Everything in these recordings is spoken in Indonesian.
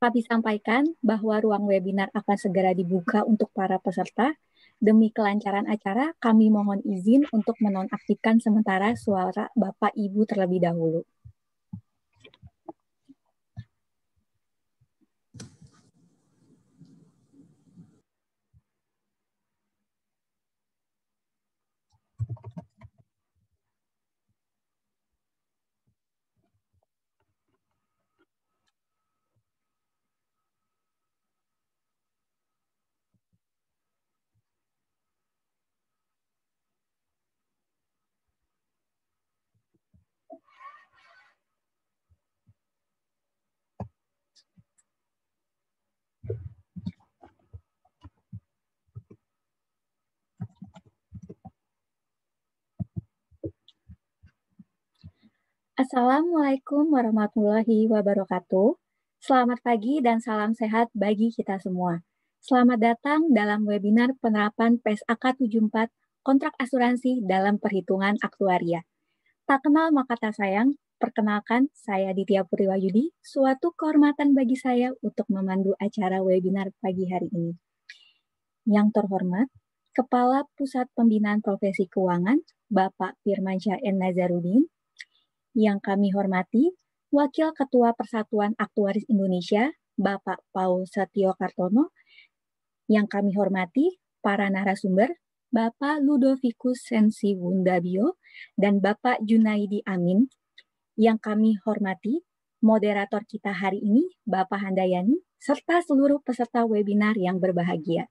Kami sampaikan bahwa ruang webinar akan segera dibuka untuk para peserta. Demi kelancaran acara, kami mohon izin untuk menonaktifkan sementara suara Bapak Ibu terlebih dahulu. Assalamualaikum warahmatullahi wabarakatuh. Selamat pagi dan salam sehat bagi kita semua. Selamat datang dalam webinar penerapan PSAK 74 kontrak asuransi dalam perhitungan aktuaria. Tak kenal maka tak sayang, perkenalkan saya Ditya Puri Wayudi, suatu kehormatan bagi saya untuk memandu acara webinar pagi hari ini. Yang terhormat, Kepala Pusat Pembinaan Profesi Keuangan, Bapak Firmansyah N. Nazarudin, yang kami hormati, Wakil Ketua Persatuan Aktuaris Indonesia, Bapak Paul Setio Kartono. Yang kami hormati, para narasumber, Bapak Ludovikus Sensi Wundabio dan Bapak Junaidi Amin. Yang kami hormati, moderator kita hari ini, Bapak Handayani, serta seluruh peserta webinar yang berbahagia.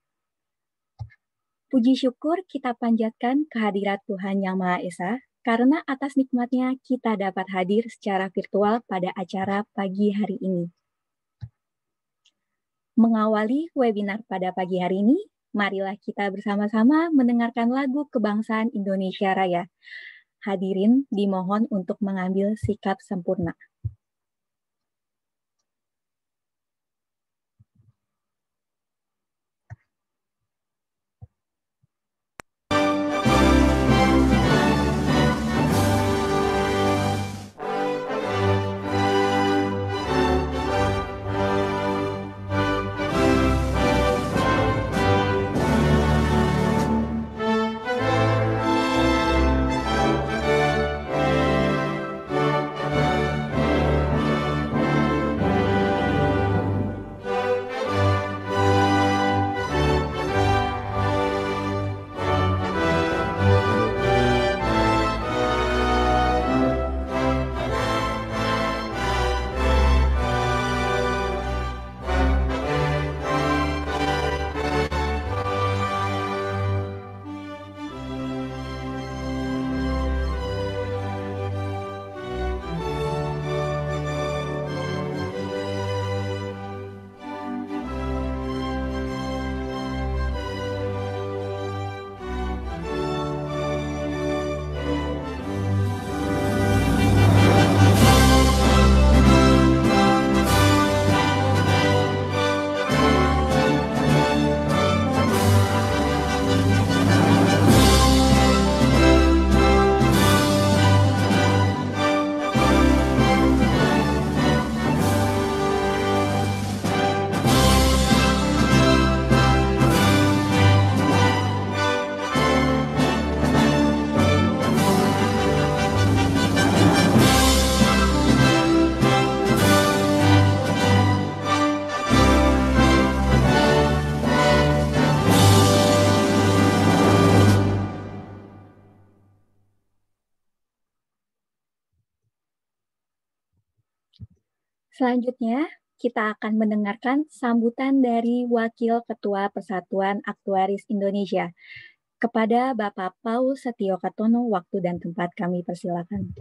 Puji syukur kita panjatkan kehadirat Tuhan Yang Maha Esa karena atas nikmatnya kita dapat hadir secara virtual pada acara pagi hari ini. Mengawali webinar pada pagi hari ini, marilah kita bersama-sama mendengarkan lagu kebangsaan Indonesia Raya. Hadirin dimohon untuk mengambil sikap sempurna. Selanjutnya, kita akan mendengarkan sambutan dari Wakil Ketua Persatuan Aktuaris Indonesia. Kepada Bapak Paul Setio Katono, waktu dan tempat kami persilakan.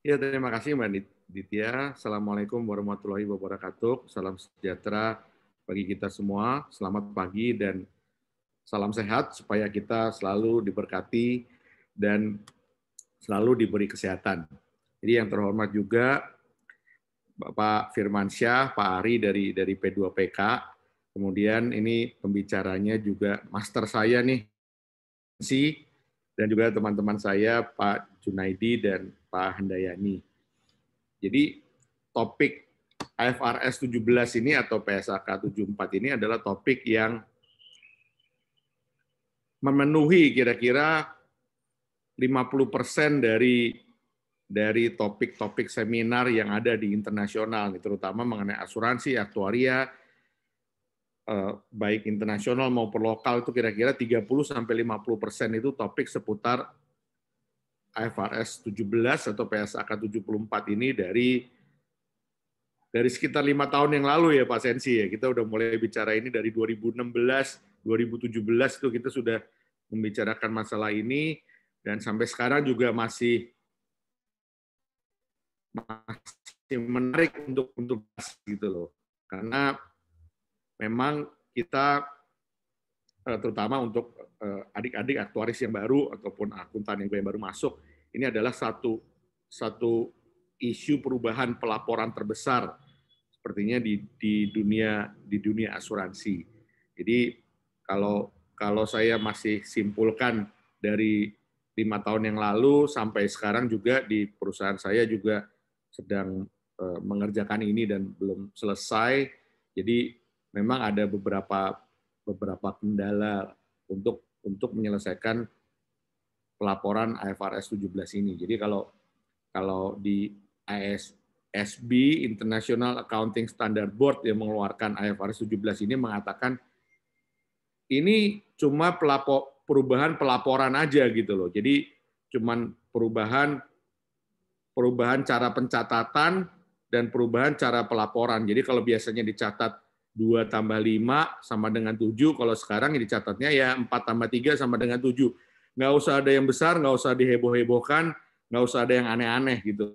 Ya, terima kasih Mbak Ditya. Assalamualaikum warahmatullahi wabarakatuh. Salam sejahtera bagi kita semua. Selamat pagi dan salam sehat supaya kita selalu diberkati dan selalu diberi kesehatan. Jadi yang terhormat juga Bapak Firmansyah, Pak Ari dari dari P2PK. Kemudian ini pembicaranya juga master saya nih, si dan juga teman-teman saya Pak Junaidi dan Pak Handayani. Jadi topik AFRS 17 ini atau PSAK 74 ini adalah topik yang memenuhi kira-kira 50% dari dari topik-topik seminar yang ada di internasional, terutama mengenai asuransi, aktuaria, eh, baik internasional maupun lokal itu kira-kira 30 sampai 50 persen itu topik seputar IFRS 17 atau PSAK 74 ini dari dari sekitar lima tahun yang lalu ya Pak Sensi ya kita udah mulai bicara ini dari 2016 2017 itu kita sudah membicarakan masalah ini dan sampai sekarang juga masih masih menarik untuk untuk gitu loh karena memang kita eh, terutama untuk eh, adik-adik aktuaris yang baru ataupun akuntan yang baru masuk ini adalah satu satu isu perubahan pelaporan terbesar sepertinya di di dunia di dunia asuransi jadi kalau kalau saya masih simpulkan dari lima tahun yang lalu sampai sekarang juga di perusahaan saya juga sedang eh, mengerjakan ini dan belum selesai. Jadi memang ada beberapa beberapa kendala untuk untuk menyelesaikan pelaporan IFRS 17 ini. Jadi kalau kalau di ISSB International Accounting Standard Board yang mengeluarkan IFRS 17 ini mengatakan ini cuma pelapor, perubahan pelaporan aja gitu loh. Jadi cuman perubahan perubahan cara pencatatan dan perubahan cara pelaporan. Jadi kalau biasanya dicatat 2 tambah 5 sama dengan 7, kalau sekarang yang dicatatnya ya 4 tambah 3 sama dengan 7. Nggak usah ada yang besar, nggak usah diheboh-hebohkan, nggak usah ada yang aneh-aneh gitu.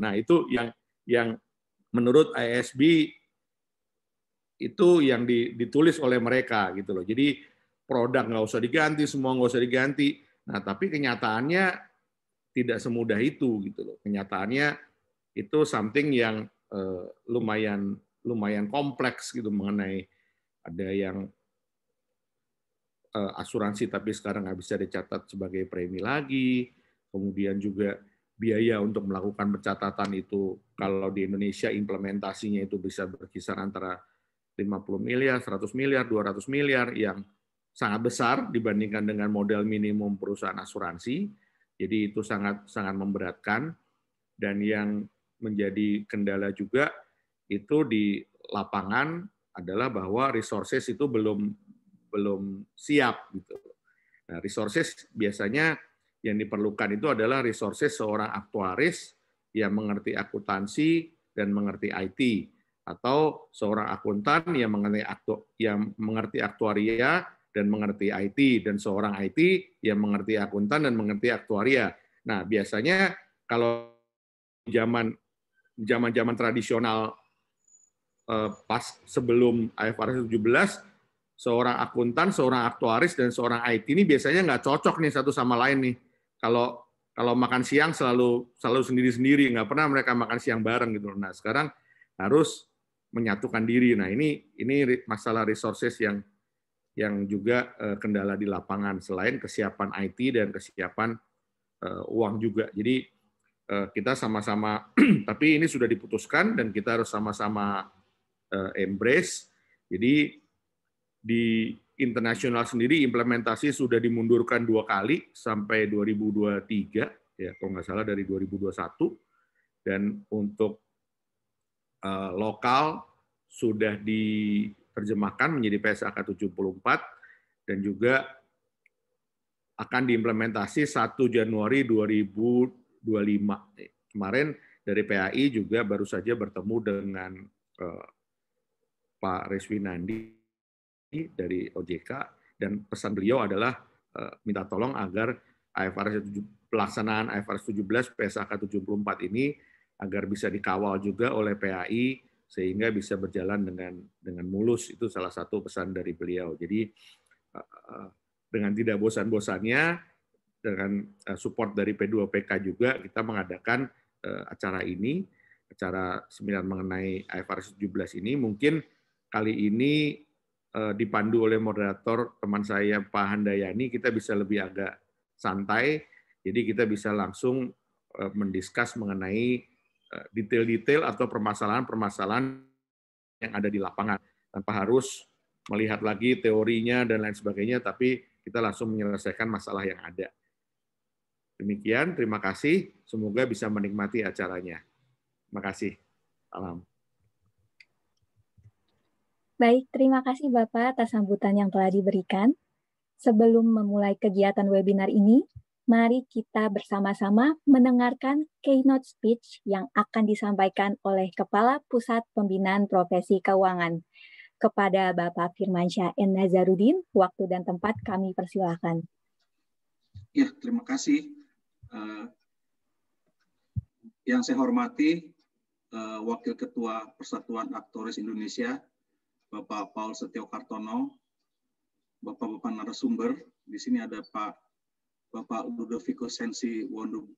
Nah itu yang yang menurut ISB itu yang ditulis oleh mereka gitu loh. Jadi produk nggak usah diganti, semua nggak usah diganti. Nah tapi kenyataannya tidak semudah itu gitu loh. Kenyataannya itu something yang uh, lumayan lumayan kompleks gitu mengenai ada yang uh, asuransi tapi sekarang nggak bisa dicatat sebagai premi lagi, kemudian juga biaya untuk melakukan pencatatan itu kalau di Indonesia implementasinya itu bisa berkisar antara 50 miliar, 100 miliar, 200 miliar yang sangat besar dibandingkan dengan model minimum perusahaan asuransi jadi itu sangat sangat memberatkan dan yang menjadi kendala juga itu di lapangan adalah bahwa resources itu belum belum siap gitu. Nah, resources biasanya yang diperlukan itu adalah resources seorang aktuaris yang mengerti akuntansi dan mengerti IT atau seorang akuntan yang mengerti aktu yang mengerti aktuaria dan mengerti IT dan seorang IT yang mengerti akuntan dan mengerti aktuaria. Nah, biasanya kalau zaman zaman-zaman tradisional eh, pas sebelum IFRS 17 seorang akuntan, seorang aktuaris dan seorang IT ini biasanya nggak cocok nih satu sama lain nih. Kalau kalau makan siang selalu selalu sendiri-sendiri, nggak pernah mereka makan siang bareng gitu. Nah, sekarang harus menyatukan diri. Nah, ini ini masalah resources yang yang juga eh, kendala di lapangan selain kesiapan IT dan kesiapan eh, uang juga. Jadi eh, kita sama-sama tapi ini sudah diputuskan dan kita harus sama-sama embrace. Jadi di internasional sendiri implementasi sudah dimundurkan dua kali sampai 2023 ya kalau nggak salah dari 2021 dan untuk lokal sudah di terjemahkan menjadi PSAK 74 dan juga akan diimplementasi 1 Januari 2025. Kemarin dari PAI juga baru saja bertemu dengan Pak eh, Pak Reswinandi dari OJK dan pesan beliau adalah eh, minta tolong agar IFRS pelaksanaan IFRS 17 PSAK 74 ini agar bisa dikawal juga oleh PAI sehingga bisa berjalan dengan dengan mulus itu salah satu pesan dari beliau. Jadi eh, eh, dengan tidak bosan-bosannya dengan eh, support dari P2PK juga kita mengadakan acara ini, acara seminar mengenai IFRS 17 ini mungkin kali ini dipandu oleh moderator teman saya Pak Handayani kita bisa lebih agak santai jadi kita bisa langsung mendiskus mengenai Eh, detail-detail atau permasalahan-permasalahan yang ada di lapangan tanpa harus melihat lagi teorinya dan lain sebagainya tapi kita langsung menyelesaikan masalah yang ada. Demikian, terima kasih. Semoga bisa menikmati acaranya. Terima kasih. Salam. Baik, terima kasih Bapak atas sambutan yang telah diberikan. Sebelum memulai kegiatan webinar ini, mari kita bersama-sama mendengarkan keynote speech yang akan disampaikan oleh Kepala Pusat Pembinaan Profesi Keuangan. Kepada Bapak Firmansyah N. Nazarudin, waktu dan tempat kami persilahkan. Ya, terima kasih. Uh, yang saya hormati, uh, Wakil Ketua Persatuan Aktoris Indonesia, Bapak Paul Setio Kartono, Bapak-Bapak narasumber, di sini ada Pak Bapak Ludovico Sensi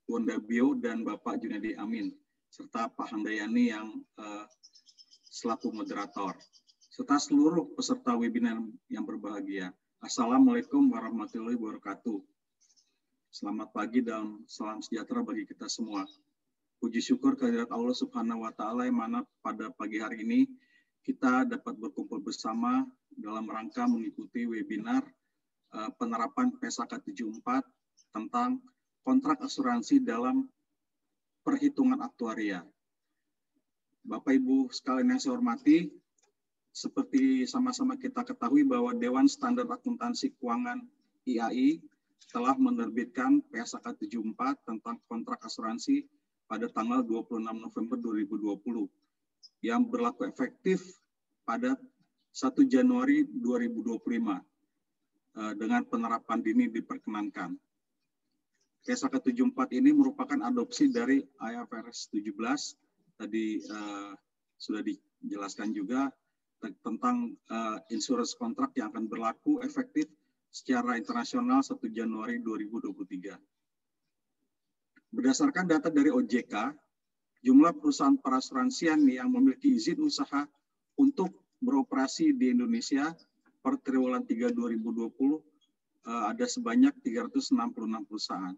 Wondabio dan Bapak Junedi Amin, serta Pak Handayani yang uh, selaku moderator, serta seluruh peserta webinar yang berbahagia. Assalamualaikum warahmatullahi wabarakatuh. Selamat pagi dan salam sejahtera bagi kita semua. Puji syukur kehadirat Allah Subhanahu wa taala yang mana pada pagi hari ini kita dapat berkumpul bersama dalam rangka mengikuti webinar eh, penerapan PSAK 74 tentang kontrak asuransi dalam perhitungan aktuaria. Bapak Ibu sekalian yang saya hormati, seperti sama-sama kita ketahui bahwa Dewan Standar Akuntansi Keuangan IAI telah menerbitkan PSAK 74 tentang kontrak asuransi pada tanggal 26 November 2020 yang berlaku efektif pada 1 Januari 2025 eh, dengan penerapan dini diperkenankan s 74 ini merupakan adopsi dari IFRS 17 tadi uh, sudah dijelaskan juga tentang uh, insurance kontrak yang akan berlaku efektif secara internasional 1 Januari 2023. Berdasarkan data dari OJK, jumlah perusahaan perasuransian yang memiliki izin usaha untuk beroperasi di Indonesia per triwulan 3 2020 uh, ada sebanyak 366 perusahaan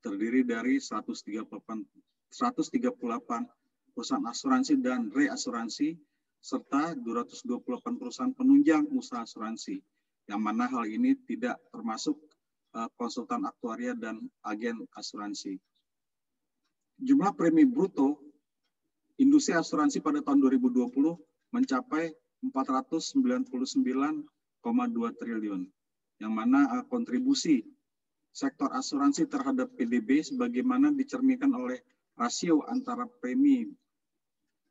terdiri dari 138, 138 perusahaan asuransi dan reasuransi serta 228 perusahaan penunjang usaha asuransi yang mana hal ini tidak termasuk eh, konsultan aktuaria dan agen asuransi. Jumlah premi bruto industri asuransi pada tahun 2020 mencapai 499,2 triliun yang mana eh, kontribusi sektor asuransi terhadap PDB sebagaimana dicerminkan oleh rasio antara premi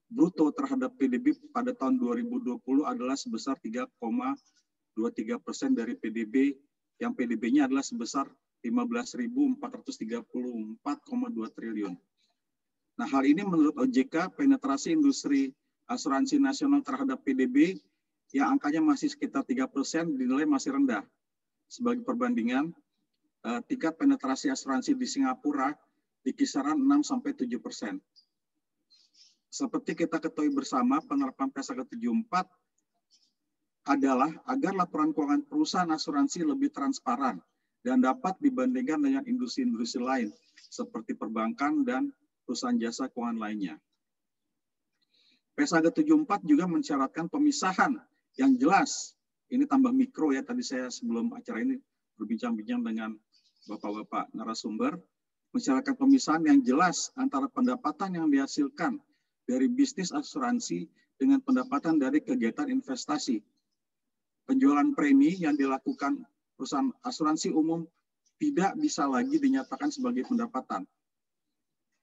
bruto terhadap PDB pada tahun 2020 adalah sebesar 3,23 persen dari PDB yang PDB-nya adalah sebesar 15.434,2 triliun. Nah, hal ini menurut OJK penetrasi industri asuransi nasional terhadap PDB yang angkanya masih sekitar 3 persen dinilai masih rendah. Sebagai perbandingan, Eh, tingkat penetrasi asuransi di Singapura di kisaran 6 sampai 7 persen. Seperti kita ketahui bersama, penerapan ke 74 adalah agar laporan keuangan perusahaan asuransi lebih transparan dan dapat dibandingkan dengan industri-industri lain seperti perbankan dan perusahaan jasa keuangan lainnya. ke 74 juga mensyaratkan pemisahan yang jelas. Ini tambah mikro ya, tadi saya sebelum acara ini berbincang-bincang dengan Bapak-Bapak narasumber, masyarakat pemisahan yang jelas antara pendapatan yang dihasilkan dari bisnis asuransi dengan pendapatan dari kegiatan investasi. Penjualan premi yang dilakukan perusahaan asuransi umum tidak bisa lagi dinyatakan sebagai pendapatan.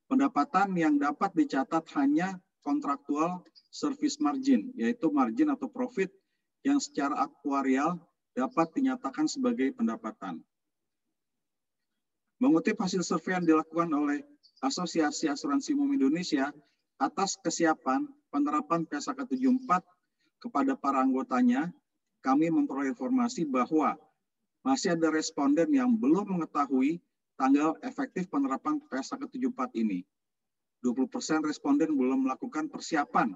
Pendapatan yang dapat dicatat hanya kontraktual service margin, yaitu margin atau profit yang secara aktuarial dapat dinyatakan sebagai pendapatan. Mengutip hasil survei yang dilakukan oleh Asosiasi Asuransi Umum Indonesia atas kesiapan penerapan PSK 74 kepada para anggotanya, kami memperoleh informasi bahwa masih ada responden yang belum mengetahui tanggal efektif penerapan PSK 74 ini. 20% persen responden belum melakukan persiapan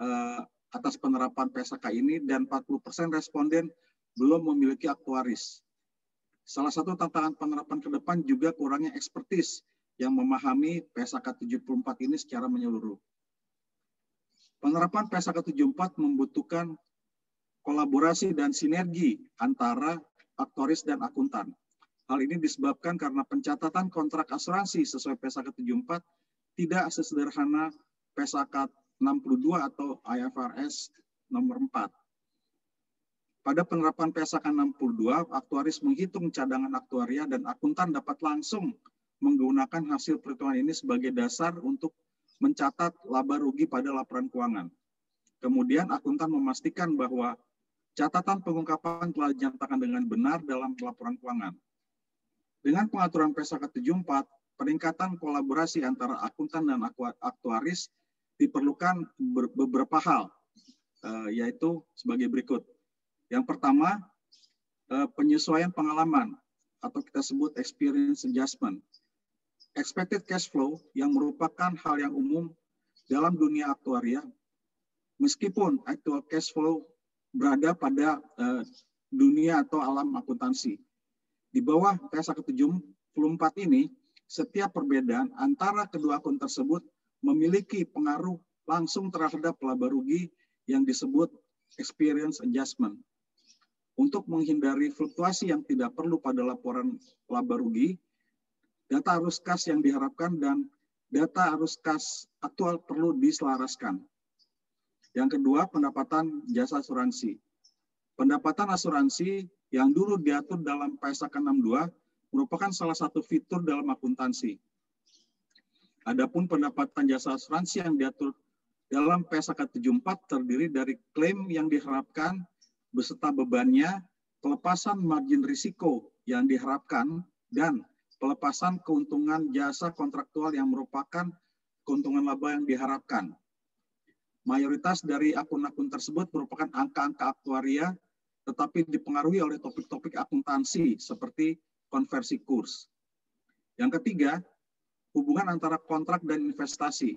eh, atas penerapan PSAK ini dan 40% persen responden belum memiliki aktuaris. Salah satu tantangan penerapan ke depan juga kurangnya ekspertis yang memahami PSAK 74 ini secara menyeluruh. Penerapan PSAK 74 membutuhkan kolaborasi dan sinergi antara aktoris dan akuntan. Hal ini disebabkan karena pencatatan kontrak asuransi sesuai PSAK 74 tidak sesederhana PSAK 62 atau IFRS nomor 4. Pada penerapan PSAK 62, aktuaris menghitung cadangan aktuaria dan akuntan dapat langsung menggunakan hasil perhitungan ini sebagai dasar untuk mencatat laba rugi pada laporan keuangan. Kemudian akuntan memastikan bahwa catatan pengungkapan telah dinyatakan dengan benar dalam laporan keuangan. Dengan pengaturan PSAK 74, peningkatan kolaborasi antara akuntan dan aktuaris diperlukan beberapa hal, eh, yaitu sebagai berikut yang pertama, eh, penyesuaian pengalaman atau kita sebut experience adjustment. Expected cash flow yang merupakan hal yang umum dalam dunia aktuaria, meskipun actual cash flow berada pada eh, dunia atau alam akuntansi. Di bawah TSA ke-74 ini, setiap perbedaan antara kedua akun tersebut memiliki pengaruh langsung terhadap laba rugi yang disebut experience adjustment. Untuk menghindari fluktuasi yang tidak perlu pada laporan laba rugi, data arus kas yang diharapkan dan data arus kas aktual perlu diselaraskan. Yang kedua, pendapatan jasa asuransi. Pendapatan asuransi yang dulu diatur dalam PSAK 62 merupakan salah satu fitur dalam akuntansi. Adapun pendapatan jasa asuransi yang diatur dalam PSAK 74 terdiri dari klaim yang diharapkan beserta bebannya, pelepasan margin risiko yang diharapkan, dan pelepasan keuntungan jasa kontraktual yang merupakan keuntungan laba yang diharapkan. Mayoritas dari akun-akun tersebut merupakan angka-angka aktuaria, tetapi dipengaruhi oleh topik-topik akuntansi seperti konversi kurs. Yang ketiga, hubungan antara kontrak dan investasi.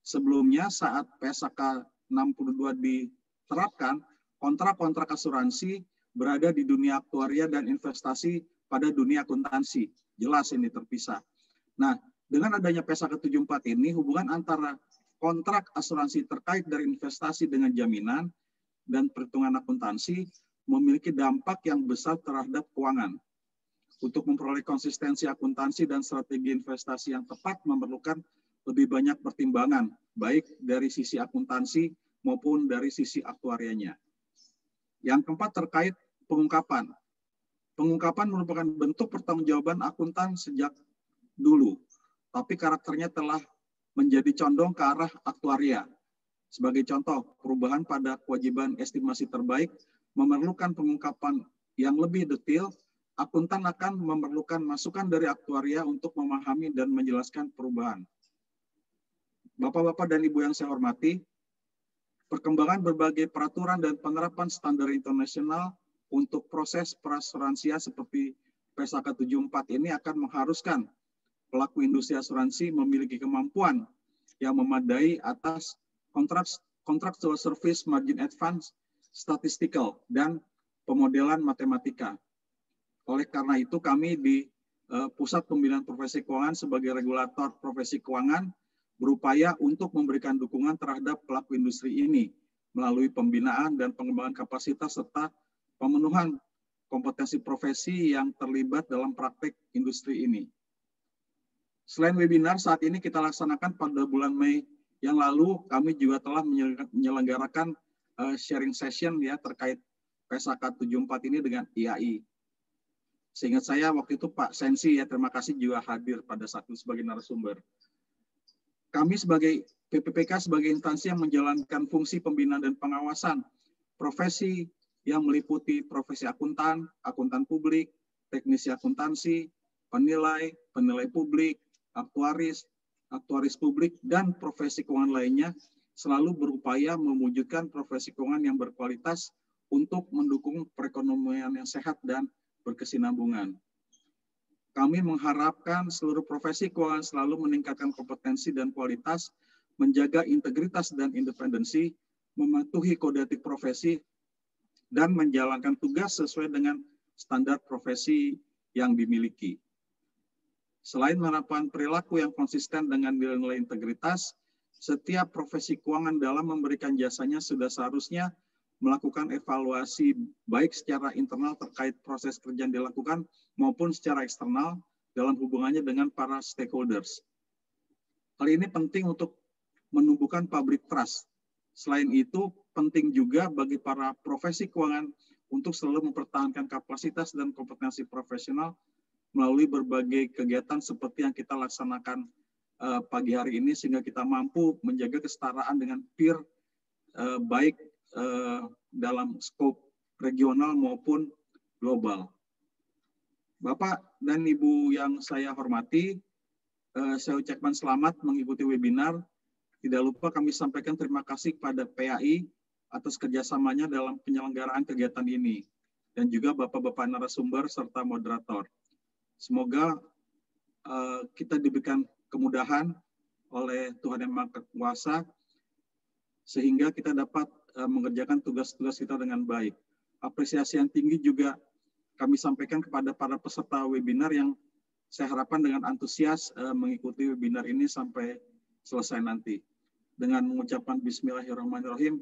Sebelumnya saat PSK 62 diterapkan, kontrak-kontrak asuransi berada di dunia aktuaria dan investasi pada dunia akuntansi. Jelas ini terpisah. Nah, dengan adanya PESA ke-74 ini, hubungan antara kontrak asuransi terkait dari investasi dengan jaminan dan perhitungan akuntansi memiliki dampak yang besar terhadap keuangan. Untuk memperoleh konsistensi akuntansi dan strategi investasi yang tepat memerlukan lebih banyak pertimbangan, baik dari sisi akuntansi maupun dari sisi aktuarianya. Yang keempat terkait pengungkapan. Pengungkapan merupakan bentuk pertanggungjawaban akuntan sejak dulu, tapi karakternya telah menjadi condong ke arah aktuaria. Sebagai contoh, perubahan pada kewajiban estimasi terbaik memerlukan pengungkapan yang lebih detail, akuntan akan memerlukan masukan dari aktuaria untuk memahami dan menjelaskan perubahan. Bapak-bapak dan Ibu yang saya hormati, perkembangan berbagai peraturan dan penerapan standar internasional untuk proses perasuransi seperti PSAK 74 ini akan mengharuskan pelaku industri asuransi memiliki kemampuan yang memadai atas kontrak kontrak service margin advance statistical dan pemodelan matematika. Oleh karena itu kami di eh, Pusat Pembinaan Profesi Keuangan sebagai regulator profesi keuangan berupaya untuk memberikan dukungan terhadap pelaku industri ini melalui pembinaan dan pengembangan kapasitas serta pemenuhan kompetensi profesi yang terlibat dalam praktik industri ini. Selain webinar, saat ini kita laksanakan pada bulan Mei yang lalu, kami juga telah menyelenggarakan eh, sharing session ya terkait PSAK 74 ini dengan IAI. Seingat saya waktu itu Pak Sensi ya, terima kasih juga hadir pada saat itu sebagai narasumber. Kami sebagai PPPK sebagai instansi yang menjalankan fungsi pembinaan dan pengawasan profesi yang meliputi profesi akuntan, akuntan publik, teknisi akuntansi, penilai, penilai publik, aktuaris, aktuaris publik, dan profesi keuangan lainnya selalu berupaya mewujudkan profesi keuangan yang berkualitas untuk mendukung perekonomian yang sehat dan berkesinambungan. Kami mengharapkan seluruh profesi keuangan selalu meningkatkan kompetensi dan kualitas, menjaga integritas dan independensi, mematuhi kode etik profesi, dan menjalankan tugas sesuai dengan standar profesi yang dimiliki. Selain menerapkan perilaku yang konsisten dengan nilai-nilai integritas, setiap profesi keuangan dalam memberikan jasanya sudah seharusnya melakukan evaluasi baik secara internal terkait proses kerja yang dilakukan maupun secara eksternal dalam hubungannya dengan para stakeholders. Hal ini penting untuk menumbuhkan public trust. Selain itu, penting juga bagi para profesi keuangan untuk selalu mempertahankan kapasitas dan kompetensi profesional melalui berbagai kegiatan seperti yang kita laksanakan eh, pagi hari ini sehingga kita mampu menjaga kesetaraan dengan peer eh, baik eh, dalam skop regional maupun global. Bapak dan Ibu yang saya hormati, eh, saya ucapkan selamat mengikuti webinar. Tidak lupa kami sampaikan terima kasih kepada PAI atas kerjasamanya dalam penyelenggaraan kegiatan ini, dan juga Bapak-Bapak narasumber serta moderator. Semoga eh, kita diberikan kemudahan oleh Tuhan Yang Maha Kuasa, sehingga kita dapat Eh, mengerjakan tugas-tugas kita dengan baik. Apresiasi yang tinggi juga kami sampaikan kepada para peserta webinar yang saya harapkan dengan antusias eh, mengikuti webinar ini sampai selesai nanti. Dengan mengucapkan bismillahirrahmanirrahim,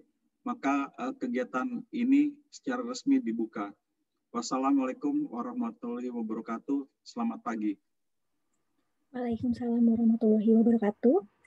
maka eh, kegiatan ini secara resmi dibuka. Wassalamualaikum warahmatullahi wabarakatuh. Selamat pagi. Waalaikumsalam warahmatullahi wabarakatuh.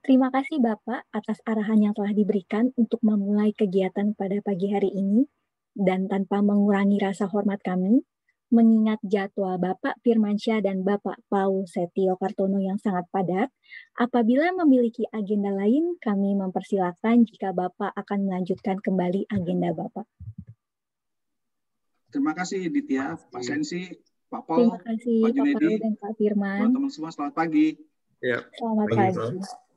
Terima kasih Bapak atas arahan yang telah diberikan untuk memulai kegiatan pada pagi hari ini dan tanpa mengurangi rasa hormat kami, mengingat jadwal Bapak Firmansyah dan Bapak Paul Setio Kartono yang sangat padat, apabila memiliki agenda lain, kami mempersilahkan jika Bapak akan melanjutkan kembali agenda Bapak. Terima kasih Ditya, Pak Sensi, Pak Paul, Terima kasih, Pak Junedi, Pak dan Pak Firman. Teman-teman semua selamat pagi. Ya. Selamat pagi.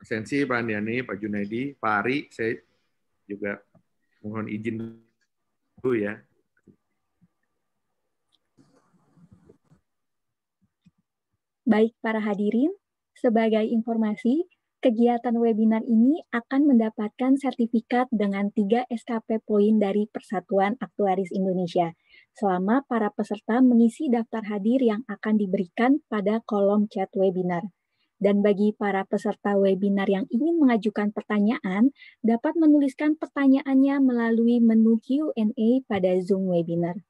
Sensi, Pak Andiani, Pak Junaidi, Pak Ari, saya juga mohon izin dulu ya. Baik para hadirin, sebagai informasi, kegiatan webinar ini akan mendapatkan sertifikat dengan 3 SKP poin dari Persatuan Aktuaris Indonesia selama para peserta mengisi daftar hadir yang akan diberikan pada kolom chat webinar. Dan bagi para peserta webinar yang ingin mengajukan pertanyaan, dapat menuliskan pertanyaannya melalui menu Q&A pada Zoom webinar.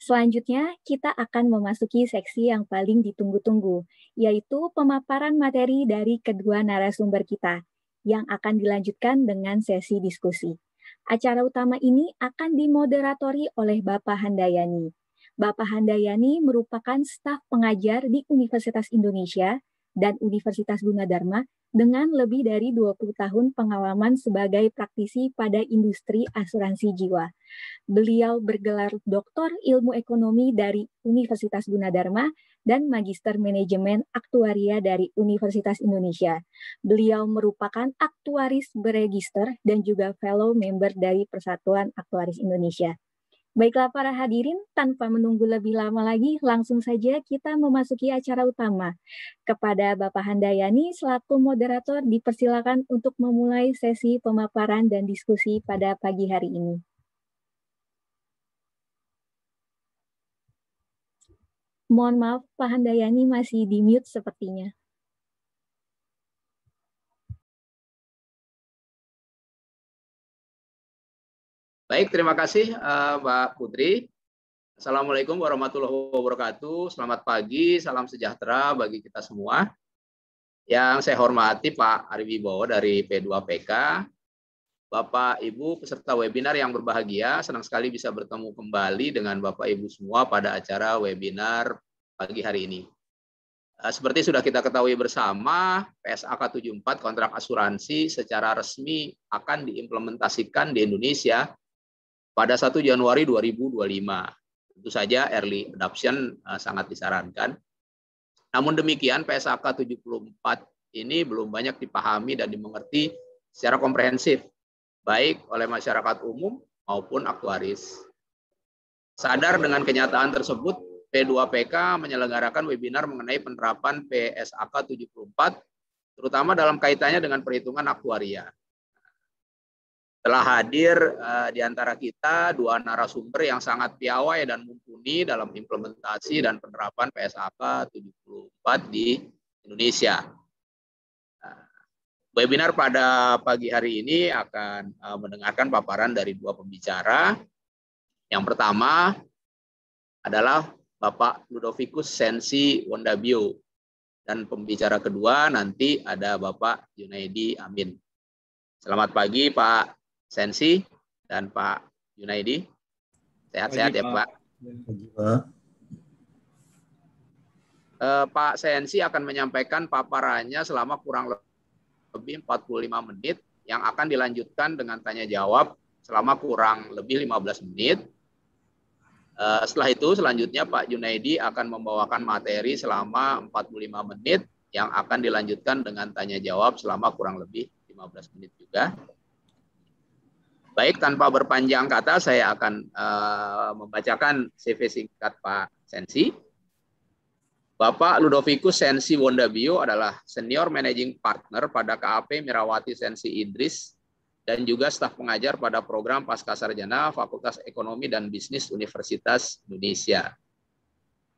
Selanjutnya, kita akan memasuki seksi yang paling ditunggu-tunggu, yaitu pemaparan materi dari kedua narasumber kita, yang akan dilanjutkan dengan sesi diskusi. Acara utama ini akan dimoderatori oleh Bapak Handayani. Bapak Handayani merupakan staf pengajar di Universitas Indonesia dan Universitas Gunadarma dengan lebih dari 20 tahun pengalaman sebagai praktisi pada industri asuransi jiwa. Beliau bergelar Doktor Ilmu Ekonomi dari Universitas Gunadarma dan Magister Manajemen Aktuaria dari Universitas Indonesia. Beliau merupakan aktuaris beregister dan juga fellow member dari Persatuan Aktuaris Indonesia. Baiklah para hadirin, tanpa menunggu lebih lama lagi, langsung saja kita memasuki acara utama. Kepada Bapak Handayani, selaku moderator, dipersilakan untuk memulai sesi pemaparan dan diskusi pada pagi hari ini. Mohon maaf, Pak Handayani masih di-mute sepertinya. Baik, terima kasih eh, Mbak Putri. Assalamualaikum warahmatullahi wabarakatuh. Selamat pagi, salam sejahtera bagi kita semua. Yang saya hormati Pak Ari Bowo dari P2PK, Bapak Ibu peserta webinar yang berbahagia, senang sekali bisa bertemu kembali dengan Bapak Ibu semua pada acara webinar pagi hari ini. Eh, seperti sudah kita ketahui bersama, PSAK 74 kontrak asuransi secara resmi akan diimplementasikan di Indonesia pada 1 Januari 2025. Tentu saja early adoption eh, sangat disarankan. Namun demikian PSAK 74 ini belum banyak dipahami dan dimengerti secara komprehensif baik oleh masyarakat umum maupun aktuaris. Sadar dengan kenyataan tersebut, P2PK menyelenggarakan webinar mengenai penerapan PSAK 74 terutama dalam kaitannya dengan perhitungan aktuaria telah hadir uh, di antara kita dua narasumber yang sangat piawai dan mumpuni dalam implementasi dan penerapan PSAK 74 di Indonesia. Nah, webinar pada pagi hari ini akan uh, mendengarkan paparan dari dua pembicara. Yang pertama adalah Bapak Ludovicus Sensi Wondabio dan pembicara kedua nanti ada Bapak Junaidi Amin. Selamat pagi Pak Sensi dan Pak Junaidi. Sehat-sehat ya Pak. Eh, Pak. Sensi akan menyampaikan paparannya selama kurang lebih 45 menit yang akan dilanjutkan dengan tanya jawab selama kurang lebih 15 menit. Eh, setelah itu selanjutnya Pak Junaidi akan membawakan materi selama 45 menit yang akan dilanjutkan dengan tanya jawab selama kurang lebih 15 menit juga. Baik, tanpa berpanjang kata, saya akan uh, membacakan CV singkat Pak Sensi. Bapak Ludovikus Sensi Wondabio adalah Senior Managing Partner pada KAP Mirawati Sensi Idris dan juga staf pengajar pada program Pascasarjana Fakultas Ekonomi dan Bisnis Universitas Indonesia.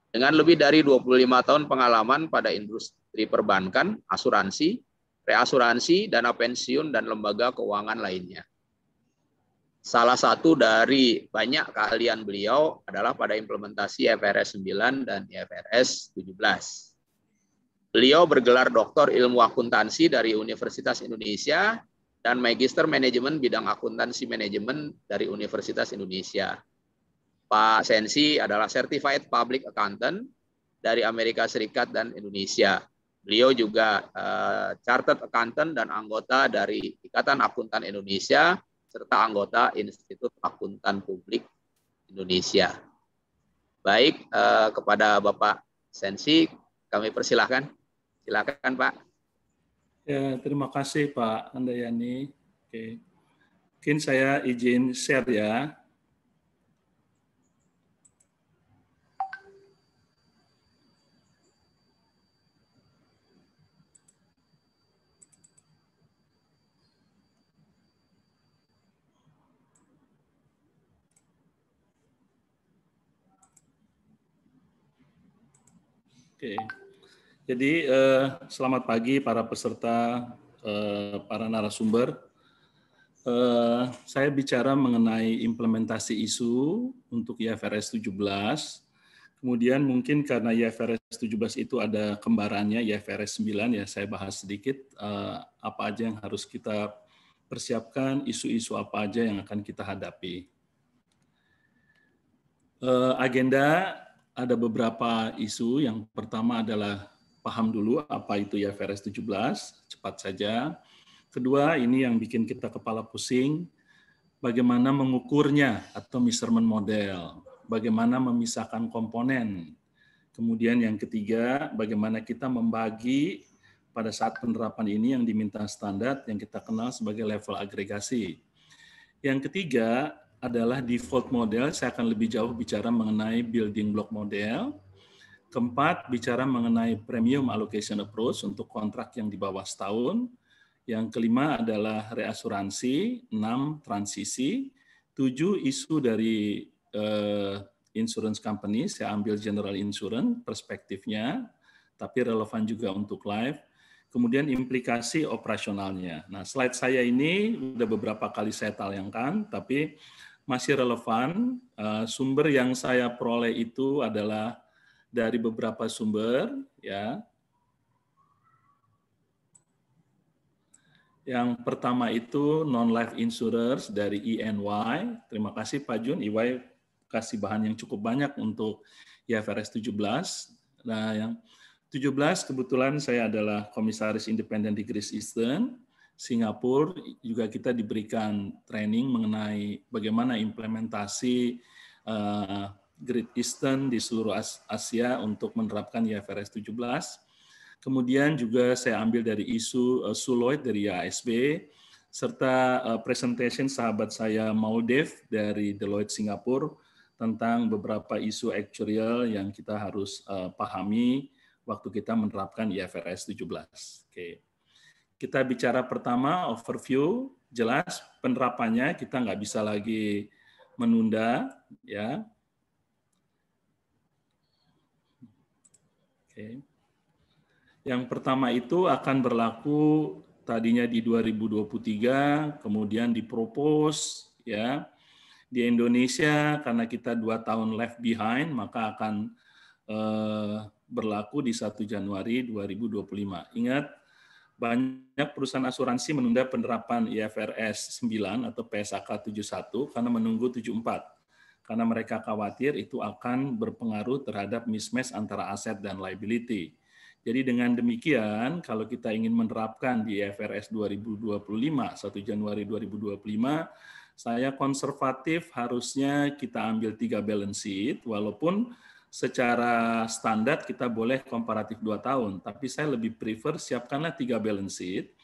Dengan lebih dari 25 tahun pengalaman pada industri perbankan, asuransi, reasuransi, dana pensiun, dan lembaga keuangan lainnya. Salah satu dari banyak keahlian beliau adalah pada implementasi IFRS e 9 dan IFRS e 17. Beliau bergelar doktor ilmu akuntansi dari Universitas Indonesia dan magister manajemen bidang akuntansi manajemen dari Universitas Indonesia. Pak Sensi adalah certified public accountant dari Amerika Serikat dan Indonesia. Beliau juga uh, chartered accountant dan anggota dari Ikatan Akuntan Indonesia serta anggota Institut Akuntan Publik Indonesia. Baik, eh, kepada Bapak Sensi kami persilahkan. Silakan Pak. Ya, terima kasih Pak Andayani. Oke. Mungkin saya izin share ya. Oke. Jadi eh, selamat pagi para peserta, eh, para narasumber. Eh, saya bicara mengenai implementasi isu untuk IFRS 17. Kemudian mungkin karena IFRS 17 itu ada kembarannya IFRS 9 ya saya bahas sedikit eh, apa aja yang harus kita persiapkan, isu-isu apa aja yang akan kita hadapi. Eh, agenda ada beberapa isu. Yang pertama adalah paham dulu apa itu IFRS 17, cepat saja. Kedua, ini yang bikin kita kepala pusing, bagaimana mengukurnya atau measurement model, bagaimana memisahkan komponen. Kemudian yang ketiga, bagaimana kita membagi pada saat penerapan ini yang diminta standar yang kita kenal sebagai level agregasi. Yang ketiga, adalah default model. Saya akan lebih jauh bicara mengenai building block model. Keempat, bicara mengenai premium allocation approach untuk kontrak yang di bawah setahun. Yang kelima adalah reasuransi, enam transisi, tujuh isu dari uh, insurance company. Saya ambil general insurance perspektifnya, tapi relevan juga untuk life. Kemudian implikasi operasionalnya. Nah, slide saya ini udah beberapa kali saya tayangkan, tapi masih relevan. Eh, sumber yang saya peroleh itu adalah dari beberapa sumber, ya. Yang pertama itu non-life insurers dari ENY. Terima kasih Pak Jun, EY kasih bahan yang cukup banyak untuk IFRS 17. Nah, yang 17 kebetulan saya adalah komisaris independen di Greece Eastern. Singapura juga kita diberikan training mengenai bagaimana implementasi uh, Great Eastern di seluruh Asia untuk menerapkan IFRS 17. Kemudian juga saya ambil dari isu uh, eh, Suloid dari IASB serta uh, presentation sahabat saya Maudev dari Deloitte Singapura tentang beberapa isu actuarial yang kita harus uh, pahami waktu kita menerapkan IFRS 17. Oke. Okay kita bicara pertama overview jelas penerapannya kita nggak bisa lagi menunda ya Oke. Yang pertama itu akan berlaku tadinya di 2023, kemudian dipropos ya di Indonesia karena kita dua tahun left behind maka akan eh, berlaku di 1 Januari 2025. Ingat banyak perusahaan asuransi menunda penerapan IFRS 9 atau PSAK 71 karena menunggu 74 karena mereka khawatir itu akan berpengaruh terhadap mismatch antara aset dan liability. Jadi dengan demikian, kalau kita ingin menerapkan di IFRS 2025, 1 Januari 2025, saya konservatif harusnya kita ambil tiga balance sheet, walaupun secara standar kita boleh komparatif 2 tahun, tapi saya lebih prefer siapkanlah 3 balance sheet.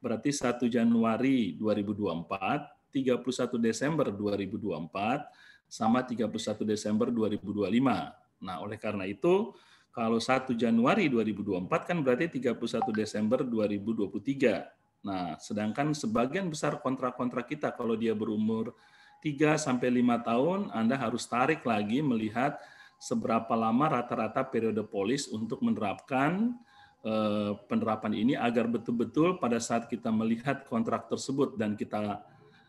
Berarti 1 Januari 2024, 31 Desember 2024, sama 31 Desember 2025. Nah, oleh karena itu kalau 1 Januari 2024 kan berarti 31 Desember 2023. Nah, sedangkan sebagian besar kontrak-kontrak kita kalau dia berumur 3 sampai 5 tahun Anda harus tarik lagi melihat seberapa lama rata-rata periode polis untuk menerapkan eh, penerapan ini agar betul-betul pada saat kita melihat kontrak tersebut dan kita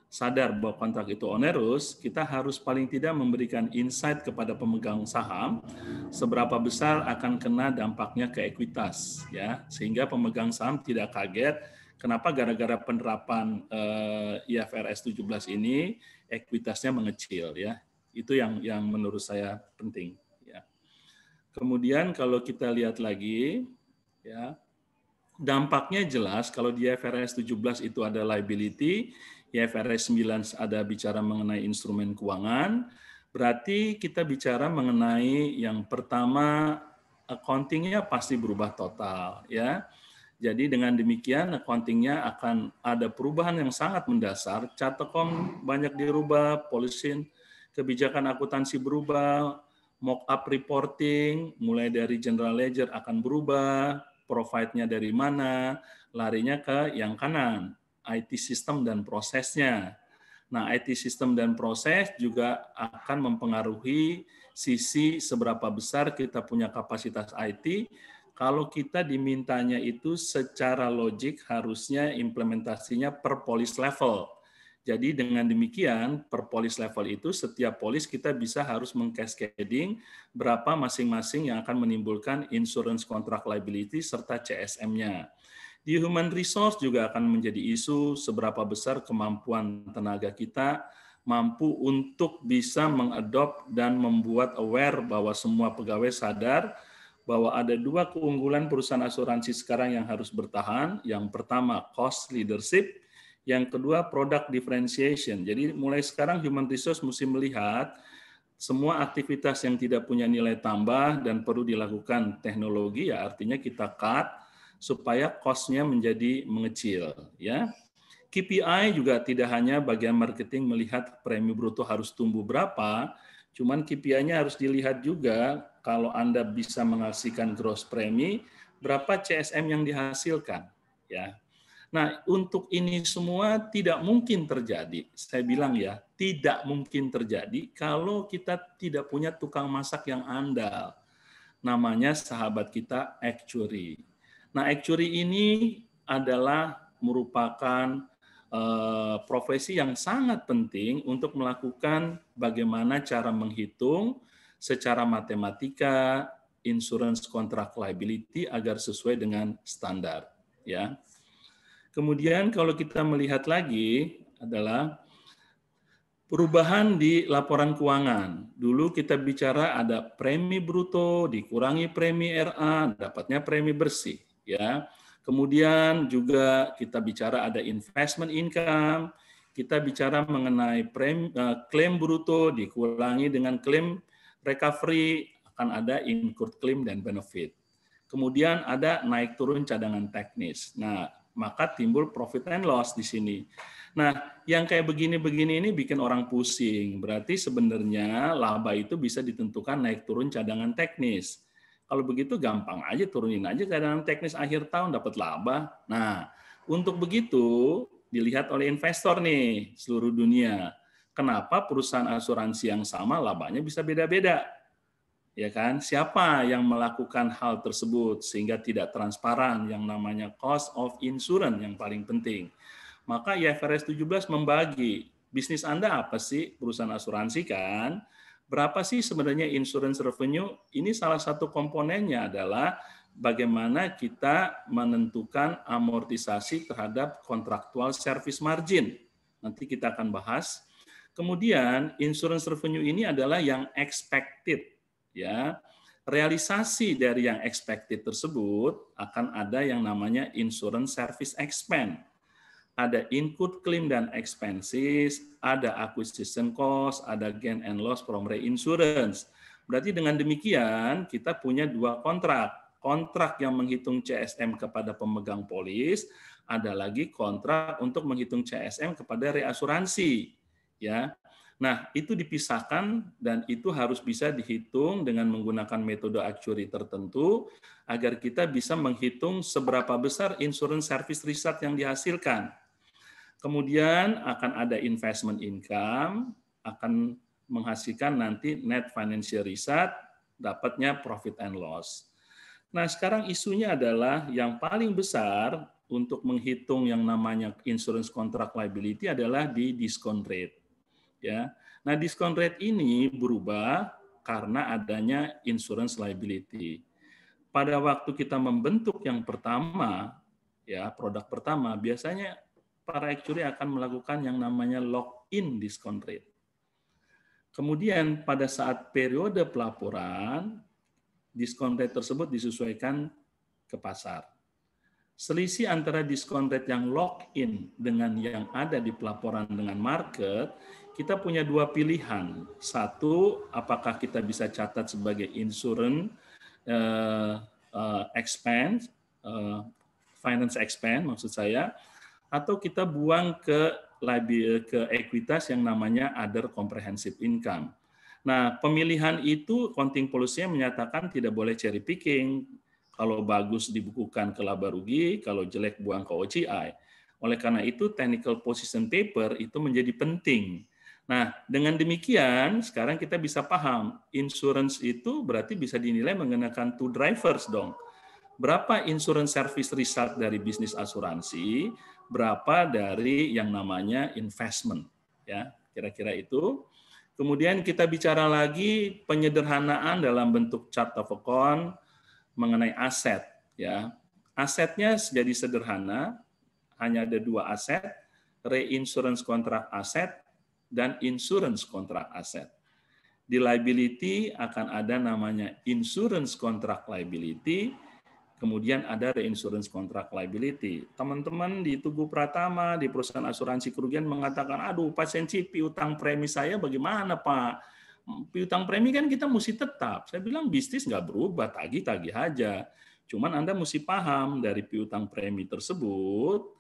sadar bahwa kontrak itu onerous, kita harus paling tidak memberikan insight kepada pemegang saham seberapa besar akan kena dampaknya ke ekuitas ya sehingga pemegang saham tidak kaget kenapa gara-gara penerapan eh, IFRS 17 ini ekuitasnya mengecil ya itu yang yang menurut saya penting. Ya. Kemudian kalau kita lihat lagi, ya dampaknya jelas kalau di IFRS 17 itu ada liability, IFRS 9 ada bicara mengenai instrumen keuangan, berarti kita bicara mengenai yang pertama accountingnya pasti berubah total ya. Jadi dengan demikian accountingnya akan ada perubahan yang sangat mendasar. Catekom banyak dirubah, polisin kebijakan akuntansi berubah, mock up reporting mulai dari general ledger akan berubah, provide-nya dari mana, larinya ke yang kanan, IT system dan prosesnya. Nah, IT system dan proses juga akan mempengaruhi sisi seberapa besar kita punya kapasitas IT. Kalau kita dimintanya itu secara logik harusnya implementasinya per polis level jadi dengan demikian per polis level itu setiap polis kita bisa harus mengcascading berapa masing-masing yang akan menimbulkan insurance contract liability serta CSM-nya. Di human resource juga akan menjadi isu seberapa besar kemampuan tenaga kita mampu untuk bisa mengadop dan membuat aware bahwa semua pegawai sadar bahwa ada dua keunggulan perusahaan asuransi sekarang yang harus bertahan. Yang pertama, cost leadership, yang kedua, product differentiation. Jadi mulai sekarang human resource mesti melihat semua aktivitas yang tidak punya nilai tambah dan perlu dilakukan teknologi, ya artinya kita cut supaya cost-nya menjadi mengecil. ya. KPI juga tidak hanya bagian marketing melihat premi bruto harus tumbuh berapa, cuman KPI-nya harus dilihat juga kalau Anda bisa menghasilkan gross premi, berapa CSM yang dihasilkan. ya Nah, untuk ini semua tidak mungkin terjadi. Saya bilang ya, tidak mungkin terjadi kalau kita tidak punya tukang masak yang andal. Namanya sahabat kita actuary. Nah, actuary ini adalah merupakan eh, profesi yang sangat penting untuk melakukan bagaimana cara menghitung secara matematika insurance contract liability agar sesuai dengan standar ya. Kemudian kalau kita melihat lagi adalah perubahan di laporan keuangan. Dulu kita bicara ada premi bruto dikurangi premi RA, dapatnya premi bersih, ya. Kemudian juga kita bicara ada investment income, kita bicara mengenai prem, eh, klaim bruto dikurangi dengan klaim recovery akan ada incurred claim dan benefit. Kemudian ada naik turun cadangan teknis. Nah, maka timbul profit and loss di sini. Nah, yang kayak begini-begini ini bikin orang pusing. Berarti sebenarnya laba itu bisa ditentukan naik turun cadangan teknis. Kalau begitu gampang aja turunin aja cadangan teknis akhir tahun dapat laba. Nah, untuk begitu dilihat oleh investor nih seluruh dunia. Kenapa perusahaan asuransi yang sama labanya bisa beda-beda? ya kan? Siapa yang melakukan hal tersebut sehingga tidak transparan yang namanya cost of insurance yang paling penting. Maka IFRS 17 membagi bisnis Anda apa sih? Perusahaan asuransi kan? Berapa sih sebenarnya insurance revenue? Ini salah satu komponennya adalah bagaimana kita menentukan amortisasi terhadap kontraktual service margin. Nanti kita akan bahas. Kemudian insurance revenue ini adalah yang expected ya realisasi dari yang expected tersebut akan ada yang namanya insurance service expense. Ada input claim dan expenses, ada acquisition cost, ada gain and loss from reinsurance. Berarti dengan demikian kita punya dua kontrak. Kontrak yang menghitung CSM kepada pemegang polis, ada lagi kontrak untuk menghitung CSM kepada reasuransi. Ya, Nah, itu dipisahkan dan itu harus bisa dihitung dengan menggunakan metode actuary tertentu agar kita bisa menghitung seberapa besar insurance service result yang dihasilkan. Kemudian akan ada investment income, akan menghasilkan nanti net financial result, dapatnya profit and loss. Nah, sekarang isunya adalah yang paling besar untuk menghitung yang namanya insurance contract liability adalah di discount rate ya. Nah, diskon rate ini berubah karena adanya insurance liability. Pada waktu kita membentuk yang pertama, ya, produk pertama, biasanya para actuary akan melakukan yang namanya lock-in discount rate. Kemudian pada saat periode pelaporan, diskon rate tersebut disesuaikan ke pasar. Selisih antara diskon rate yang lock-in dengan yang ada di pelaporan dengan market kita punya dua pilihan. Satu, apakah kita bisa catat sebagai insurance uh, uh, expense, uh, finance expense maksud saya, atau kita buang ke ke ekuitas yang namanya other comprehensive income. Nah, pemilihan itu konting polisinya menyatakan tidak boleh cherry picking. Kalau bagus dibukukan ke laba rugi, kalau jelek buang ke OCI. Oleh karena itu, technical position paper itu menjadi penting Nah, dengan demikian sekarang kita bisa paham insurance itu berarti bisa dinilai mengenakan two drivers dong. Berapa insurance service result dari bisnis asuransi, berapa dari yang namanya investment ya, kira-kira itu. Kemudian kita bicara lagi penyederhanaan dalam bentuk chart of account mengenai aset ya. Asetnya jadi sederhana, hanya ada dua aset, reinsurance kontrak aset dan insurance kontrak aset. Di liability akan ada namanya insurance kontrak liability, kemudian ada reinsurance kontrak liability. Teman-teman di Tugu Pratama, di perusahaan asuransi kerugian mengatakan, aduh Pak Sensi, piutang premi saya bagaimana Pak? Piutang premi kan kita mesti tetap. Saya bilang bisnis nggak berubah, tagih-tagih aja. Cuman Anda mesti paham dari piutang premi tersebut,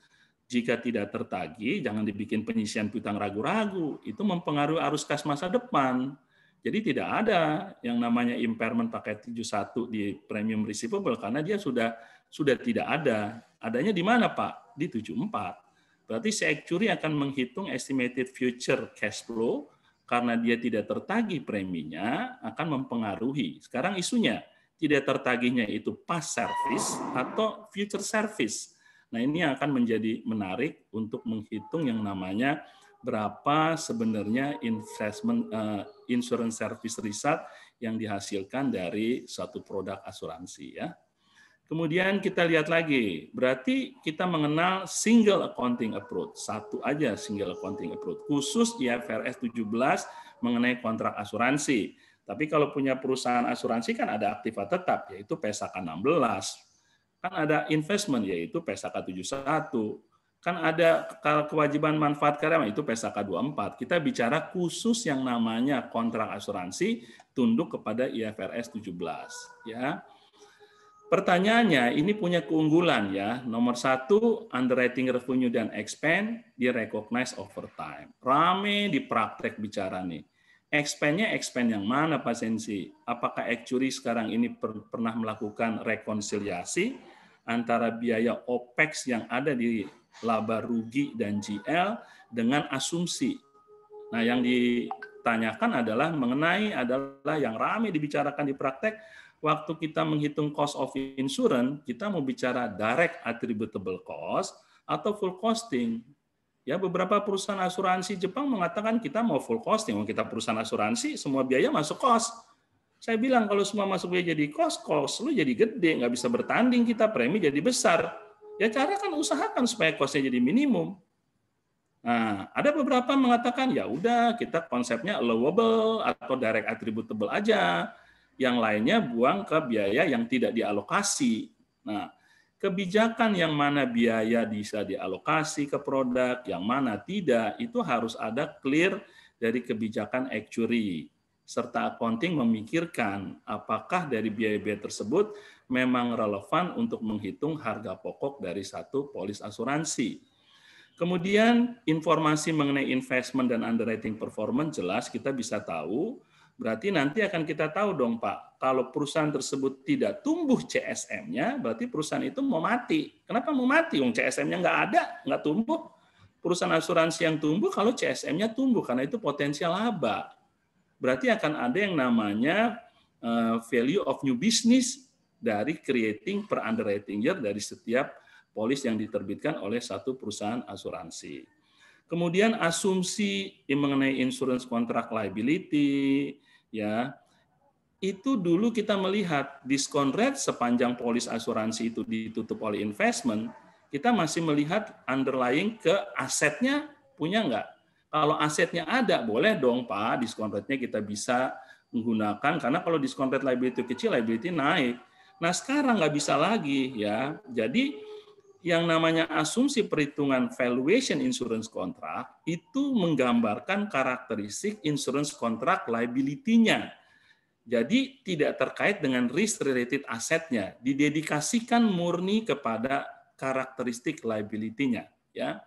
jika tidak tertagih, jangan dibikin penyisian piutang ragu-ragu. Itu mempengaruhi arus kas masa depan. Jadi tidak ada yang namanya impairment pakai 71 di premium receivable karena dia sudah sudah tidak ada. Adanya di mana, Pak? Di 74. Berarti actuary akan menghitung estimated future cash flow karena dia tidak tertagih preminya akan mempengaruhi. Sekarang isunya tidak tertagihnya itu past service atau future service Nah, ini akan menjadi menarik untuk menghitung yang namanya berapa sebenarnya investment uh, insurance service riset yang dihasilkan dari satu produk asuransi ya. Kemudian kita lihat lagi, berarti kita mengenal single accounting approach, satu aja single accounting approach, khusus ya IFRS 17 mengenai kontrak asuransi. Tapi kalau punya perusahaan asuransi kan ada aktiva tetap, yaitu PSAK 16, Kan ada investment yaitu PSK 71, kan ada kewajiban manfaat karyawan itu PSK 24. Kita bicara khusus yang namanya kontrak asuransi tunduk kepada IFRS 17 ya. Pertanyaannya, ini punya keunggulan ya. Nomor satu, underwriting revenue dan expense di recognize over time. Rame di praktek bicara nih expand-nya expand yang mana Pak Sensi? Apakah Actuary sekarang ini per, pernah melakukan rekonsiliasi antara biaya OPEX yang ada di laba rugi dan GL dengan asumsi? Nah, yang ditanyakan adalah mengenai adalah yang ramai dibicarakan di praktek waktu kita menghitung cost of insurance, kita mau bicara direct attributable cost atau full costing. Ya, beberapa perusahaan asuransi Jepang mengatakan kita mau full cost, mau kita perusahaan asuransi, semua biaya masuk cost. Saya bilang kalau semua masuk biaya jadi cost, cost lu jadi gede, nggak bisa bertanding kita, premi jadi besar. Ya cara kan usahakan supaya costnya jadi minimum. Nah, ada beberapa mengatakan ya udah kita konsepnya allowable atau direct attributable aja. Yang lainnya buang ke biaya yang tidak dialokasi. Nah, kebijakan yang mana biaya bisa dialokasi ke produk, yang mana tidak, itu harus ada clear dari kebijakan actuary serta accounting memikirkan apakah dari biaya-biaya tersebut memang relevan untuk menghitung harga pokok dari satu polis asuransi. Kemudian informasi mengenai investment dan underwriting performance jelas kita bisa tahu, berarti nanti akan kita tahu dong Pak, kalau perusahaan tersebut tidak tumbuh CSM-nya, berarti perusahaan itu mau mati. Kenapa mau mati? Wong CSM-nya nggak ada, nggak tumbuh. Perusahaan asuransi yang tumbuh kalau CSM-nya tumbuh karena itu potensial laba. Berarti akan ada yang namanya eh, value of new business dari creating per underwriting year dari setiap polis yang diterbitkan oleh satu perusahaan asuransi. Kemudian asumsi eh, mengenai insurance contract liability, ya itu dulu kita melihat diskon rate sepanjang polis asuransi itu ditutup oleh investment, kita masih melihat underlying ke asetnya punya nggak. Kalau asetnya ada, boleh dong Pak, diskon rate-nya kita bisa menggunakan, karena kalau diskon rate liability kecil, liability naik. Nah sekarang nggak bisa lagi ya. Jadi yang namanya asumsi perhitungan valuation insurance contract itu menggambarkan karakteristik insurance contract liability-nya jadi tidak terkait dengan risk related asetnya, didedikasikan murni kepada karakteristik liability-nya, ya.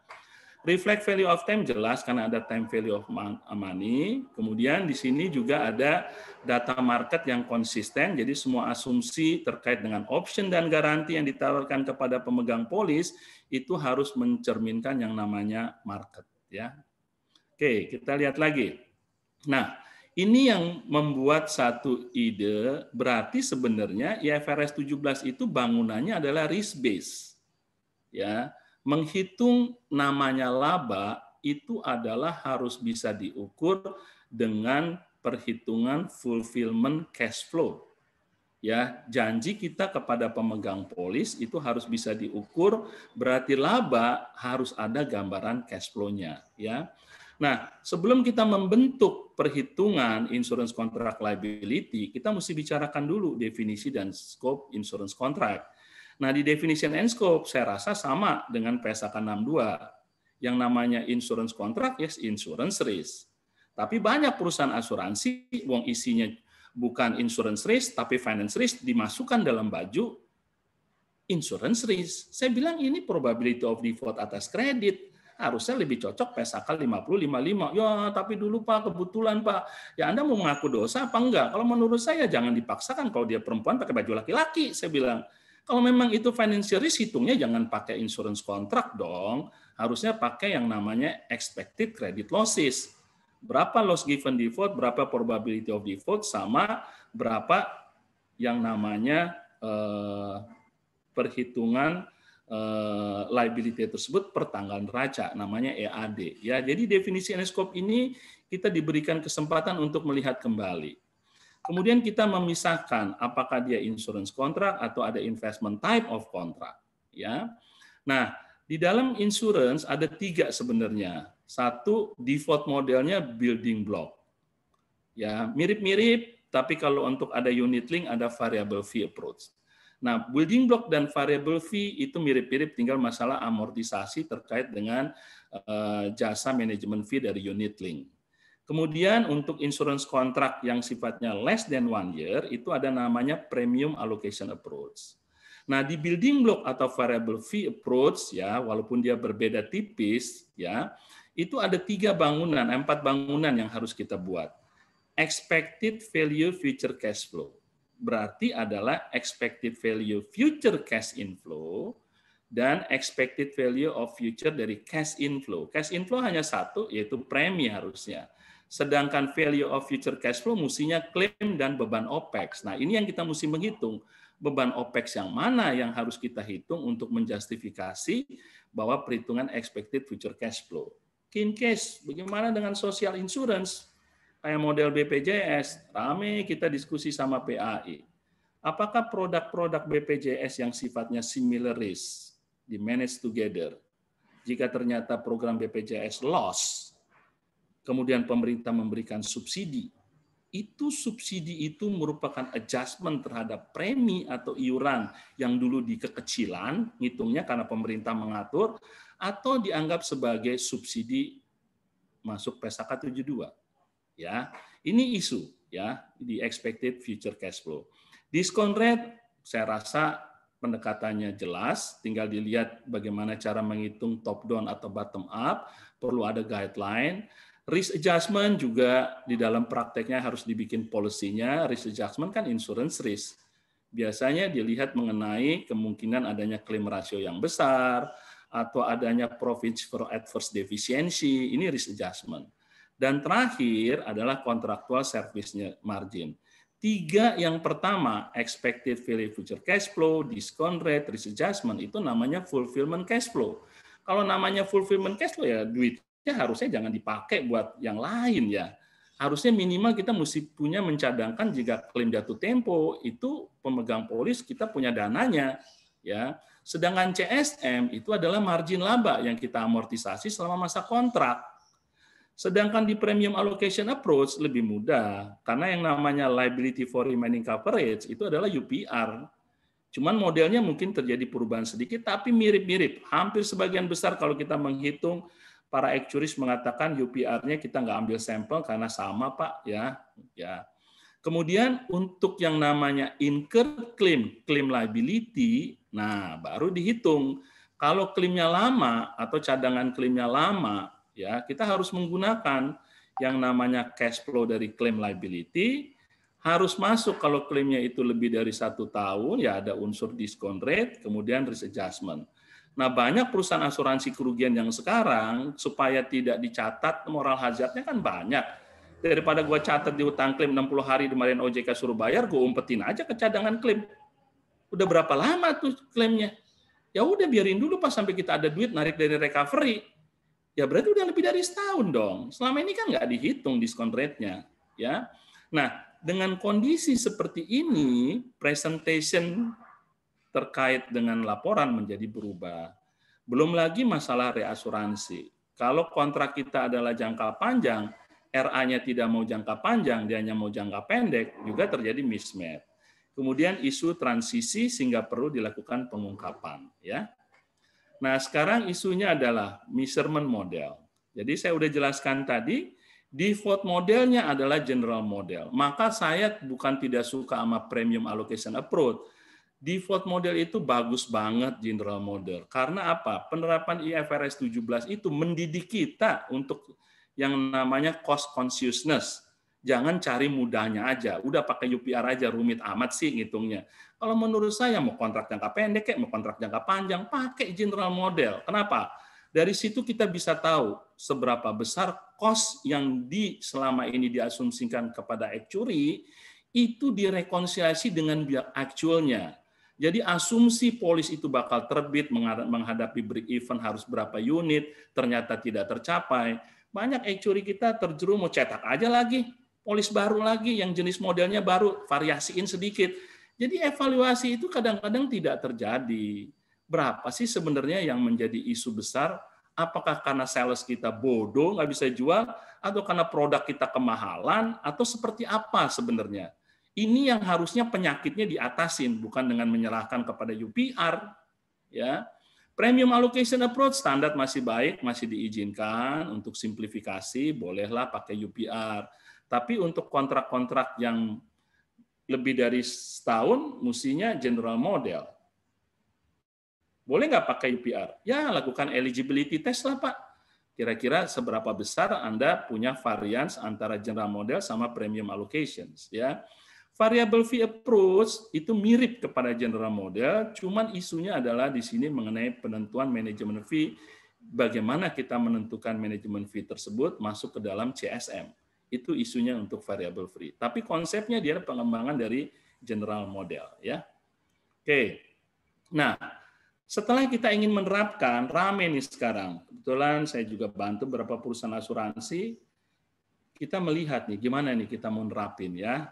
Reflect value of time jelas karena ada time value of uh, money. Kemudian di sini juga ada data market yang konsisten. Jadi semua asumsi terkait dengan option dan garansi yang ditawarkan kepada pemegang polis itu harus mencerminkan yang namanya market. Ya, oke kita lihat lagi. Nah ini yang membuat satu ide, berarti sebenarnya IFRS 17 itu bangunannya adalah risk base. Ya, menghitung namanya laba itu adalah harus bisa diukur dengan perhitungan fulfillment cash flow. Ya, janji kita kepada pemegang polis itu harus bisa diukur, berarti laba harus ada gambaran cash flow-nya, ya. Nah, sebelum kita membentuk perhitungan insurance contract liability, kita mesti bicarakan dulu definisi dan scope insurance contract. Nah, di definition and scope saya rasa sama dengan PSAK 62. Yang namanya insurance contract, yes, insurance risk. Tapi banyak perusahaan asuransi, uang isinya bukan insurance risk, tapi finance risk dimasukkan dalam baju insurance risk. Saya bilang ini probability of default atas kredit, harusnya lebih cocok Pesakal 5055. Ya, tapi dulu Pak kebetulan Pak. Ya Anda mau mengaku dosa apa enggak? Kalau menurut saya jangan dipaksakan kalau dia perempuan pakai baju laki-laki, saya bilang. Kalau memang itu financial risk hitungnya jangan pakai insurance kontrak dong. Harusnya pakai yang namanya expected credit losses. Berapa loss given default, berapa probability of default sama berapa yang namanya eh, perhitungan Eh, liability tersebut per tanggal neraca namanya EAD ya jadi definisi NSCOP ini kita diberikan kesempatan untuk melihat kembali kemudian kita memisahkan apakah dia insurance kontrak atau ada investment type of kontrak ya nah di dalam insurance ada tiga sebenarnya satu default modelnya building block ya mirip-mirip tapi kalau untuk ada unit link ada variable fee approach Nah, building block dan variable fee itu mirip-mirip, tinggal masalah amortisasi terkait dengan eh, jasa manajemen fee dari unit link. Kemudian untuk insurance contract yang sifatnya less than one year, itu ada namanya premium allocation approach. Nah, di building block atau variable fee approach, ya walaupun dia berbeda tipis, ya itu ada tiga bangunan, empat bangunan yang harus kita buat. Expected value future cash flow berarti adalah expected value future cash inflow dan expected value of future dari cash inflow. Cash inflow hanya satu, yaitu premi harusnya. Sedangkan value of future cash flow mestinya klaim dan beban OPEX. Nah ini yang kita mesti menghitung. Beban OPEX yang mana yang harus kita hitung untuk menjustifikasi bahwa perhitungan expected future cash flow. In case, bagaimana dengan social insurance? kayak model BPJS, rame kita diskusi sama PAI. Apakah produk-produk BPJS yang sifatnya similar risk di manage together, jika ternyata program BPJS loss, kemudian pemerintah memberikan subsidi, itu subsidi itu merupakan adjustment terhadap premi atau iuran yang dulu dikekecilan, kekecilan, ngitungnya karena pemerintah mengatur, atau dianggap sebagai subsidi masuk tujuh 72 ya. Ini isu ya di expected future cash flow. Discount rate saya rasa pendekatannya jelas, tinggal dilihat bagaimana cara menghitung top down atau bottom up, perlu ada guideline. Risk adjustment juga di dalam prakteknya harus dibikin polisinya. Risk adjustment kan insurance risk. Biasanya dilihat mengenai kemungkinan adanya claim ratio yang besar, atau adanya profit for adverse deficiency, ini risk adjustment. Dan terakhir adalah kontraktual service margin. Tiga yang pertama, expected value future cash flow, discount rate, risk adjustment, itu namanya fulfillment cash flow. Kalau namanya fulfillment cash flow ya duitnya harusnya jangan dipakai buat yang lain ya. Harusnya minimal kita mesti punya mencadangkan jika klaim jatuh tempo itu pemegang polis kita punya dananya ya. Sedangkan CSM itu adalah margin laba yang kita amortisasi selama masa kontrak. Sedangkan di premium allocation approach lebih mudah karena yang namanya liability for remaining coverage itu adalah UPR. Cuman modelnya mungkin terjadi perubahan sedikit tapi mirip-mirip. Hampir sebagian besar kalau kita menghitung para ekjuris mengatakan UPR-nya kita nggak ambil sampel karena sama Pak ya. Ya. Kemudian untuk yang namanya incurred claim, claim liability, nah baru dihitung. Kalau klaimnya lama atau cadangan klaimnya lama, ya kita harus menggunakan yang namanya cash flow dari claim liability harus masuk kalau klaimnya itu lebih dari satu tahun ya ada unsur discount rate kemudian risk adjustment. Nah banyak perusahaan asuransi kerugian yang sekarang supaya tidak dicatat moral hazardnya kan banyak daripada gua catat di utang klaim 60 hari kemarin OJK suruh bayar gua umpetin aja ke cadangan klaim udah berapa lama tuh klaimnya ya udah biarin dulu pas sampai kita ada duit narik dari recovery Ya berarti udah lebih dari setahun dong. Selama ini kan nggak dihitung diskon rate-nya. Ya. Nah, dengan kondisi seperti ini, presentation terkait dengan laporan menjadi berubah. Belum lagi masalah reasuransi. Kalau kontrak kita adalah jangka panjang, RA-nya tidak mau jangka panjang, dia hanya mau jangka pendek, juga terjadi mismatch. Kemudian isu transisi sehingga perlu dilakukan pengungkapan. Ya, Nah, sekarang isunya adalah measurement model. Jadi saya udah jelaskan tadi, default modelnya adalah general model. Maka saya bukan tidak suka sama premium allocation approach. Default model itu bagus banget general model. Karena apa? Penerapan IFRS 17 itu mendidik kita untuk yang namanya cost consciousness jangan cari mudahnya aja. Udah pakai UPR aja, rumit amat sih ngitungnya. Kalau menurut saya mau kontrak jangka pendek, kayak, mau kontrak jangka panjang, pakai general model. Kenapa? Dari situ kita bisa tahu seberapa besar cost yang di selama ini diasumsikan kepada actuary itu direkonsiliasi dengan biak actualnya. Jadi asumsi polis itu bakal terbit menghadapi break even harus berapa unit, ternyata tidak tercapai. Banyak actuary kita terjerumus cetak aja lagi, polis baru lagi yang jenis modelnya baru, variasiin sedikit. Jadi evaluasi itu kadang-kadang tidak terjadi. Berapa sih sebenarnya yang menjadi isu besar? Apakah karena sales kita bodoh, nggak bisa jual, atau karena produk kita kemahalan, atau seperti apa sebenarnya? Ini yang harusnya penyakitnya diatasin, bukan dengan menyerahkan kepada UPR. Ya, Premium allocation approach standar masih baik, masih diizinkan untuk simplifikasi, bolehlah pakai UPR tapi untuk kontrak-kontrak yang lebih dari setahun, mestinya general model. Boleh nggak pakai UPR? Ya, lakukan eligibility test lah, Pak. Kira-kira seberapa besar Anda punya variance antara general model sama premium allocations. ya Variable fee approach itu mirip kepada general model, cuman isunya adalah di sini mengenai penentuan manajemen fee, bagaimana kita menentukan manajemen fee tersebut masuk ke dalam CSM itu isunya untuk variable free. Tapi konsepnya dia pengembangan dari general model ya. Oke. Nah, setelah kita ingin menerapkan rame nih sekarang. Kebetulan saya juga bantu beberapa perusahaan asuransi kita melihat nih gimana nih kita mau nerapin ya.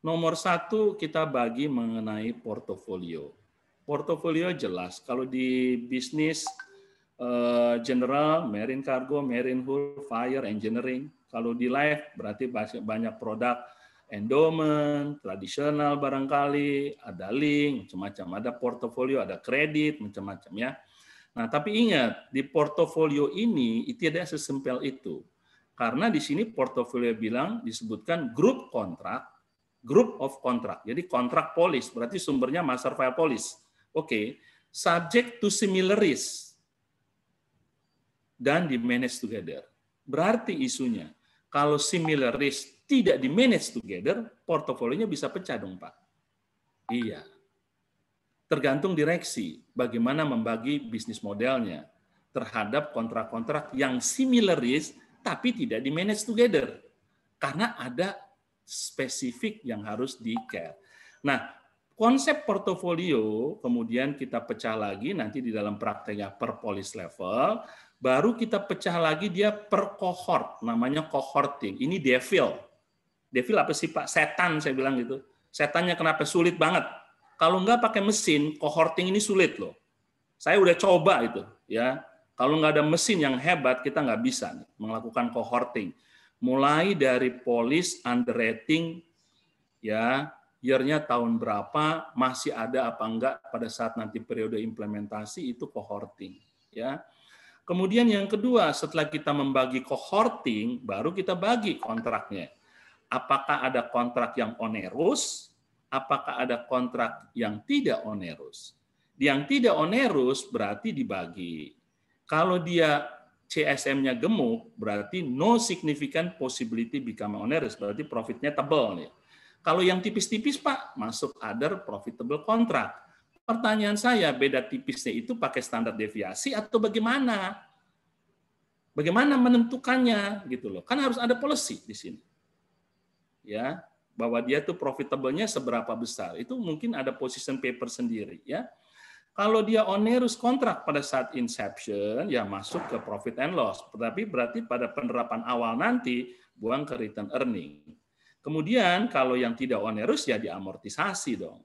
Nomor satu kita bagi mengenai portofolio. Portofolio jelas kalau di bisnis eh, general, marine cargo, marine hull, fire, engineering. Kalau di live berarti banyak produk endowment, tradisional barangkali, ada link, macam-macam, ada portofolio, ada kredit, macam-macam ya. Nah, tapi ingat, di portofolio ini itu tidak sesempel itu. Karena di sini portofolio bilang disebutkan grup kontrak, group of kontrak Jadi kontrak polis, berarti sumbernya master file polis. Oke, okay. subject to similar risk dan di manage together. Berarti isunya kalau similar risk tidak di manage together, portofolionya bisa pecah dong Pak. Iya. Tergantung direksi, bagaimana membagi bisnis modelnya terhadap kontrak-kontrak yang similar risk tapi tidak di manage together. Karena ada spesifik yang harus di care. Nah, konsep portofolio kemudian kita pecah lagi nanti di dalam prakteknya per polis level baru kita pecah lagi dia per cohort namanya cohorting. Ini devil. Devil apa sih Pak? Setan saya bilang gitu. Setannya kenapa sulit banget? Kalau nggak pakai mesin, cohorting ini sulit loh. Saya udah coba itu, ya. Kalau nggak ada mesin yang hebat, kita nggak bisa nih, melakukan cohorting. Mulai dari polis underrating, ya, yearnya tahun berapa, masih ada apa enggak pada saat nanti periode implementasi itu cohorting, ya. Kemudian yang kedua, setelah kita membagi cohorting baru kita bagi kontraknya. Apakah ada kontrak yang onerus? Apakah ada kontrak yang tidak onerus? Yang tidak onerus berarti dibagi. Kalau dia CSM-nya gemuk, berarti no significant possibility become onerous, berarti profitnya tebal Kalau yang tipis-tipis Pak, masuk other profitable contract. Pertanyaan saya, beda tipisnya itu pakai standar deviasi atau bagaimana? Bagaimana menentukannya gitu loh. Kan harus ada policy di sini. Ya, bahwa dia tuh profitable-nya seberapa besar. Itu mungkin ada position paper sendiri ya. Kalau dia onerous kontrak pada saat inception, ya masuk ke profit and loss. Tetapi berarti pada penerapan awal nanti buang ke return earning. Kemudian kalau yang tidak onerous ya diamortisasi dong.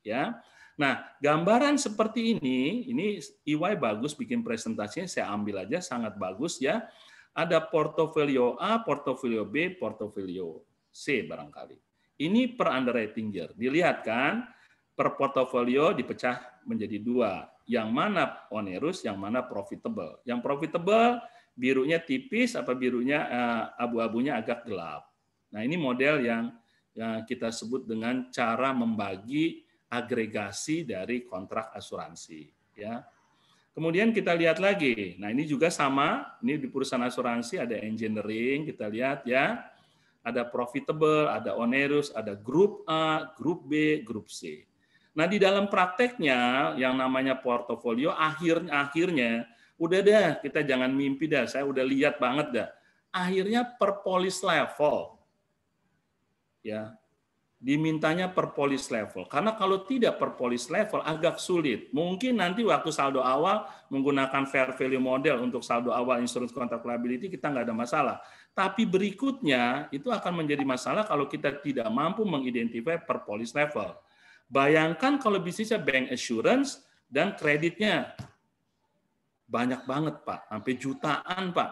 Ya, Nah, gambaran seperti ini, ini EY bagus bikin presentasinya, saya ambil aja sangat bagus ya. Ada portofolio A, portofolio B, portofolio C barangkali. Ini per underwriting year. Dilihat kan, per portofolio dipecah menjadi dua. Yang mana onerous, yang mana profitable. Yang profitable birunya tipis, apa birunya eh, abu-abunya agak gelap. Nah ini model yang eh, kita sebut dengan cara membagi agregasi dari kontrak asuransi ya. Kemudian kita lihat lagi. Nah, ini juga sama, ini di perusahaan asuransi ada engineering, kita lihat ya. Ada profitable, ada onerous, ada grup A, grup B, grup C. Nah, di dalam prakteknya yang namanya portofolio akhir akhirnya udah deh kita jangan mimpi dah, saya udah lihat banget dah. Akhirnya per polis level ya dimintanya per polis level. Karena kalau tidak per polis level agak sulit. Mungkin nanti waktu saldo awal menggunakan fair value model untuk saldo awal insurance contract liability kita nggak ada masalah. Tapi berikutnya itu akan menjadi masalah kalau kita tidak mampu mengidentifikasi per polis level. Bayangkan kalau bisnisnya bank assurance dan kreditnya banyak banget Pak, sampai jutaan Pak.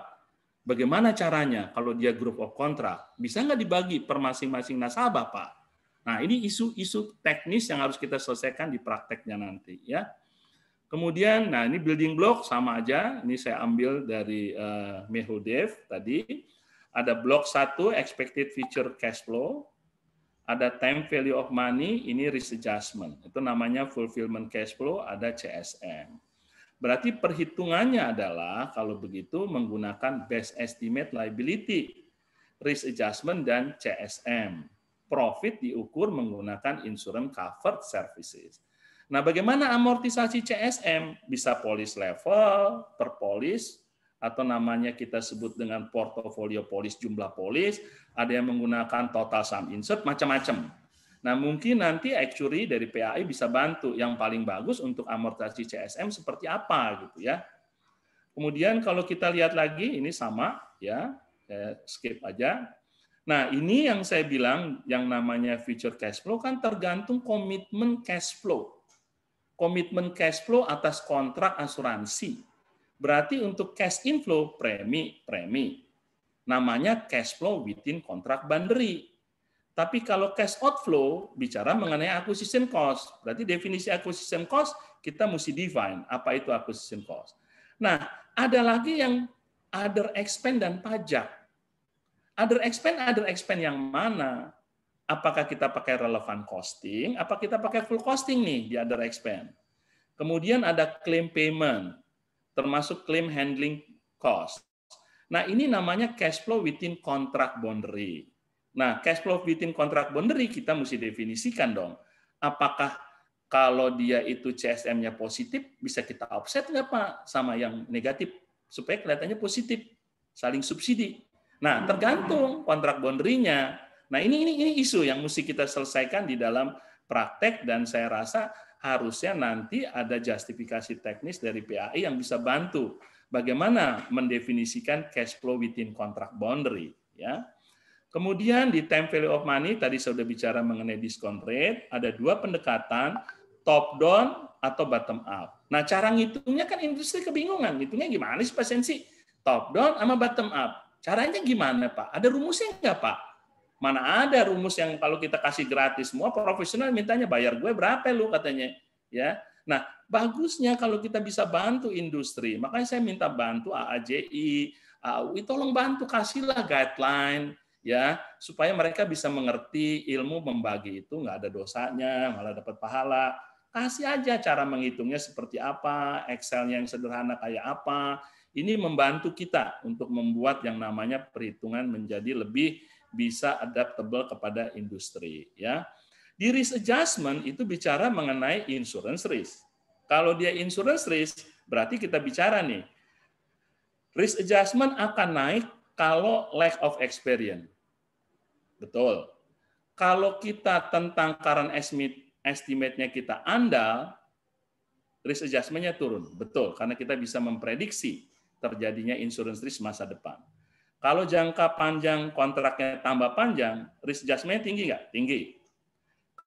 Bagaimana caranya kalau dia group of contract? Bisa nggak dibagi per masing-masing nasabah Pak? Nah, ini isu-isu teknis yang harus kita selesaikan di prakteknya nanti ya. Kemudian, nah ini building block sama aja. Ini saya ambil dari uh, eh, Mehudev tadi. Ada block satu expected future cash flow. Ada time value of money, ini risk adjustment. Itu namanya fulfillment cash flow, ada CSM. Berarti perhitungannya adalah kalau begitu menggunakan best estimate liability, risk adjustment, dan CSM profit diukur menggunakan insurance covered services. Nah, bagaimana amortisasi CSM? Bisa polis level per polis atau namanya kita sebut dengan portofolio polis jumlah polis, ada yang menggunakan total sum insert macam-macam. Nah, mungkin nanti actuary dari PAI bisa bantu yang paling bagus untuk amortisasi CSM seperti apa gitu ya. Kemudian kalau kita lihat lagi ini sama ya, eh, skip aja. Nah, ini yang saya bilang yang namanya future cash flow kan tergantung komitmen cash flow. Komitmen cash flow atas kontrak asuransi. Berarti untuk cash inflow premi, premi. Namanya cash flow within kontrak banderi. Tapi kalau cash outflow bicara mengenai acquisition cost. Berarti definisi acquisition cost kita mesti define apa itu acquisition cost. Nah, ada lagi yang other expense dan pajak Other expense, other expense yang mana? Apakah kita pakai relevan costing? Apa kita pakai full costing nih di other expense? Kemudian ada claim payment, termasuk claim handling cost. Nah, ini namanya cash flow within contract boundary. Nah, cash flow within contract boundary kita mesti definisikan dong. Apakah kalau dia itu CSM-nya positif, bisa kita offset nggak Pak sama yang negatif? Supaya kelihatannya positif, saling subsidi. Nah, tergantung kontrak bondrinya. Nah, ini ini ini isu yang mesti kita selesaikan di dalam praktek dan saya rasa harusnya nanti ada justifikasi teknis dari PAI yang bisa bantu bagaimana mendefinisikan cash flow within kontrak boundary ya. Kemudian di time value of money tadi saya sudah bicara mengenai discount rate, ada dua pendekatan top down atau bottom up. Nah, cara ngitungnya kan industri kebingungan, ngitungnya gimana sih pasien sih? Top down sama bottom up. Caranya gimana Pak? Ada rumusnya nggak Pak? Mana ada rumus yang kalau kita kasih gratis semua profesional mintanya bayar gue berapa lu katanya. Ya. Nah, bagusnya kalau kita bisa bantu industri. Makanya saya minta bantu AAJI, AUI tolong bantu kasihlah guideline ya supaya mereka bisa mengerti ilmu membagi itu nggak ada dosanya malah dapat pahala kasih aja cara menghitungnya seperti apa Excel yang sederhana kayak apa ini membantu kita untuk membuat yang namanya perhitungan menjadi lebih bisa adaptable kepada industri. Ya, di risk adjustment itu bicara mengenai insurance risk. Kalau dia insurance risk, berarti kita bicara nih, risk adjustment akan naik kalau lack of experience. Betul. Kalau kita tentang current estimate-nya kita andal, risk adjustment-nya turun. Betul, karena kita bisa memprediksi terjadinya insurance risk masa depan. Kalau jangka panjang kontraknya tambah panjang, risk adjustment tinggi nggak? Tinggi.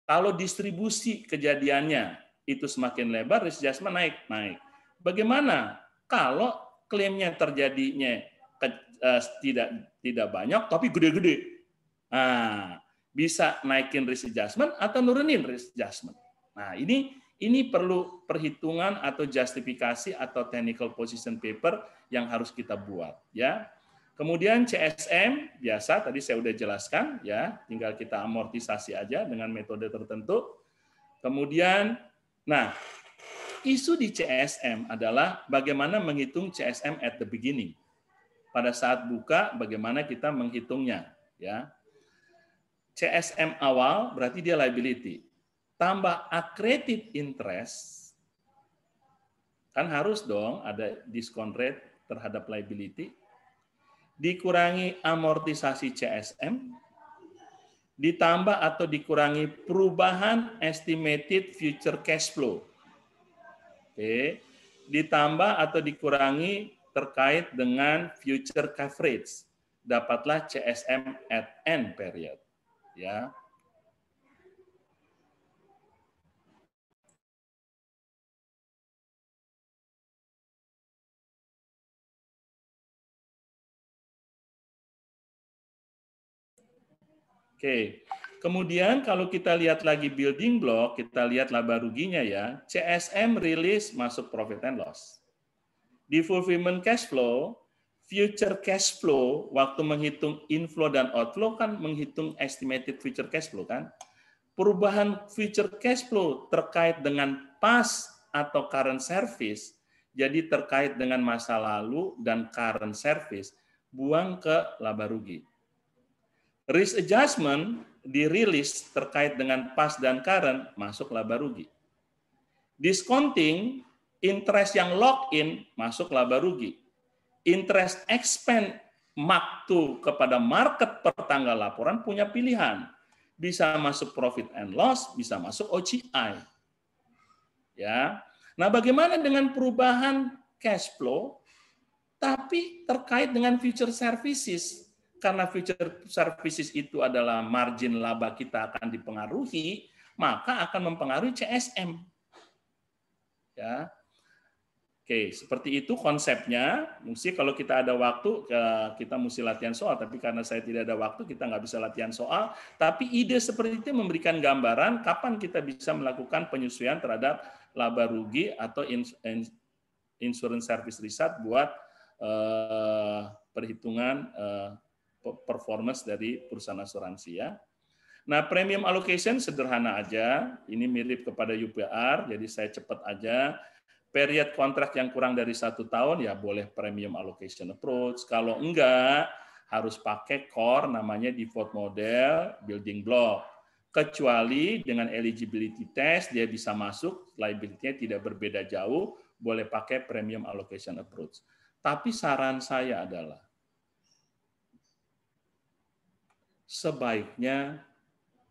Kalau distribusi kejadiannya itu semakin lebar, risk adjustment naik, naik. Bagaimana kalau klaimnya terjadinya ke, uh, tidak tidak banyak tapi gede-gede? Nah, bisa naikin risk adjustment atau nurunin risk adjustment. Nah, ini ini perlu perhitungan atau justifikasi atau technical position paper yang harus kita buat ya. Kemudian CSM biasa tadi saya sudah jelaskan ya, tinggal kita amortisasi aja dengan metode tertentu. Kemudian nah, isu di CSM adalah bagaimana menghitung CSM at the beginning. Pada saat buka bagaimana kita menghitungnya ya. CSM awal berarti dia liability tambah accredited interest, kan harus dong ada discount rate terhadap liability, dikurangi amortisasi CSM, ditambah atau dikurangi perubahan estimated future cash flow. Oke, ditambah atau dikurangi terkait dengan future coverage. Dapatlah CSM at end period. Ya. Oke. Kemudian kalau kita lihat lagi building block, kita lihat laba ruginya ya. CSM rilis masuk profit and loss. Di fulfillment cash flow, future cash flow waktu menghitung inflow dan outflow kan menghitung estimated future cash flow kan. Perubahan future cash flow terkait dengan past atau current service, jadi terkait dengan masa lalu dan current service, buang ke laba rugi. Risk adjustment dirilis terkait dengan pas dan current, masuk laba rugi. Discounting, interest yang lock in, masuk laba rugi. Interest expense mark kepada market pertanggal laporan punya pilihan. Bisa masuk profit and loss, bisa masuk OCI. Ya. Nah, bagaimana dengan perubahan cash flow tapi terkait dengan future services karena future services itu adalah margin laba kita akan dipengaruhi, maka akan mempengaruhi CSM. Ya. Oke, seperti itu konsepnya. Mesti kalau kita ada waktu, kita mesti latihan soal. Tapi karena saya tidak ada waktu, kita nggak bisa latihan soal. Tapi ide seperti itu memberikan gambaran kapan kita bisa melakukan penyesuaian terhadap laba rugi atau insurance service result buat eh, perhitungan eh, performance dari perusahaan asuransi ya. Nah, premium allocation sederhana aja, ini mirip kepada UPR, jadi saya cepat aja. Period kontrak yang kurang dari satu tahun ya boleh premium allocation approach. Kalau enggak, harus pakai core namanya default model building block. Kecuali dengan eligibility test dia bisa masuk, liability-nya tidak berbeda jauh, boleh pakai premium allocation approach. Tapi saran saya adalah sebaiknya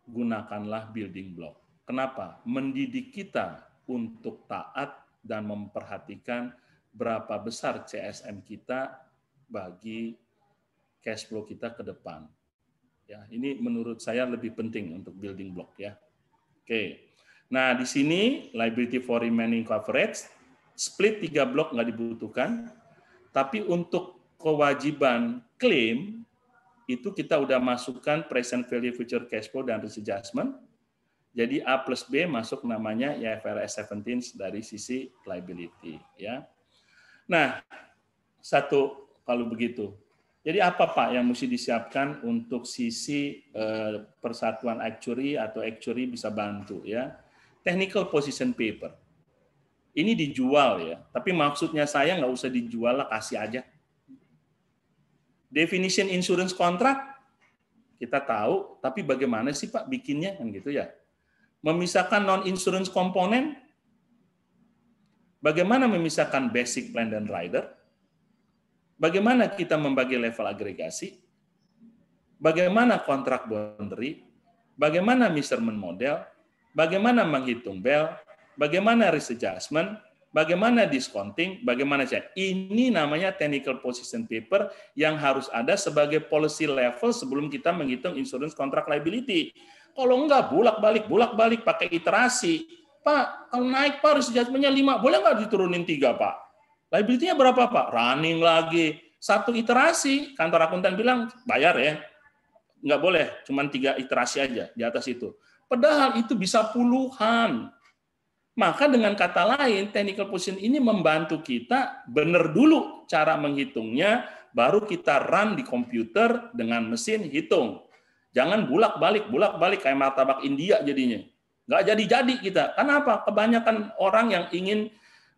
gunakanlah building block. Kenapa? Mendidik kita untuk taat dan memperhatikan berapa besar CSM kita bagi cash flow kita ke depan. Ya, ini menurut saya lebih penting untuk building block ya. Oke. Nah, di sini liability for remaining coverage split tiga blok nggak dibutuhkan, tapi untuk kewajiban klaim itu kita udah masukkan present value future cash flow dan risk adjustment. Jadi A plus B masuk namanya IFRS 17 dari sisi liability ya. Nah, satu kalau begitu. Jadi apa Pak yang mesti disiapkan untuk sisi eh, persatuan actuary atau actuary bisa bantu ya. Technical position paper. Ini dijual ya, tapi maksudnya saya nggak usah dijual lah kasih aja Definition insurance contract kita tahu, tapi bagaimana sih Pak bikinnya kan gitu ya? Memisahkan non insurance komponen. Bagaimana memisahkan basic plan dan rider? Bagaimana kita membagi level agregasi? Bagaimana kontrak boundary? Bagaimana measurement model? Bagaimana menghitung bel? Bagaimana risk adjustment? Bagaimana discounting, bagaimana cek. Ini namanya technical position paper yang harus ada sebagai policy level sebelum kita menghitung insurance contract liability. Kalau enggak, bolak-balik, bolak-balik pakai iterasi. Pak, kalau naik Pak risk judgment-nya 5, boleh enggak diturunin 3 Pak? Liability-nya berapa Pak? Running lagi. Satu iterasi, kantor akuntan bilang, bayar ya. Enggak boleh, cuma tiga iterasi aja di atas itu. Padahal itu bisa puluhan. Maka dengan kata lain, technical position ini membantu kita benar dulu cara menghitungnya, baru kita run di komputer dengan mesin hitung. Jangan bulak-balik, bulak-balik kayak martabak India jadinya. Nggak jadi-jadi kita. Kenapa? Kebanyakan orang yang ingin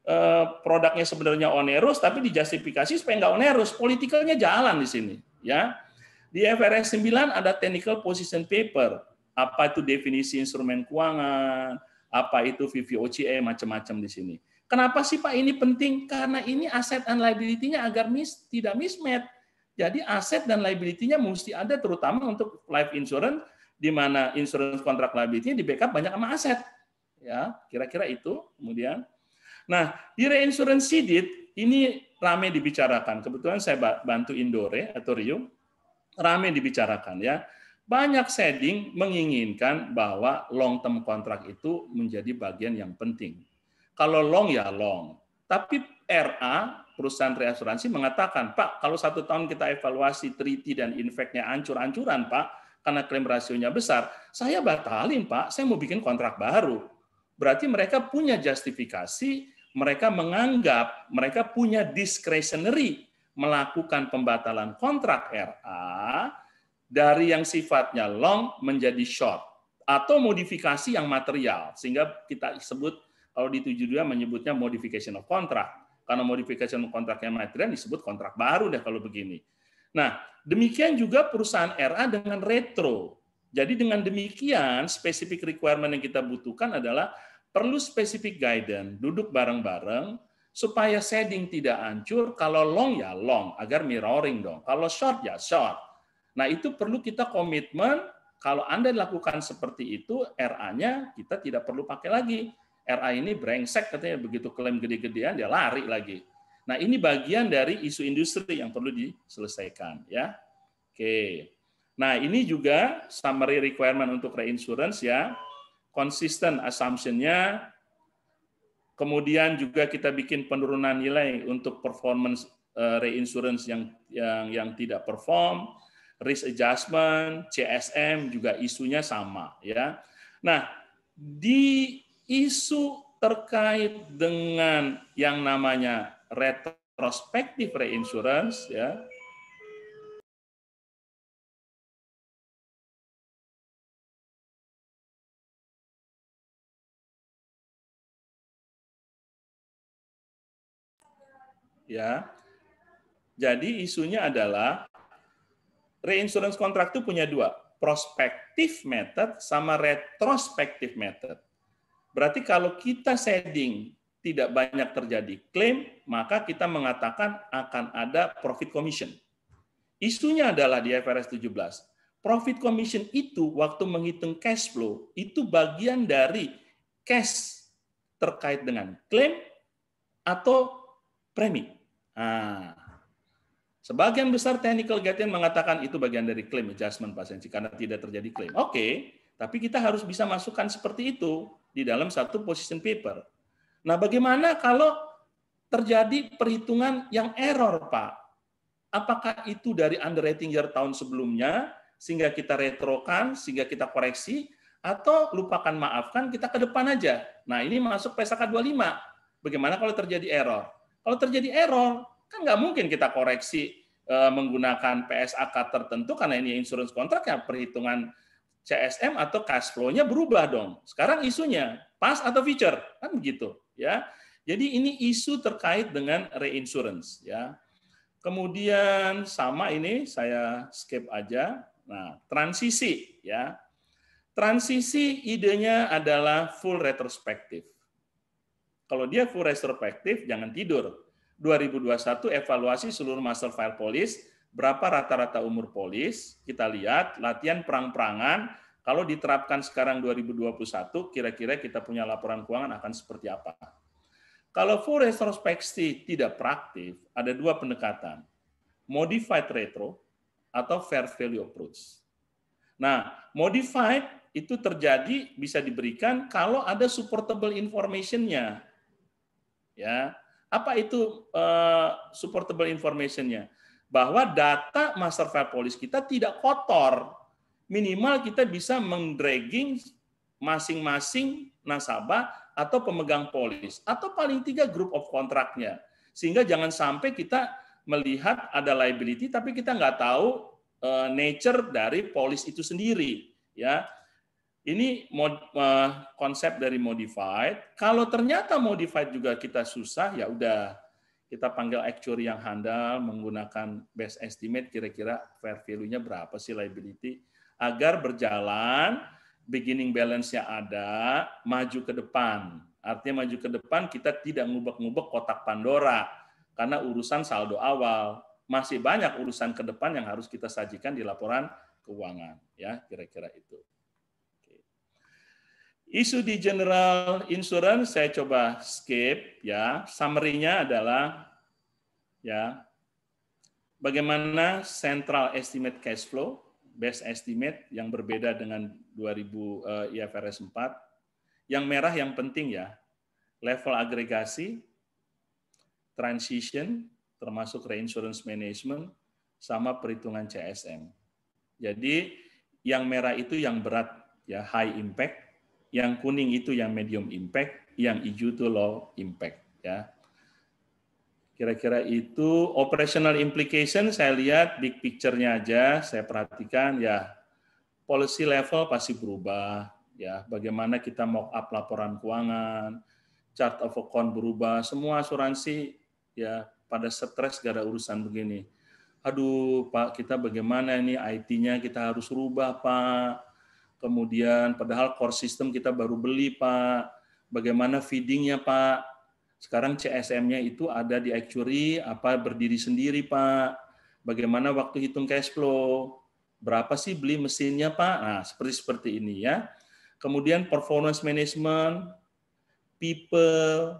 eh, produknya sebenarnya onerus, tapi dijustifikasi supaya nggak onerus. Politikalnya jalan di sini. ya. Di FRS 9 ada technical position paper. Apa itu definisi instrumen keuangan, apa itu VVOCE macam-macam di sini. Kenapa sih Pak ini penting? Karena ini aset and liability-nya agar mis, tidak mismatch. Jadi aset dan liability-nya mesti ada terutama untuk life insurance di mana insurance kontrak liability-nya di backup banyak sama aset. Ya, kira-kira itu. Kemudian Nah, di reinsurance sidit ini rame dibicarakan. Kebetulan saya bantu Indore atau Rio rame dibicarakan ya banyak setting menginginkan bahwa long term kontrak itu menjadi bagian yang penting. Kalau long ya long, tapi RA perusahaan reasuransi mengatakan, Pak, kalau satu tahun kita evaluasi treaty dan infeknya ancur-ancuran, Pak, karena klaim rasionya besar, saya batalin, Pak, saya mau bikin kontrak baru. Berarti mereka punya justifikasi, mereka menganggap, mereka punya discretionary melakukan pembatalan kontrak RA dari yang sifatnya long menjadi short atau modifikasi yang material sehingga kita sebut kalau di 72 menyebutnya modification of contract karena modification of contract yang material disebut kontrak baru deh kalau begini. Nah, demikian juga perusahaan RA dengan retro. Jadi dengan demikian specific requirement yang kita butuhkan adalah perlu specific guidance, duduk bareng-bareng supaya shading tidak hancur, kalau long ya long agar mirroring dong. Kalau short ya short Nah, itu perlu kita komitmen kalau Anda lakukan seperti itu, RA-nya kita tidak perlu pakai lagi. RA ini brengsek katanya begitu klaim gede-gedean dia lari lagi. Nah, ini bagian dari isu industri yang perlu diselesaikan ya. Oke. Nah, ini juga summary requirement untuk reinsurance ya. Konsisten assumption-nya. Kemudian juga kita bikin penurunan nilai untuk performance eh, reinsurance yang yang yang tidak perform risk adjustment, CSM juga isunya sama ya. Nah, di isu terkait dengan yang namanya retrospective reinsurance ya ya. Jadi isunya adalah reinsurance kontrak itu punya dua, prospective method sama retrospective method. Berarti kalau kita setting tidak banyak terjadi klaim, maka kita mengatakan akan ada profit commission. Isunya adalah di IFRS 17, profit commission itu waktu menghitung cash flow itu bagian dari cash terkait dengan klaim atau premi. Nah, Sebagian besar technical guidance mengatakan itu bagian dari claim adjustment pasien karena tidak terjadi claim. Oke, okay, tapi kita harus bisa masukkan seperti itu di dalam satu position paper. Nah, bagaimana kalau terjadi perhitungan yang error, Pak? Apakah itu dari underwriting year tahun sebelumnya sehingga kita retrokan, sehingga kita koreksi atau lupakan maafkan kita ke depan aja. Nah, ini masuk PSK 25. Bagaimana kalau terjadi error? Kalau terjadi error, kan nggak mungkin kita koreksi Eh, menggunakan PSAK tertentu karena ini insurance kontrak ya perhitungan CSM atau cash flow-nya berubah dong. Sekarang isunya pas atau feature kan begitu ya. Jadi ini isu terkait dengan reinsurance ya. Kemudian sama ini saya skip aja. Nah, transisi ya. Transisi idenya adalah full retrospective Kalau dia full retrospective jangan tidur 2021 evaluasi seluruh master file polis, berapa rata-rata umur polis, kita lihat latihan perang-perangan, kalau diterapkan sekarang 2021, kira-kira kita punya laporan keuangan akan seperti apa. Kalau full retrospeksi tidak praktif, ada dua pendekatan. Modified retro atau fair value approach. Nah, modified itu terjadi bisa diberikan kalau ada supportable information-nya. Ya, apa itu uh, supportable information-nya? Bahwa data master file polis kita tidak kotor. Minimal kita bisa mendragging masing-masing nasabah atau pemegang polis atau paling tiga grup of kontraknya. Sehingga jangan sampai kita melihat ada liability tapi kita nggak tahu uh, nature dari polis itu sendiri ya ini mod, uh, konsep dari modified. Kalau ternyata modified juga kita susah, ya udah kita panggil actuary yang handal menggunakan best estimate kira-kira fair value-nya berapa sih liability agar berjalan beginning balance-nya ada maju ke depan artinya maju ke depan kita tidak ngubek-ngubek kotak Pandora karena urusan saldo awal masih banyak urusan ke depan yang harus kita sajikan di laporan keuangan ya kira-kira itu Isu di general insurance saya coba skip ya. Summary-nya adalah ya bagaimana central estimate cash flow, best estimate yang berbeda dengan 2000 IFRS 4. Yang merah yang penting ya, level agregasi, transition termasuk reinsurance management sama perhitungan CSM. Jadi yang merah itu yang berat ya high impact, yang kuning itu yang medium impact, yang hijau itu low impact ya. Kira-kira itu operational implication saya lihat big picture-nya aja, saya perhatikan ya policy level pasti berubah ya. Bagaimana kita mock up laporan keuangan, chart of account berubah, semua asuransi ya pada stres gara urusan begini. Aduh Pak, kita bagaimana ini IT-nya kita harus rubah Pak kemudian padahal core system kita baru beli Pak, bagaimana feedingnya Pak, sekarang CSM-nya itu ada di actuary, apa berdiri sendiri Pak, bagaimana waktu hitung cash flow, berapa sih beli mesinnya Pak, nah, seperti seperti ini ya. Kemudian performance management, people,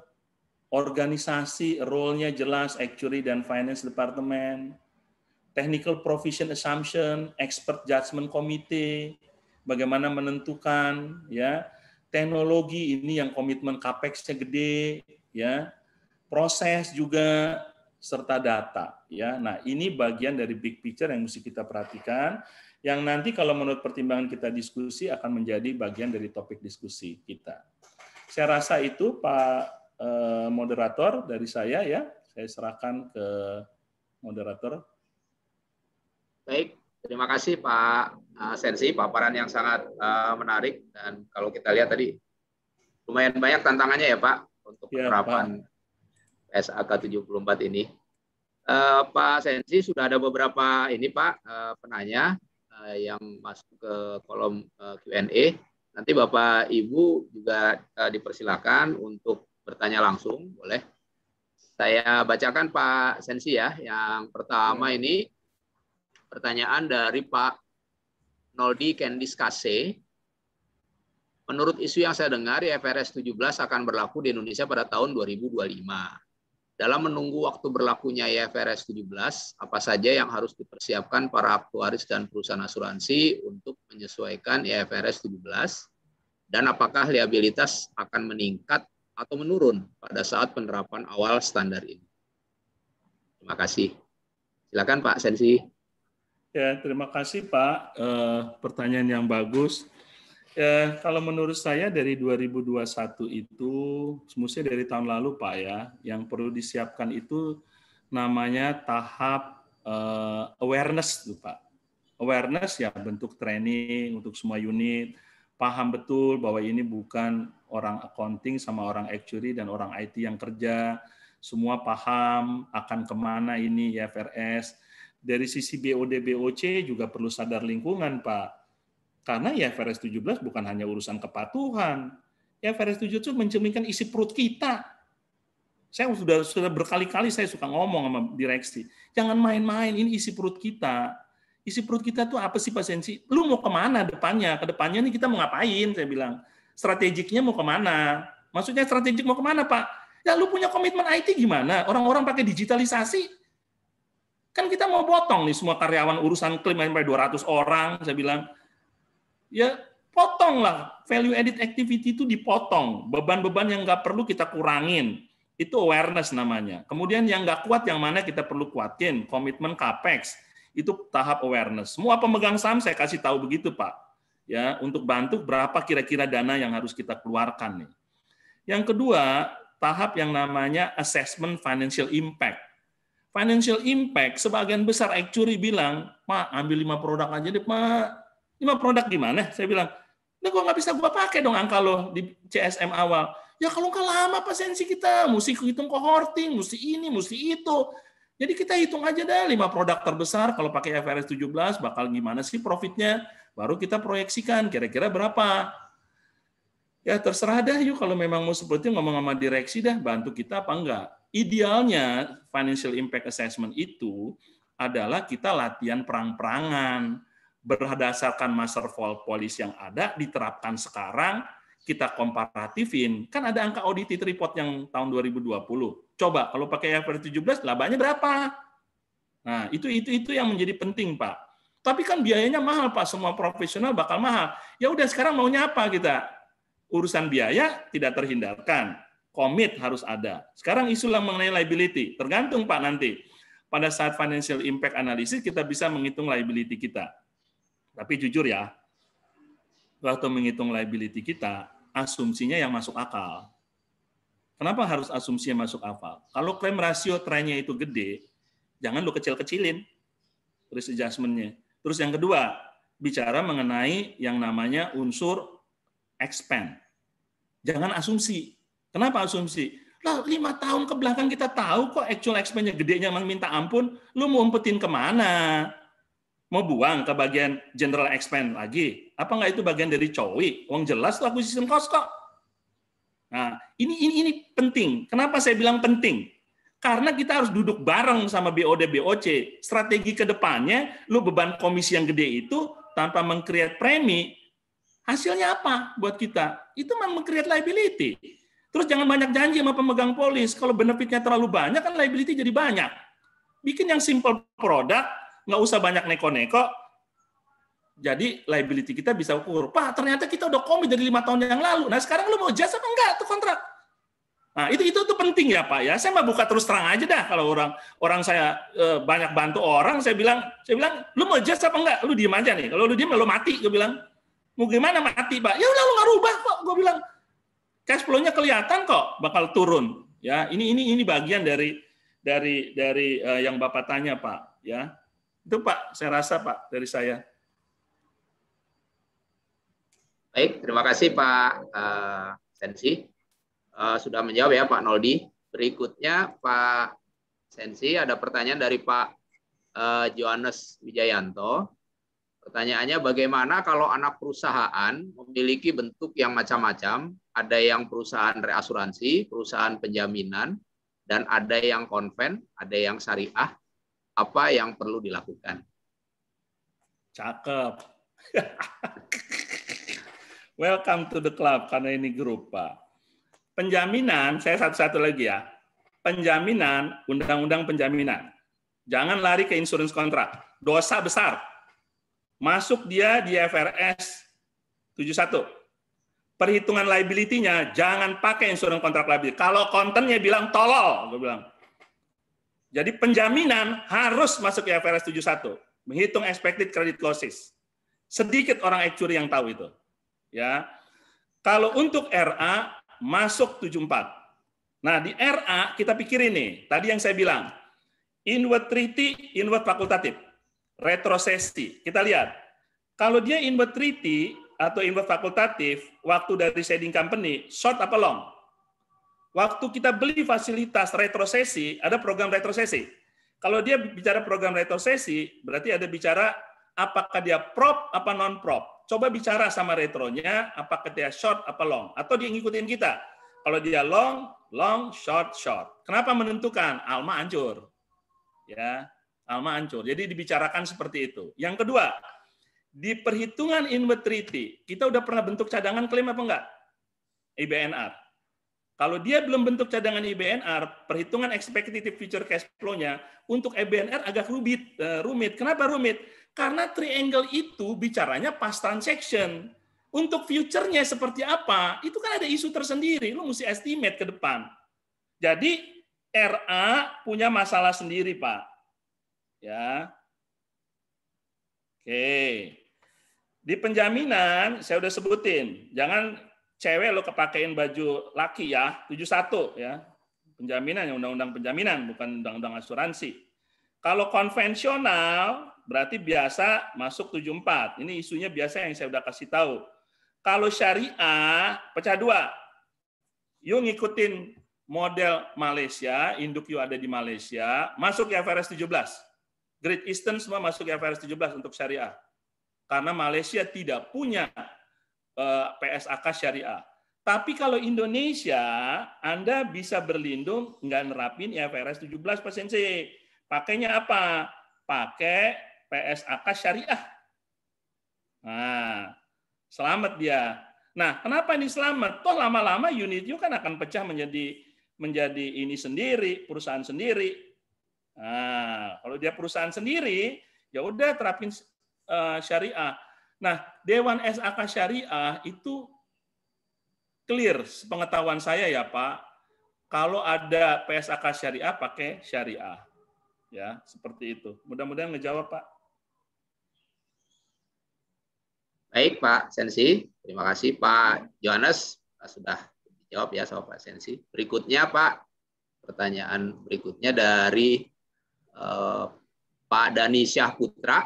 organisasi, role-nya jelas, actuary dan finance department, technical provision assumption, expert judgment committee, bagaimana menentukan ya teknologi ini yang komitmen capex-nya gede ya proses juga serta data ya nah ini bagian dari big picture yang mesti kita perhatikan yang nanti kalau menurut pertimbangan kita diskusi akan menjadi bagian dari topik diskusi kita saya rasa itu Pak eh, moderator dari saya ya saya serahkan ke moderator baik Terima kasih Pak eh, Sensi, paparan yang sangat eh, menarik dan kalau kita lihat tadi lumayan banyak tantangannya ya Pak untuk ya, penerapan Pak. SAK 74 ini. Eh, Pak Sensi sudah ada beberapa ini Pak penanya yang masuk ke kolom Q&A. Nanti Bapak Ibu juga dipersilakan untuk bertanya langsung, boleh? Saya bacakan Pak Sensi ya. Yang pertama iya. ini Pertanyaan dari Pak Noldi Candice Kase. Menurut isu yang saya dengar, IFRS 17 akan berlaku di Indonesia pada tahun 2025. Dalam menunggu waktu berlakunya IFRS 17, apa saja yang harus dipersiapkan para aktuaris dan perusahaan asuransi untuk menyesuaikan IFRS 17? Dan apakah liabilitas akan meningkat atau menurun pada saat penerapan awal standar ini? Terima kasih. Silakan Pak Sensi. Ya, terima kasih Pak. Eh, pertanyaan yang bagus. Eh, kalau menurut saya dari 2021 itu, semuanya dari tahun lalu Pak ya, yang perlu disiapkan itu namanya tahap eh, awareness tuh Pak. Awareness ya bentuk training untuk semua unit, paham betul bahwa ini bukan orang accounting sama orang actuary dan orang IT yang kerja, semua paham akan kemana ini IFRS, dari sisi BOD BOC juga perlu sadar lingkungan, Pak. Karena ya IFRS 17 bukan hanya urusan kepatuhan. Ya IFRS 17 mencerminkan isi perut kita. Saya sudah sudah berkali-kali saya suka ngomong sama direksi, jangan main-main ini isi perut kita. Isi perut kita tuh apa sih pasensi? Lu mau kemana depannya? Kedepannya nih kita mau ngapain? Saya bilang strategiknya mau kemana? Maksudnya strategik mau kemana Pak? Ya lu punya komitmen IT gimana? Orang-orang pakai digitalisasi, Kan kita mau potong nih semua karyawan urusan klaim sampai 200 orang, saya bilang. Ya potonglah value added activity itu dipotong. Beban-beban yang nggak perlu kita kurangin. Itu awareness namanya. Kemudian yang nggak kuat yang mana kita perlu kuatin, komitmen capex. Itu tahap awareness. Semua pemegang saham saya kasih tahu begitu, Pak. Ya, untuk bantu berapa kira-kira dana yang harus kita keluarkan nih. Yang kedua, tahap yang namanya assessment financial impact financial impact sebagian besar actuary bilang, "Pak, ambil lima produk aja deh, Pak." Lima produk gimana? Saya bilang, "Nah, gua nggak bisa gua pakai dong angka lo di CSM awal." Ya kalau nggak lama pasensi kita, mesti hitung cohorting, mesti ini, mesti itu. Jadi kita hitung aja deh, lima produk terbesar kalau pakai IFRS 17 bakal gimana sih profitnya? Baru kita proyeksikan kira-kira berapa. Ya terserah dah yuk kalau memang mau seperti ngomong sama direksi dah bantu kita apa enggak idealnya financial impact assessment itu adalah kita latihan perang-perangan berdasarkan master fall policy yang ada diterapkan sekarang kita komparatifin kan ada angka audit report yang tahun 2020 coba kalau pakai IFR 17 labanya berapa nah itu itu itu yang menjadi penting pak tapi kan biayanya mahal pak semua profesional bakal mahal ya udah sekarang maunya apa kita urusan biaya tidak terhindarkan komit harus ada. Sekarang isu yang mengenai liability, tergantung Pak nanti. Pada saat financial impact analysis kita bisa menghitung liability kita. Tapi jujur ya, waktu menghitung liability kita, asumsinya yang masuk akal. Kenapa harus asumsinya masuk akal? Kalau klaim rasio trennya itu gede, jangan lu kecil-kecilin risk adjustment-nya. Terus yang kedua, bicara mengenai yang namanya unsur expand. Jangan asumsi Kenapa asumsi? Lah lima tahun ke belakang kita tahu kok actual expense-nya gedenya emang minta ampun, lu mau umpetin kemana? Mau buang ke bagian general expense lagi? Apa nggak itu bagian dari Cowi? Uang jelas tuh aku sistem cost kok. Nah, ini, ini, ini penting. Kenapa saya bilang penting? Karena kita harus duduk bareng sama BOD, BOC. Strategi ke depannya, lu beban komisi yang gede itu tanpa mengkreat premi, hasilnya apa buat kita? Itu memang mengkreat liability Terus jangan banyak janji sama pemegang polis. Kalau benefitnya terlalu banyak, kan liability jadi banyak. Bikin yang simple produk, nggak usah banyak neko-neko. Jadi liability kita bisa ukur. Pak, ternyata kita udah komit dari lima tahun yang lalu. Nah sekarang lu mau jasa apa enggak tuh kontrak? Nah, itu itu itu penting ya Pak ya. Saya mau buka terus terang aja dah kalau orang orang saya e, banyak bantu orang, saya bilang saya bilang lu mau jasa apa enggak? Lu diem aja nih. Kalau lu diem ya lu mati, gue bilang. Mau gimana mati, Pak? Ya udah lu nggak rubah kok, gue bilang cash flow-nya kelihatan kok bakal turun ya ini ini ini bagian dari dari dari uh, yang Bapak tanya Pak ya itu Pak saya rasa Pak dari saya Baik, terima kasih Pak uh, Sensi. Uh, sudah menjawab ya Pak Noldi. Berikutnya Pak Sensi, ada pertanyaan dari Pak Johannes Wijayanto. Pertanyaannya bagaimana kalau anak perusahaan memiliki bentuk yang macam-macam, ada yang perusahaan reasuransi, perusahaan penjaminan, dan ada yang konven, ada yang syariah. Apa yang perlu dilakukan? Cakep. Welcome to the club karena ini grup, Pak. Penjaminan, saya satu-satu lagi ya. Penjaminan, undang-undang penjaminan. Jangan lari ke insurance kontrak. Dosa besar. Masuk dia di FRS 71 perhitungan liability-nya jangan pakai insurance kontrak liability. Kalau kontennya bilang tolol, gue bilang. Jadi penjaminan harus masuk ke IFRS 71, menghitung expected credit losses. Sedikit orang actuary yang tahu itu. Ya. Kalau untuk RA masuk 74. Nah, di RA kita pikirin nih, tadi yang saya bilang, inward treaty, inward fakultatif, retrosesi. Kita lihat. Kalau dia inward treaty, atau invest fakultatif, waktu dari shading company, short apa long? Waktu kita beli fasilitas retrosesi, ada program retrosesi. Kalau dia bicara program retrosesi, berarti ada bicara apakah dia prop apa non prop. Coba bicara sama retronya, apakah dia short apa long, atau dia ngikutin kita. Kalau dia long, long, short, short. Kenapa menentukan? Alma hancur. Ya, Alma hancur. Jadi dibicarakan seperti itu. Yang kedua, di perhitungan inventory kita udah pernah bentuk cadangan klaim apa enggak? IBNR. Kalau dia belum bentuk cadangan IBNR, perhitungan expected future cash flow-nya untuk IBNR agak rumit. Eh, rumit. Kenapa rumit? Karena triangle itu bicaranya past transaction. Untuk future-nya seperti apa, itu kan ada isu tersendiri. Lo mesti estimate ke depan. Jadi RA punya masalah sendiri, Pak. Ya. Oke. Okay. Di penjaminan saya udah sebutin, jangan cewek lo kepakein baju laki ya, 71 ya. Penjaminan yang undang-undang penjaminan bukan undang-undang asuransi. Kalau konvensional berarti biasa masuk 74. Ini isunya biasa yang saya udah kasih tahu. Kalau syariah pecah dua. Yuk ngikutin model Malaysia, induk you ada di Malaysia, masuk IFRS 17. Great Eastern semua masuk IFRS 17 untuk syariah karena Malaysia tidak punya eh, PSAK syariah. Tapi kalau Indonesia, Anda bisa berlindung nggak nerapin IFRS 17 Persen Sensei. Pakainya apa? Pakai PSAK syariah. Nah, selamat dia. Nah, kenapa ini selamat? Toh lama-lama unit itu kan akan pecah menjadi menjadi ini sendiri, perusahaan sendiri. Nah, kalau dia perusahaan sendiri, ya udah terapin Eh, syariah. Nah, Dewan SAK Syariah itu clear pengetahuan saya ya Pak, kalau ada PSAK syariah pakai syariah. Ya, seperti itu. Mudah-mudahan ngejawab Pak. Baik Pak Sensi, terima kasih Pak Johannes sudah jawab ya sama Pak Sensi. Berikutnya Pak, pertanyaan berikutnya dari eh, Pak Dani Syah Putra.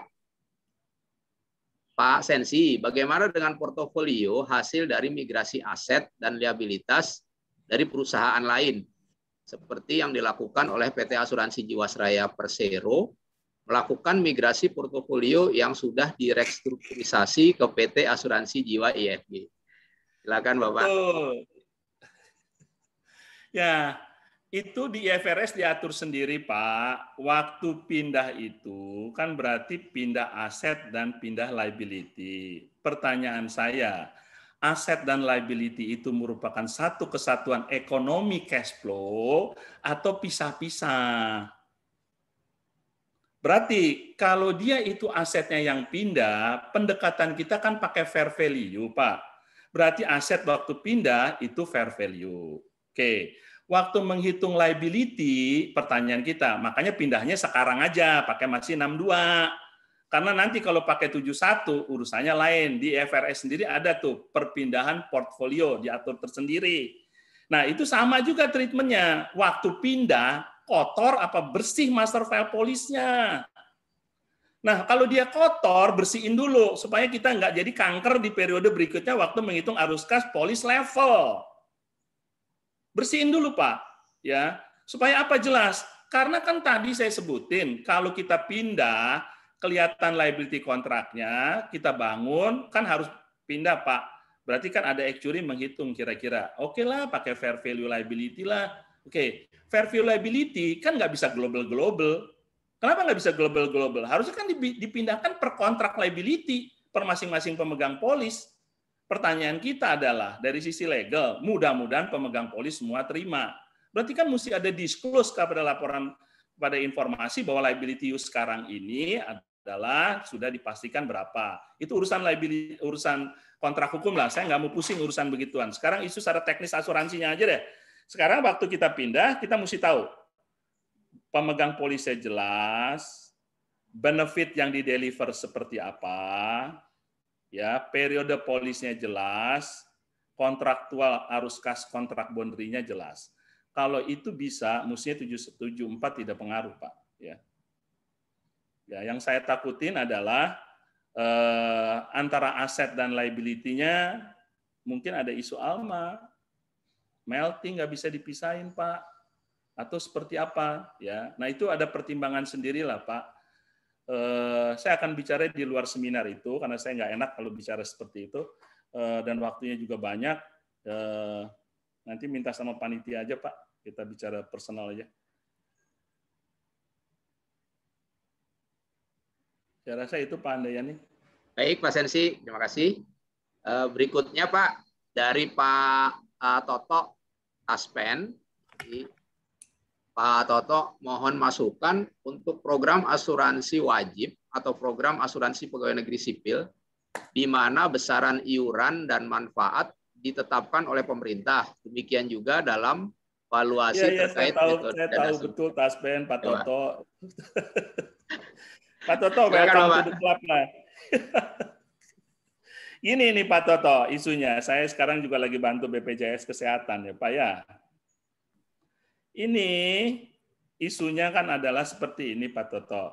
Pak Sensi, bagaimana dengan portofolio hasil dari migrasi aset dan liabilitas dari perusahaan lain seperti yang dilakukan oleh PT Asuransi Jiwasraya Persero melakukan migrasi portofolio yang sudah direstrukturisasi ke PT Asuransi Jiwa IFG. Silakan Bapak. Oh. Ya, itu di IFRS diatur sendiri, Pak. Waktu pindah itu kan berarti pindah aset dan pindah liability. Pertanyaan saya, aset dan liability itu merupakan satu kesatuan ekonomi cash flow atau pisah-pisah? Berarti kalau dia itu asetnya yang pindah, pendekatan kita kan pakai fair value, Pak. Berarti aset waktu pindah itu fair value. Oke waktu menghitung liability pertanyaan kita, makanya pindahnya sekarang aja pakai masih 62. Karena nanti kalau pakai 71 urusannya lain. Di FRS sendiri ada tuh perpindahan portfolio diatur tersendiri. Nah, itu sama juga treatmentnya. Waktu pindah kotor apa bersih master file polisnya. Nah, kalau dia kotor, bersihin dulu supaya kita nggak jadi kanker di periode berikutnya waktu menghitung arus kas polis level bersihin dulu Pak, ya. Supaya apa jelas? Karena kan tadi saya sebutin kalau kita pindah kelihatan liability kontraknya, kita bangun kan harus pindah Pak. Berarti kan ada actuary menghitung kira-kira. Oke okay lah pakai fair value liability lah. Oke, okay. fair value liability kan nggak bisa global-global. Kenapa nggak bisa global-global? Harusnya kan dipindahkan per kontrak liability per masing-masing pemegang polis. Pertanyaan kita adalah dari sisi legal, mudah-mudahan pemegang polis semua terima. Berarti kan mesti ada disclose kepada laporan pada informasi bahwa liability you sekarang ini adalah sudah dipastikan berapa. Itu urusan liability urusan kontrak hukum lah. Saya nggak mau pusing urusan begituan. Sekarang isu secara teknis asuransinya aja deh. Sekarang waktu kita pindah, kita mesti tahu pemegang polisnya jelas, benefit yang di deliver seperti apa, ya periode polisnya jelas, kontraktual arus kas kontrak bondrinya jelas. Kalau itu bisa, tujuh 774 tidak pengaruh, Pak. Ya. ya yang saya takutin adalah eh, antara aset dan liability mungkin ada isu alma, melting nggak bisa dipisahin, Pak. Atau seperti apa? ya. Nah, itu ada pertimbangan sendirilah, Pak Eh, saya akan bicara di luar seminar itu karena saya nggak enak kalau bicara seperti itu eh, dan waktunya juga banyak. Eh, nanti minta sama panitia aja Pak, kita bicara personal aja. Saya rasa itu Pak Andayani. Baik Pak Sensi, terima kasih. Berikutnya Pak dari Pak Toto Aspen. Pak Toto mohon masukan untuk program asuransi wajib atau program asuransi pegawai negeri sipil di mana besaran iuran dan manfaat ditetapkan oleh pemerintah. Demikian juga dalam valuasi ya, ya, terkait saya tahu, saya tahu betul Taspen iya, Pak Toto. Pak Toto, welcome to the Ini nih Pak Toto isunya. Saya sekarang juga lagi bantu BPJS Kesehatan ya Pak ya. Ini isunya kan adalah seperti ini Pak Toto.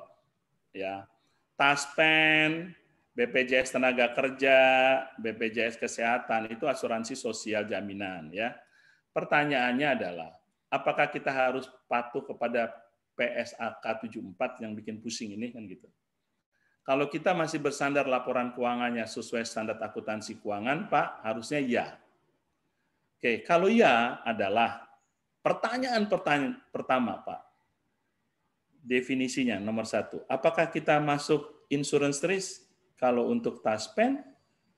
Ya. Taspen, BPJS tenaga kerja, BPJS kesehatan itu asuransi sosial jaminan ya. Pertanyaannya adalah apakah kita harus patuh kepada PSAK 74 yang bikin pusing ini kan gitu. Kalau kita masih bersandar laporan keuangannya sesuai standar akuntansi keuangan, Pak, harusnya ya. Oke, kalau ya adalah Pertanyaan pertanyaan pertama, Pak. Definisinya nomor satu. Apakah kita masuk insurance risk? Kalau untuk taspen,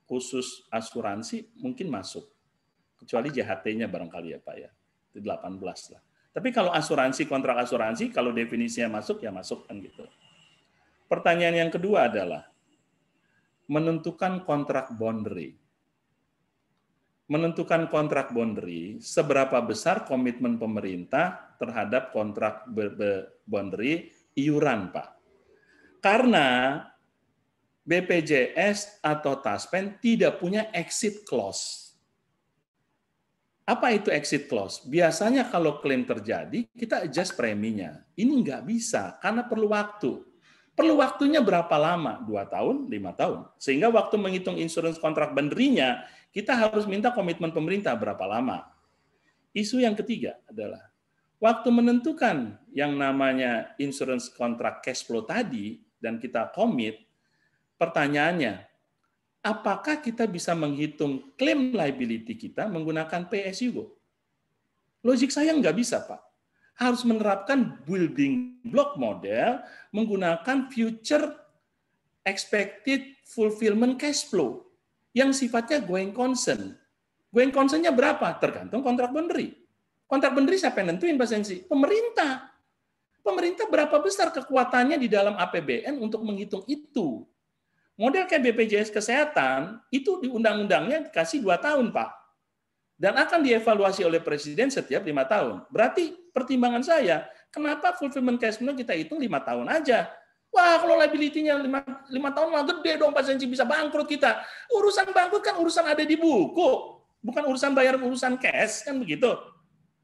khusus asuransi, mungkin masuk. Kecuali JHT-nya barangkali ya Pak ya. Itu 18 lah. Tapi kalau asuransi, kontrak asuransi, kalau definisinya masuk, ya masuk kan gitu. Pertanyaan yang kedua adalah, menentukan kontrak boundary menentukan kontrak boundary, seberapa besar komitmen pemerintah terhadap kontrak boundary iuran, Pak. Karena BPJS atau Taspen tidak punya exit clause. Apa itu exit clause? Biasanya kalau klaim terjadi, kita adjust preminya. Ini nggak bisa, karena perlu waktu. Perlu waktunya berapa lama? Dua tahun, lima tahun. Sehingga waktu menghitung insurance kontrak benderinya, kita harus minta komitmen pemerintah berapa lama. Isu yang ketiga adalah waktu menentukan yang namanya insurance kontrak cash flow tadi dan kita komit, pertanyaannya, apakah kita bisa menghitung claim liability kita menggunakan PSU? Logik saya nggak bisa, Pak. Harus menerapkan building block model menggunakan future expected fulfillment cash flow yang sifatnya going concern. Going concernnya berapa? Tergantung kontrak benderi. Kontrak benderi siapa yang nentuin Pak Sensi? Pemerintah. Pemerintah berapa besar kekuatannya di dalam APBN untuk menghitung itu? Model kayak BPJS Kesehatan, itu di undang-undangnya dikasih dua tahun, Pak. Dan akan dievaluasi oleh Presiden setiap lima tahun. Berarti pertimbangan saya, kenapa fulfillment cash flow kita hitung lima tahun aja? Wah, kalau liability-nya lima lima tahun mah gede dong Senci, bisa bangkrut kita. Urusan bangkrut kan urusan ada di buku, bukan urusan bayar urusan cash, kan begitu.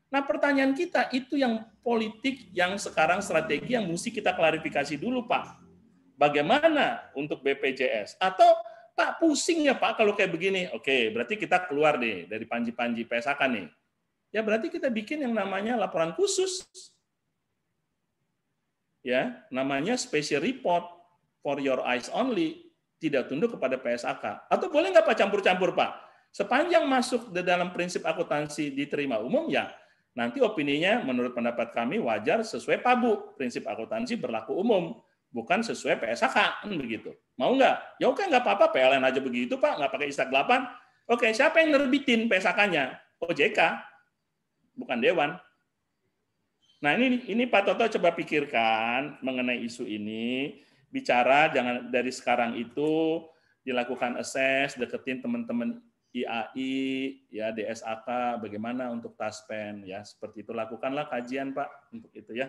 Nah, pertanyaan kita itu yang politik yang sekarang strategi yang mesti kita klarifikasi dulu, Pak. Bagaimana untuk BPJS? Atau Pak pusing ya Pak kalau kayak begini. Oke, berarti kita keluar deh dari panji-panji PSK nih. Ya berarti kita bikin yang namanya laporan khusus ya namanya special report for your eyes only tidak tunduk kepada PSAK atau boleh nggak pak campur-campur pak sepanjang masuk di dalam prinsip akuntansi diterima umum ya nanti opininya menurut pendapat kami wajar sesuai pabu prinsip akuntansi berlaku umum bukan sesuai PSAK kan begitu mau nggak ya oke nggak apa-apa PLN aja begitu pak nggak pakai istilah 8 oke siapa yang nerbitin PSAK-nya OJK bukan dewan Nah ini ini Pak Toto coba pikirkan mengenai isu ini. Bicara jangan dari sekarang itu dilakukan assess, deketin teman-teman IAI, ya DSAK, bagaimana untuk taspen, ya seperti itu lakukanlah kajian Pak untuk itu ya.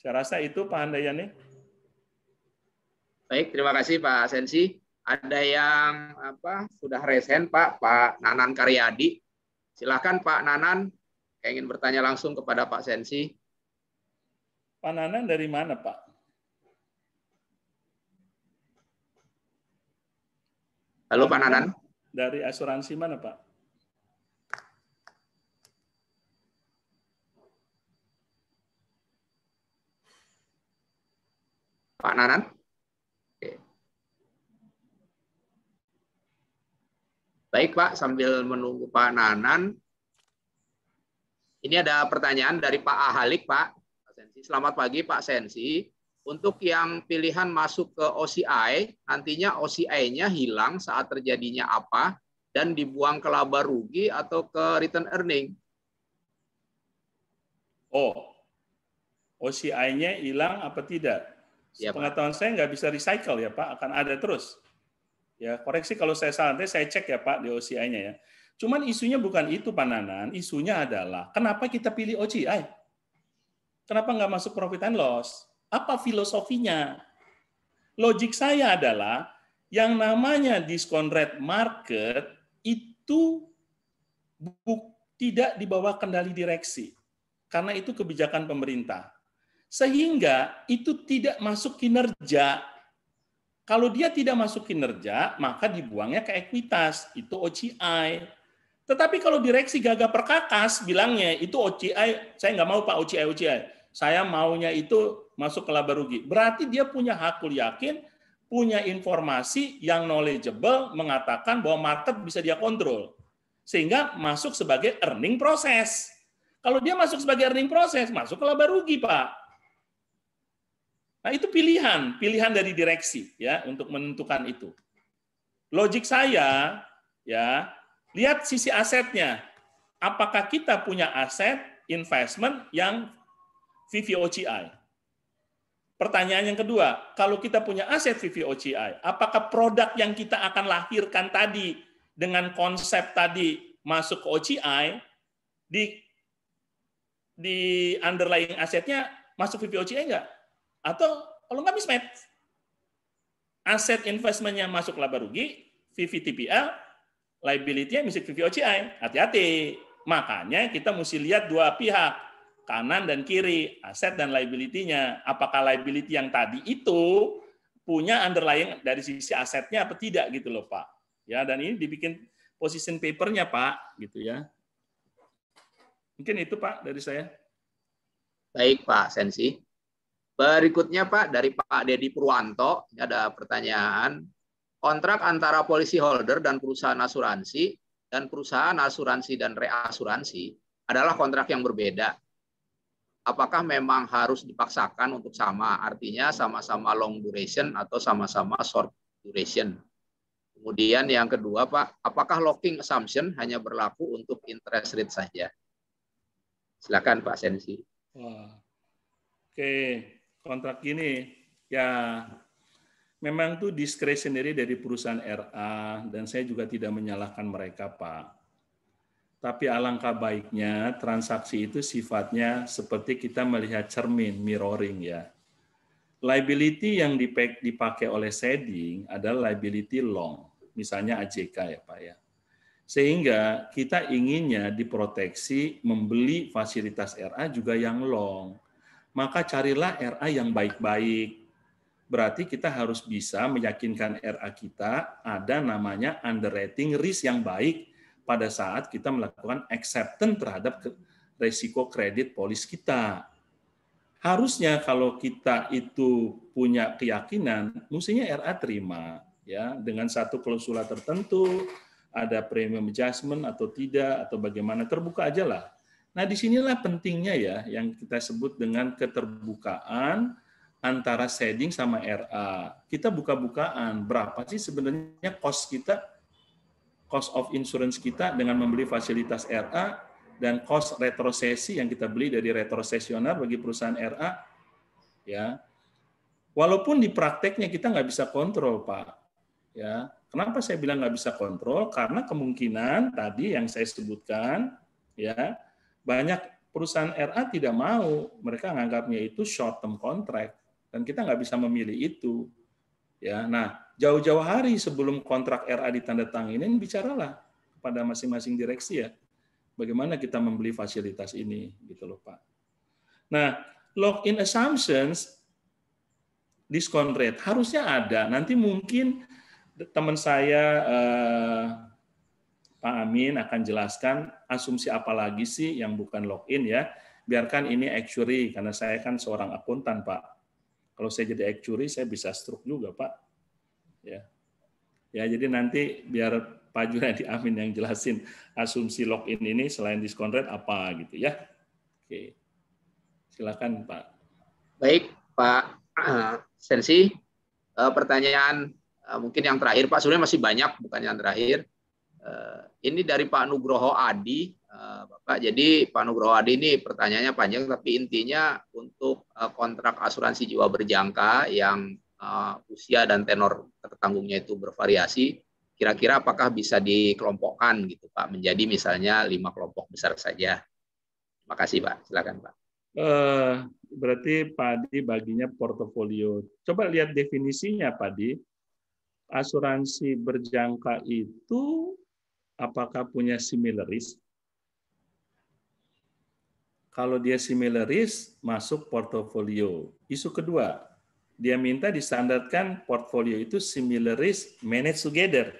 Saya rasa itu Pak Handayani. Baik, terima kasih Pak Sensi. Ada yang apa sudah resen Pak, Pak Nanan Karyadi. Silahkan Pak Nanan saya ingin bertanya langsung kepada Pak Sensi. Pak Nanang dari mana, Pak? Halo Pak Nanan. Dari asuransi mana Pak? Pak Nanan? Baik Pak, sambil menunggu Pak Nanan, ini ada pertanyaan dari Pak Ahalik, Pak. Selamat pagi, Pak Sensi. Untuk yang pilihan masuk ke OCI, nantinya OCI-nya hilang saat terjadinya apa dan dibuang ke laba rugi atau ke return earning? Oh, OCI-nya hilang apa tidak? Ya, Pengetahuan saya nggak bisa recycle ya Pak, akan ada terus. Ya koreksi kalau saya salah, nanti saya cek ya Pak di OCI-nya ya. Cuman isunya bukan itu, Pak Nanan. Isunya adalah kenapa kita pilih OCI? Kenapa nggak masuk profit and loss? Apa filosofinya? Logik saya adalah yang namanya diskon rate market itu buk, tidak di bawah kendali direksi. Karena itu kebijakan pemerintah. Sehingga itu tidak masuk kinerja. Kalau dia tidak masuk kinerja, maka dibuangnya ke ekuitas. Itu OCI tetapi kalau direksi gagah perkakas bilangnya itu OCI, saya nggak mau Pak OCI OCI. Saya maunya itu masuk ke laba rugi. Berarti dia punya hakul yakin, punya informasi yang knowledgeable mengatakan bahwa market bisa dia kontrol. Sehingga masuk sebagai earning proses. Kalau dia masuk sebagai earning proses, masuk ke laba rugi, Pak. Nah, itu pilihan, pilihan dari direksi ya untuk menentukan itu. Logik saya ya, Lihat sisi asetnya. Apakah kita punya aset investment yang VVOCI? Pertanyaan yang kedua, kalau kita punya aset VVOCI, apakah produk yang kita akan lahirkan tadi dengan konsep tadi masuk ke OCI di di underlying asetnya masuk VVOCI enggak? Atau kalau nggak mismatch? Aset investmentnya masuk laba rugi, VVTPL, liability nya mesti VVOCI. Hati-hati. Makanya kita mesti lihat dua pihak, kanan dan kiri, aset dan liability-nya. Apakah liability yang tadi itu punya underlying dari sisi asetnya apa tidak gitu loh Pak. Ya, dan ini dibikin position paper-nya, Pak, gitu ya. Mungkin itu Pak dari saya. Baik Pak Sensi. Berikutnya Pak dari Pak Dedi Purwanto ada pertanyaan kontrak antara polisi holder dan perusahaan asuransi dan perusahaan asuransi dan reasuransi adalah kontrak yang berbeda. Apakah memang harus dipaksakan untuk sama? Artinya sama-sama long duration atau sama-sama short duration. Kemudian yang kedua, Pak, apakah locking assumption hanya berlaku untuk interest rate saja? Silakan Pak Sensi. Oh, Oke, kontrak ini ya memang itu discretionary dari perusahaan RA dan saya juga tidak menyalahkan mereka, Pak. Tapi alangkah baiknya transaksi itu sifatnya seperti kita melihat cermin mirroring ya. Liability yang dipakai oleh Seding adalah liability long, misalnya AJK ya Pak ya. Sehingga kita inginnya diproteksi membeli fasilitas RA juga yang long. Maka carilah RA yang baik-baik, berarti kita harus bisa meyakinkan RA kita ada namanya underwriting risk yang baik pada saat kita melakukan acceptance terhadap resiko kredit polis kita. Harusnya kalau kita itu punya keyakinan, mestinya RA terima ya dengan satu klausula tertentu, ada premium adjustment atau tidak atau bagaimana terbuka aja lah. Nah disinilah pentingnya ya yang kita sebut dengan keterbukaan antara shading sama RA. Kita buka-bukaan berapa sih sebenarnya cost kita cost of insurance kita dengan membeli fasilitas RA dan cost retrosesi yang kita beli dari retrosesioner bagi perusahaan RA ya. Walaupun di prakteknya kita nggak bisa kontrol, Pak. Ya, kenapa saya bilang nggak bisa kontrol? Karena kemungkinan tadi yang saya sebutkan, ya banyak perusahaan RA tidak mau, mereka menganggapnya itu short term contract dan kita nggak bisa memilih itu. Ya, nah jauh-jauh hari sebelum kontrak RA ditandatangani bicaralah kepada masing-masing direksi ya, bagaimana kita membeli fasilitas ini gitu loh Pak. Nah, lock-in assumptions discount rate harusnya ada. Nanti mungkin teman saya eh, Pak Amin akan jelaskan asumsi apa lagi sih yang bukan lock-in ya. Biarkan ini actuary karena saya kan seorang akuntan Pak kalau saya jadi actuary, saya bisa stroke juga, Pak. Ya, ya jadi nanti biar Pak Junadi Amin yang jelasin asumsi login ini selain diskon rate apa gitu ya. Oke, silakan Pak. Baik, Pak eh, Sensi. Eh, pertanyaan eh, mungkin yang terakhir, Pak. Sebenarnya masih banyak, bukan yang terakhir. Ini dari Pak Nugroho Adi Eh, Bapak. Jadi Pak Nugroho Adi ini pertanyaannya panjang tapi intinya untuk eh, kontrak asuransi jiwa berjangka yang eh, usia dan tenor tertanggungnya itu bervariasi, kira-kira apakah bisa dikelompokkan gitu Pak menjadi misalnya lima kelompok besar saja. Terima kasih Pak, silakan Pak. Eh, berarti Adi baginya portofolio. Coba lihat definisinya Pak Di Asuransi berjangka itu apakah punya similaris? Kalau dia similar masuk portofolio. Isu kedua, dia minta disandarkan portofolio itu similar manage together.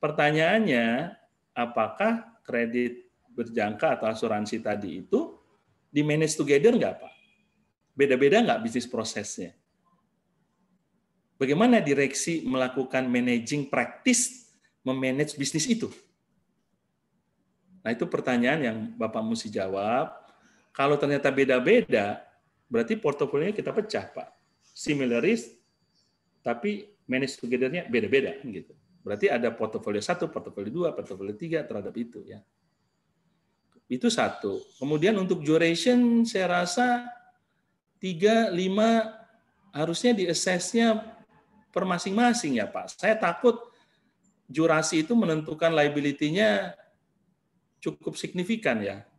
Pertanyaannya, apakah kredit berjangka atau asuransi tadi itu di manage together nggak Pak? Beda-beda nggak bisnis prosesnya? Bagaimana direksi melakukan managing practice memanage bisnis itu? Nah itu pertanyaan yang Bapak mesti jawab kalau ternyata beda-beda, berarti portofolionya kita pecah, Pak. Similaris, tapi manage together-nya beda-beda. Gitu. Berarti ada portofolio satu, portofolio dua, portofolio tiga terhadap itu. ya. Itu satu. Kemudian untuk duration, saya rasa tiga, lima, harusnya di assessnya per masing-masing ya Pak. Saya takut durasi itu menentukan liability-nya cukup signifikan ya.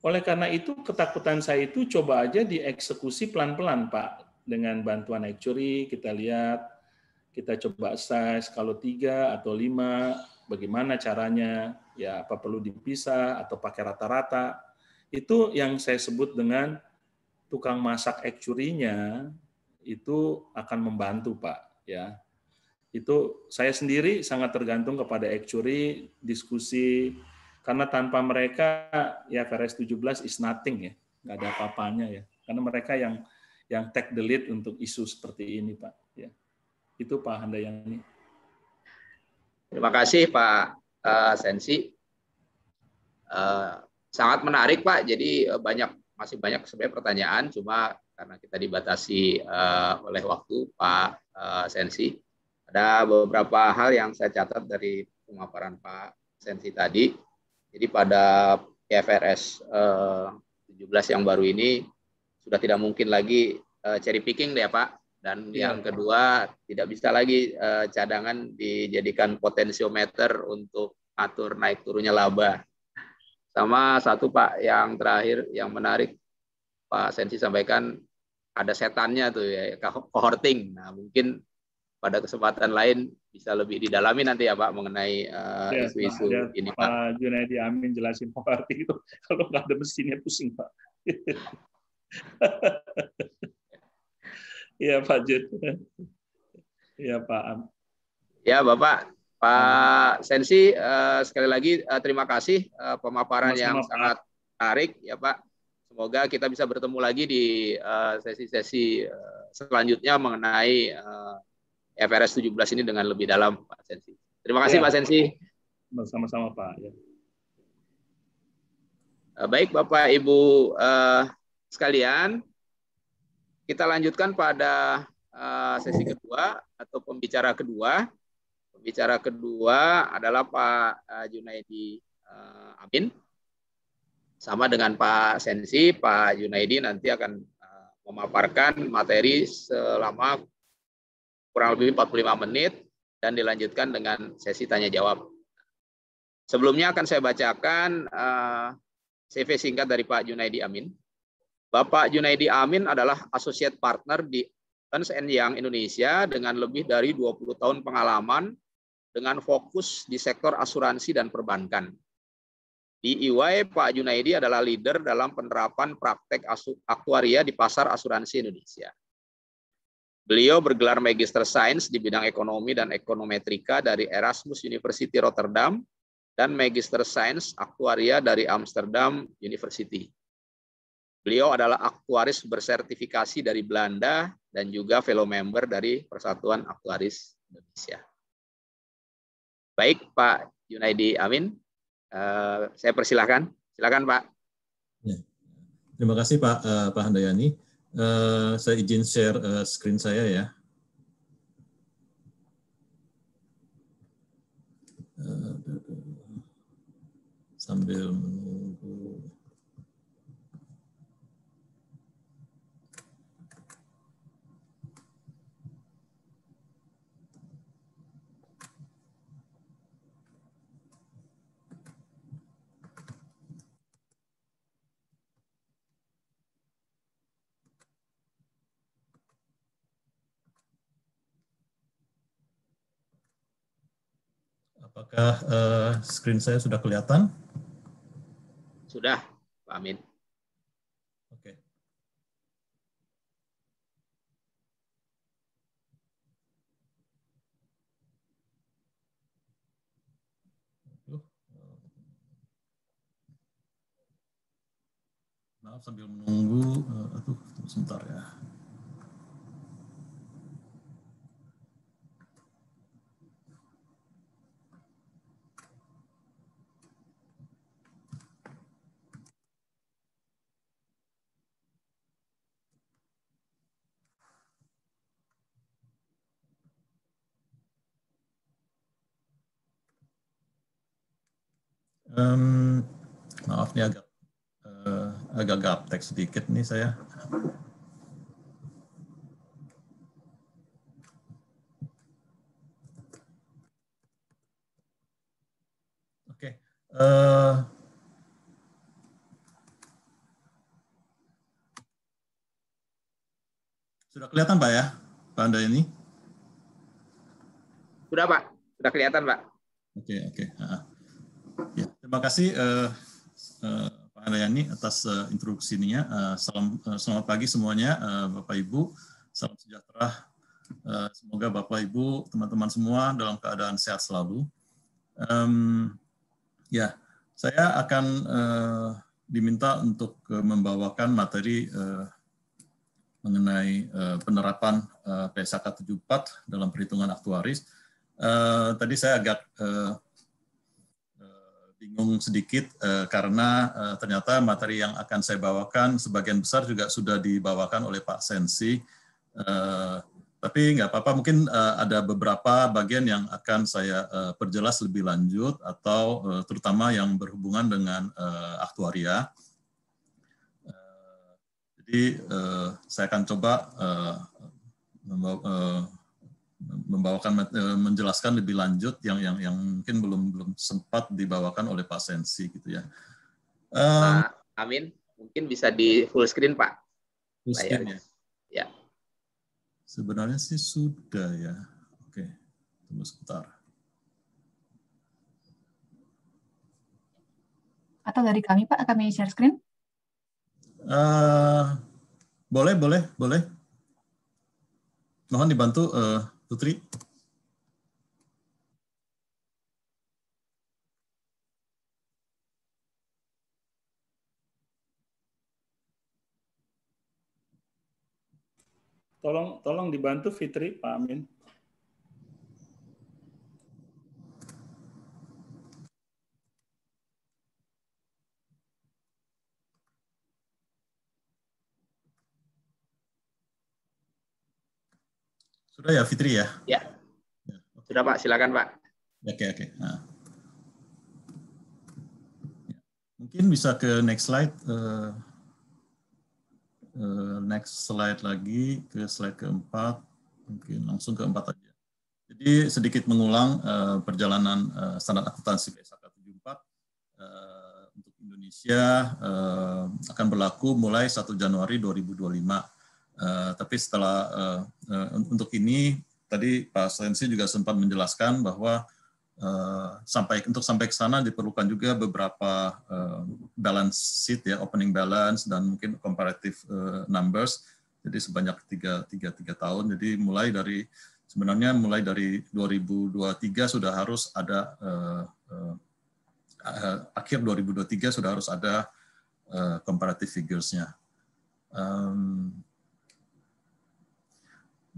Oleh karena itu ketakutan saya itu coba aja dieksekusi pelan-pelan Pak. Dengan bantuan actuary kita lihat, kita coba size kalau tiga atau lima, bagaimana caranya, ya apa perlu dipisah atau pakai rata-rata. Itu yang saya sebut dengan tukang masak actuary-nya itu akan membantu Pak. ya Itu saya sendiri sangat tergantung kepada actuary, diskusi, karena tanpa mereka ya Veres 17 is nothing ya, nggak ada apa-apanya ya. Karena mereka yang yang take the lead untuk isu seperti ini Pak. Ya. Itu Pak Handayani. Terima kasih Pak uh, Sensi. Uh, sangat menarik Pak. Jadi uh, banyak masih banyak sebenarnya pertanyaan, cuma karena kita dibatasi uh, oleh waktu Pak uh, Sensi. Ada beberapa hal yang saya catat dari pemaparan Pak Sensi tadi. Jadi pada IFRS eh, 17 yang baru ini sudah tidak mungkin lagi eh, cherry picking ya Pak. Dan ya. yang kedua tidak bisa lagi eh, cadangan dijadikan potensiometer untuk atur naik turunnya laba. Sama satu Pak yang terakhir yang menarik Pak Sensi sampaikan ada setannya tuh ya kohorting. Nah mungkin pada kesempatan lain bisa lebih didalami nanti ya Pak mengenai isu eh, ya, isu-isu ya, ya, ini Pak. Pak Junaidi Amin jelasin mau arti itu kalau nggak ada mesinnya pusing Pak. Iya Pak Jun. Iya Pak. Am Ya Bapak, Pak Sensi uh, sekali lagi uh, terima kasih uh, pemaparan Mas yang maaf, sangat menarik ya Pak. Semoga kita bisa bertemu lagi di sesi-sesi uh, uh, selanjutnya mengenai uh, FRS 17 ini dengan lebih dalam Pak Sensi. Terima kasih ya. Pak Sensi. bersama sama Pak. Ya. Baik Bapak Ibu eh, sekalian, kita lanjutkan pada eh, sesi kedua atau pembicara kedua. Pembicara kedua adalah Pak eh, Junaidi eh, Amin. Sama dengan Pak Sensi, Pak Junaidi nanti akan eh, memaparkan materi selama kurang lebih 45 menit dan dilanjutkan dengan sesi tanya jawab. Sebelumnya akan saya bacakan uh, eh, CV singkat dari Pak Junaidi Amin. Bapak Junaidi Amin adalah associate partner di Ernst Young Indonesia dengan lebih dari 20 tahun pengalaman dengan fokus di sektor asuransi dan perbankan. Di EY, Pak Junaidi adalah leader dalam penerapan praktek aktuaria di pasar asuransi Indonesia. Beliau bergelar Magister Sains di bidang ekonomi dan ekonometrika dari Erasmus University Rotterdam dan Magister Sains Aktuaria dari Amsterdam University. Beliau adalah aktuaris bersertifikasi dari Belanda dan juga fellow member dari Persatuan Aktuaris Indonesia. Baik, Pak Yunaidi Amin, eh, saya persilahkan. Silakan, Pak. Ya. Terima kasih, Pak, uh, Pak Handayani. Eh, saya izin share uh, screen saya ya. Uh, sambil Apakah uh, screen saya sudah kelihatan? Sudah, Pak Amin. Oke. Okay. Maaf sambil menunggu, uh, aduh, sebentar ya. Um, maaf nih agak uh, agak gaptek sedikit nih saya. Oke. Okay. Uh, eh, sudah kelihatan Pak ya, Pak Anda ini? Sudah Pak, sudah kelihatan Pak. Oke, okay, oke. Okay. Uh, ya. Yeah. Terima kasih uh, uh, Pak Andayani atas uh, eh, introduksinya. Uh, salam, uh, selamat pagi semuanya, uh, Bapak Ibu. Salam sejahtera. Uh, semoga Bapak Ibu, teman-teman semua dalam keadaan sehat selalu. Um, ya, saya akan uh, diminta untuk uh, membawakan materi uh, mengenai uh, penerapan uh, PSAK 74 dalam perhitungan aktuaris. Uh, tadi saya agak uh, bingung sedikit uh, karena uh, ternyata materi yang akan saya bawakan sebagian besar juga sudah dibawakan oleh Pak Sensi. Uh, tapi nggak apa-apa, mungkin uh, ada beberapa bagian yang akan saya uh, perjelas lebih lanjut atau uh, terutama yang berhubungan dengan uh, aktuaria. Uh, jadi uh, saya akan coba uh, membawakan eh, menjelaskan lebih lanjut yang yang yang mungkin belum belum sempat dibawakan oleh Pak Sensi gitu ya. Eh, Pak Amin, mungkin bisa di full screen Pak. Full screen ya. ya. Sebenarnya sih sudah ya. Oke, tunggu sebentar. Atau dari kami Pak, kami share screen? Uh, boleh, boleh, boleh. Mohon dibantu uh, Putri? Tolong tolong dibantu Fitri, Pak Amin. Sudah ya Fitri ya? Ya. ya Sudah Pak, silakan Pak. Oke, oke. Nah. Ya. Mungkin bisa ke next slide. Uh, uh, next slide lagi, ke slide keempat. Mungkin langsung keempat aja. Jadi sedikit mengulang uh, perjalanan uh, standar akuntansi BSK 74 uh, untuk Indonesia uh, akan berlaku mulai 1 Januari 2025 Eh, tapi setelah uh, uh, untuk ini tadi Pak Sensi juga sempat menjelaskan bahwa uh, sampai untuk sampai ke sana diperlukan juga beberapa uh, balance sheet ya opening balance dan mungkin comparative uh, numbers jadi sebanyak tiga tiga tiga tahun jadi mulai dari sebenarnya mulai dari 2023 sudah harus ada uh, uh, uh, akhir 2023 sudah harus ada uh, comparative figures-nya. Um,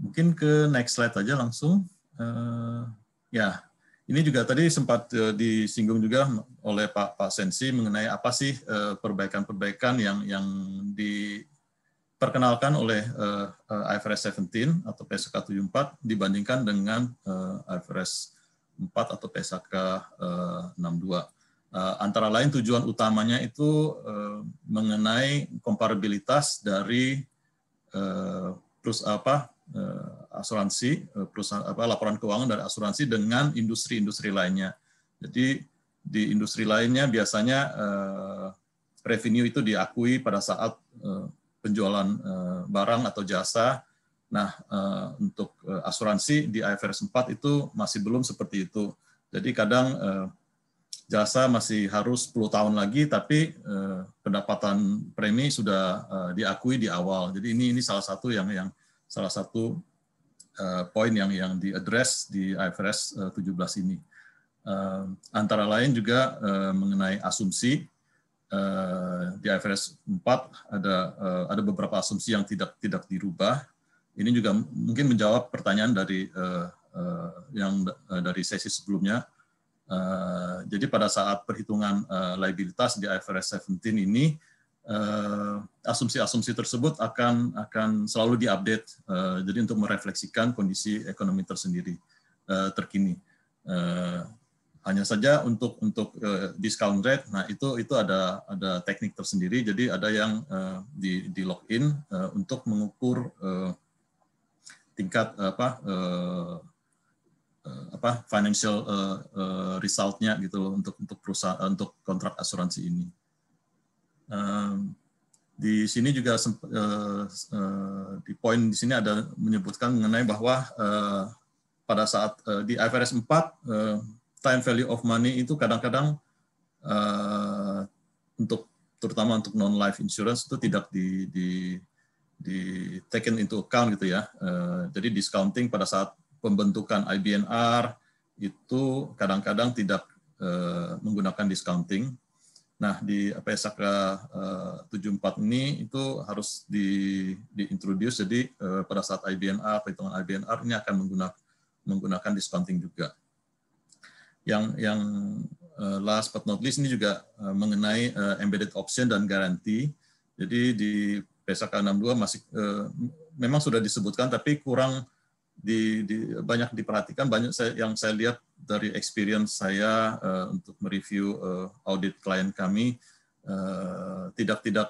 Mungkin ke next slide aja langsung. Uh, ya, ini juga tadi sempat uh, disinggung juga oleh Pak Pak Sensi mengenai apa sih eh, perbaikan-perbaikan yang yang diperkenalkan oleh uh, IFRS 17 atau PSK 74 dibandingkan dengan uh, IFRS 4 atau PSK uh, 62. Uh, antara lain tujuan utamanya itu uh, mengenai komparabilitas dari uh, plus apa Eh, asuransi eh, perusahaan apa laporan keuangan dari asuransi dengan industri-industri lainnya. Jadi di industri lainnya biasanya uh, revenue itu diakui pada saat uh, penjualan uh, barang atau jasa. Nah, uh, untuk uh, asuransi di IFRS 4 itu masih belum seperti itu. Jadi kadang uh, jasa masih harus 10 tahun lagi tapi uh, pendapatan premi sudah uh, diakui di awal. Jadi ini ini salah satu yang yang salah satu uh, poin yang yang diadres di IFRS 17 eh, ini. Uh, antara lain juga uh, mengenai asumsi uh, di IFRS 4 ada uh, ada beberapa asumsi yang tidak tidak dirubah. Ini juga mungkin menjawab pertanyaan dari uh, uh, yang uh, dari sesi sebelumnya. Uh, jadi pada saat perhitungan uh, liabilitas di IFRS 17 ini Eh, asumsi-asumsi tersebut akan akan selalu diupdate uh, jadi untuk merefleksikan kondisi ekonomi tersendiri uh, terkini uh, hanya saja untuk untuk uh, discount rate nah itu itu ada ada teknik tersendiri jadi ada yang uh, di di login uh, untuk mengukur uh, tingkat uh, apa uh, apa financial uh, uh, resultnya gitu loh untuk untuk perusahaan untuk kontrak asuransi ini di sini juga eh, eh, di poin di sini ada menyebutkan mengenai bahwa eh, pada saat di IFRS 4 time value of money itu kadang-kadang untuk terutama untuk non life insurance itu tidak di, di di taken into account gitu ya. jadi discounting pada saat pembentukan IBNR itu kadang-kadang tidak menggunakan discounting Nah, di PSAK ya, 74 eh, ini itu harus di, diintroduce, jadi eh, pada saat IBNR, perhitungan IBNR ini akan menggunakan, menggunakan discounting juga. Yang, yang eh, last but not least ini juga mengenai embedded option dan garanti. Jadi di PSAK 62 masih memang sudah disebutkan, tapi kurang di, di, banyak diperhatikan, banyak saya, yang saya lihat dari experience saya uh, untuk mereview uh, audit klien kami uh, tidak tidak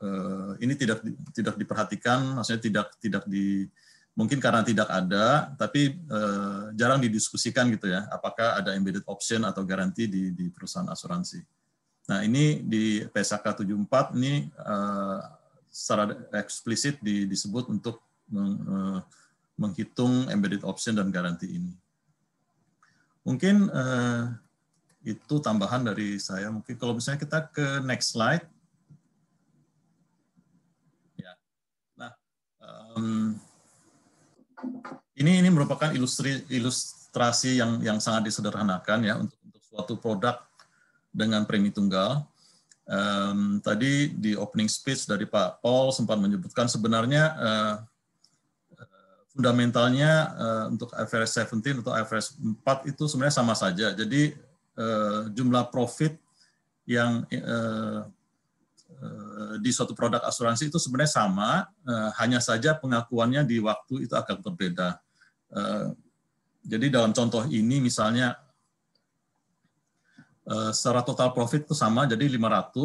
uh, ini tidak tidak diperhatikan maksudnya tidak tidak di mungkin karena tidak ada tapi uh, jarang didiskusikan gitu ya apakah ada embedded option atau garansi di di perusahaan asuransi. Nah, ini di PSK 74 ini uh, secara eksplisit di, disebut untuk meng, uh, menghitung embedded option dan garansi ini. Mungkin uh, itu tambahan dari saya. Mungkin kalau misalnya kita ke next slide. Ya. Nah, um, ini ini merupakan ilustri, ilustrasi yang yang sangat disederhanakan ya untuk, untuk suatu produk dengan premi tunggal. Um, tadi di opening speech dari Pak Paul sempat menyebutkan sebenarnya uh, fundamentalnya uh, untuk IFRS 17 atau IFRS 4 itu sebenarnya sama saja. Jadi uh, jumlah profit yang uh, di suatu produk asuransi itu sebenarnya sama, hanya saja pengakuannya di waktu itu akan berbeda. jadi dalam contoh ini misalnya secara total profit itu sama, jadi 500,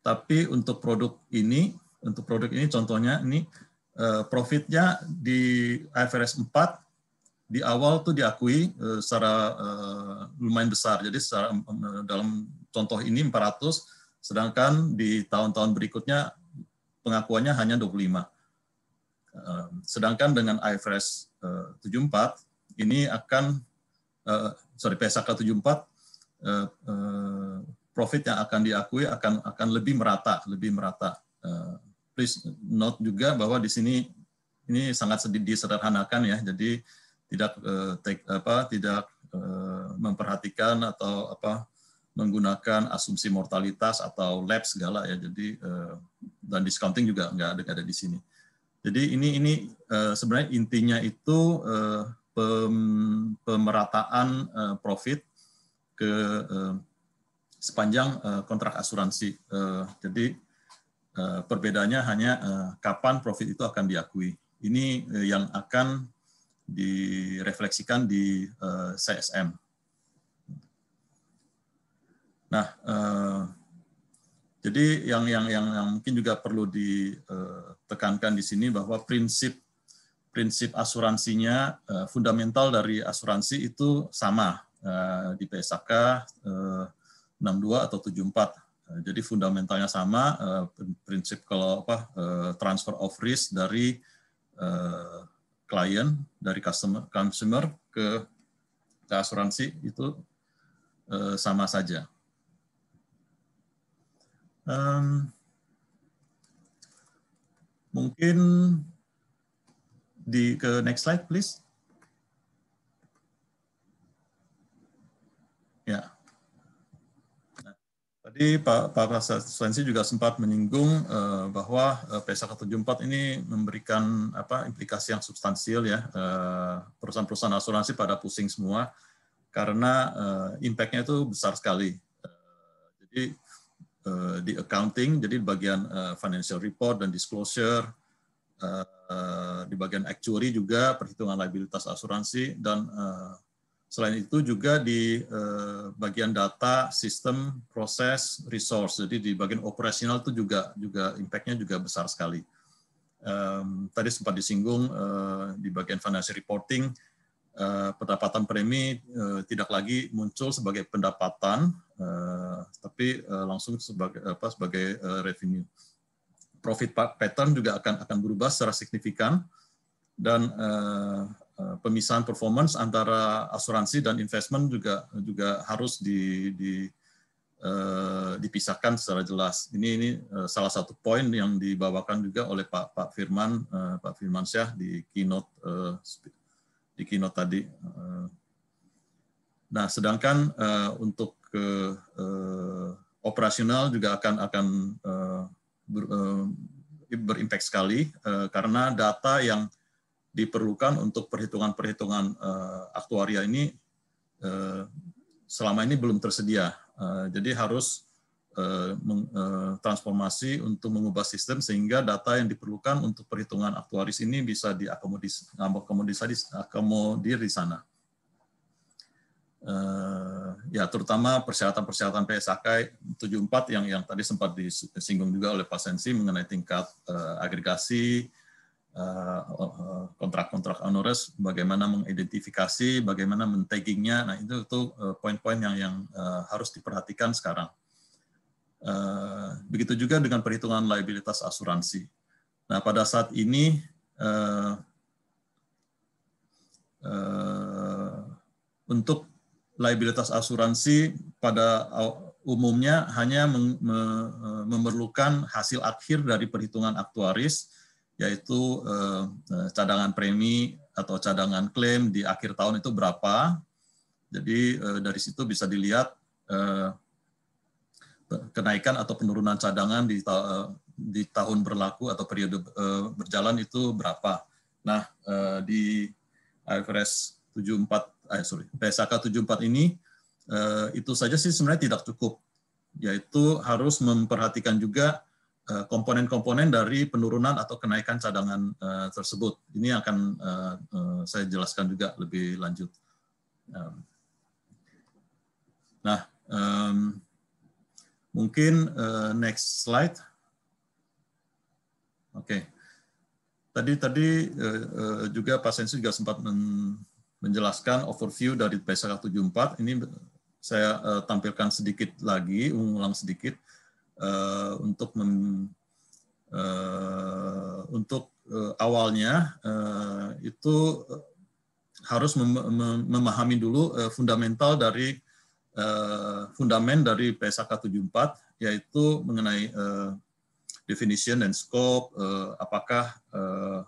tapi untuk produk ini, untuk produk ini contohnya ini Eh, profitnya di IFRS 4 di awal tuh diakui eh, secara eh, lumayan besar. Jadi secara dalam contoh ini 400, sedangkan di tahun-tahun berikutnya pengakuannya hanya 25. Sedangkan dengan IFRS 74 ini akan sorry PSK 74 profit yang akan diakui akan akan lebih merata, lebih merata please note juga bahwa di sini ini sangat sedikit disederhanakan ya. Jadi tidak uh, take, apa tidak uh, memperhatikan atau apa menggunakan asumsi mortalitas atau lab segala ya. Jadi uh, dan discounting juga nggak ada ada di sini. Jadi ini ini uh, sebenarnya intinya itu uh, pem, pemerataan uh, profit ke uh, sepanjang uh, kontrak asuransi. uh, jadi Eh, perbedaannya hanya eh, kapan profit itu akan diakui. Ini eh, yang akan direfleksikan di CSM. Nah, jadi yang yang yang, mungkin juga perlu ditekankan di sini bahwa prinsip prinsip asuransinya fundamental dari asuransi itu sama di PSAK 62 atau 74 Eh, jadi fundamentalnya sama, eh, prinsip kalau apa eh, transfer of risk dari klien dari customer consumer ke asuransi itu sama saja. mungkin di ke next slide please. Ya. Yeah. Tadi Pak, Pak Rasensi juga sempat menyinggung uh, bahwa uh, PSK 74 ini memberikan apa implikasi yang substansial ya eh, perusahaan-perusahaan asuransi pada pusing semua karena uh, impact-nya itu besar sekali. Uh, jadi uh, di accounting, jadi bagian uh, financial report dan disclosure, uh, uh, di bagian actuary juga perhitungan liabilitas asuransi dan uh, Selain itu juga di eh, bagian data, sistem, proses, resource. Jadi di bagian operasional itu juga juga impact-nya juga besar sekali. tadi sempat disinggung eh, di bagian financial reporting eh, pendapatan premi tidak lagi muncul sebagai pendapatan tapi langsung sebagai apa sebagai revenue. Profit pattern juga akan akan berubah secara signifikan dan Eh, pemisahan performance antara asuransi dan investment juga juga harus di, di uh, dipisahkan secara jelas. Ini ini uh, salah satu poin yang dibawakan juga oleh Pak Pak Firman uh, Pak Firman Syah di keynote uh, di keynote tadi. Uh, nah, sedangkan uh, untuk uh, uh, operasional juga akan akan uh, ber, uh, berimpact sekali uh, karena data yang diperlukan untuk perhitungan-perhitungan uh, aktuaria ini uh, selama ini belum tersedia. Uh, jadi harus transformasi untuk mengubah sistem sehingga data yang diperlukan untuk perhitungan aktuaris ini bisa diakomodir di sana. ya terutama persyaratan-persyaratan PSAK 74 yang yang tadi sempat disinggung juga oleh Pak Sensi mengenai tingkat agregasi, Eh, eh, eh, kontrak-kontrak honoris, bagaimana mengidentifikasi, bagaimana mentaggingnya, nah itu tuh poin-poin yang yang harus diperhatikan sekarang. Begitu juga dengan perhitungan liabilitas asuransi. Nah pada saat ini untuk liabilitas asuransi pada umumnya hanya memerlukan hasil akhir dari perhitungan aktuaris yaitu eh, eh, cadangan premi atau cadangan klaim di akhir tahun itu berapa. Jadi eh, dari situ bisa dilihat eh, kenaikan atau penurunan cadangan di, ta eh, di tahun berlaku atau periode eh, berjalan itu berapa. Nah, di IFRS 74, eh, sorry, PSAK 74 ini eh, itu saja sih sebenarnya tidak cukup, yaitu harus memperhatikan juga Eh, komponen-komponen dari penurunan atau kenaikan cadangan eh, tersebut. Ini akan eh, saya jelaskan juga lebih lanjut. nah, mungkin next slide. Oke, tadi tadi juga Pak Sensi juga sempat menjelaskan overview dari p 74. Ini saya tampilkan sedikit lagi, ulang sedikit. Eh, untuk mem, uh, untuk uh, awalnya uh, itu harus mem mem memahami dulu uh, fundamental dari uh, fundament dari PSAK 74 yaitu mengenai uh, definition dan scope uh, apakah uh,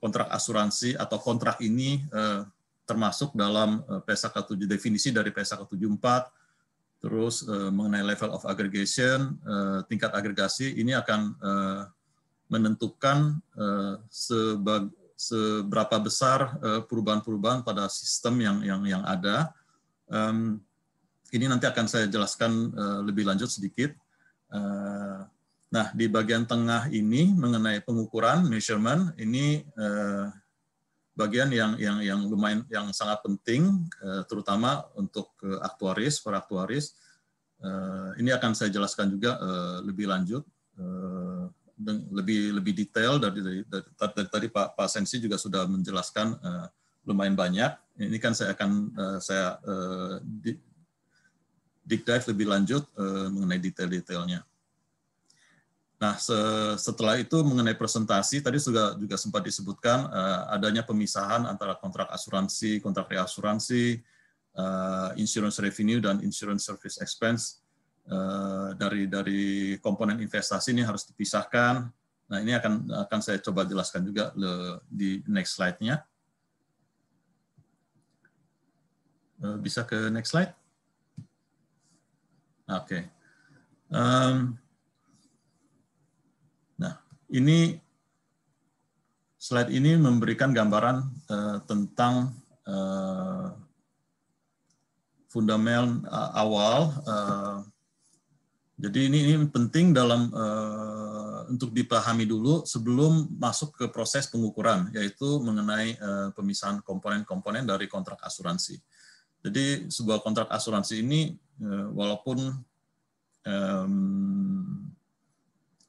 kontrak asuransi atau kontrak ini uh, termasuk dalam PSAK 7 definisi dari PSAK 74 Terus uh, mengenai level of aggregation, uh, tingkat agregasi ini akan uh, menentukan uh, seberapa besar perubahan-perubahan pada sistem yang yang yang ada. Um, ini nanti akan saya jelaskan lebih lanjut sedikit. Nah, di bagian tengah ini mengenai pengukuran measurement ini bagian yang yang yang lumayan yang sangat penting eh, terutama untuk eh, aktuaris para aktuaris eh, ini akan saya jelaskan juga lebih lanjut lebih lebih detail dari dari, dari, tadi Pak Pak Sensi juga sudah menjelaskan lumayan banyak ini kan saya akan saya deep dive lebih lanjut mengenai detail-detailnya Nah, se setelah itu mengenai presentasi tadi juga juga sempat disebutkan uh, adanya pemisahan antara kontrak asuransi, kontrak reasuransi, uh, insurance revenue dan insurance service expense uh, dari dari komponen investasi ini harus dipisahkan. Nah, ini akan akan saya coba jelaskan juga le, di next slide-nya. bisa ke next slide? Oke. Okay. Um, ini slide ini memberikan gambaran uh, tentang uh, fundamental uh, awal. Uh, jadi ini, ini penting dalam uh, untuk dipahami dulu sebelum masuk ke proses pengukuran, yaitu mengenai uh, pemisahan komponen-komponen dari kontrak asuransi. Jadi sebuah kontrak asuransi ini, uh, walaupun um,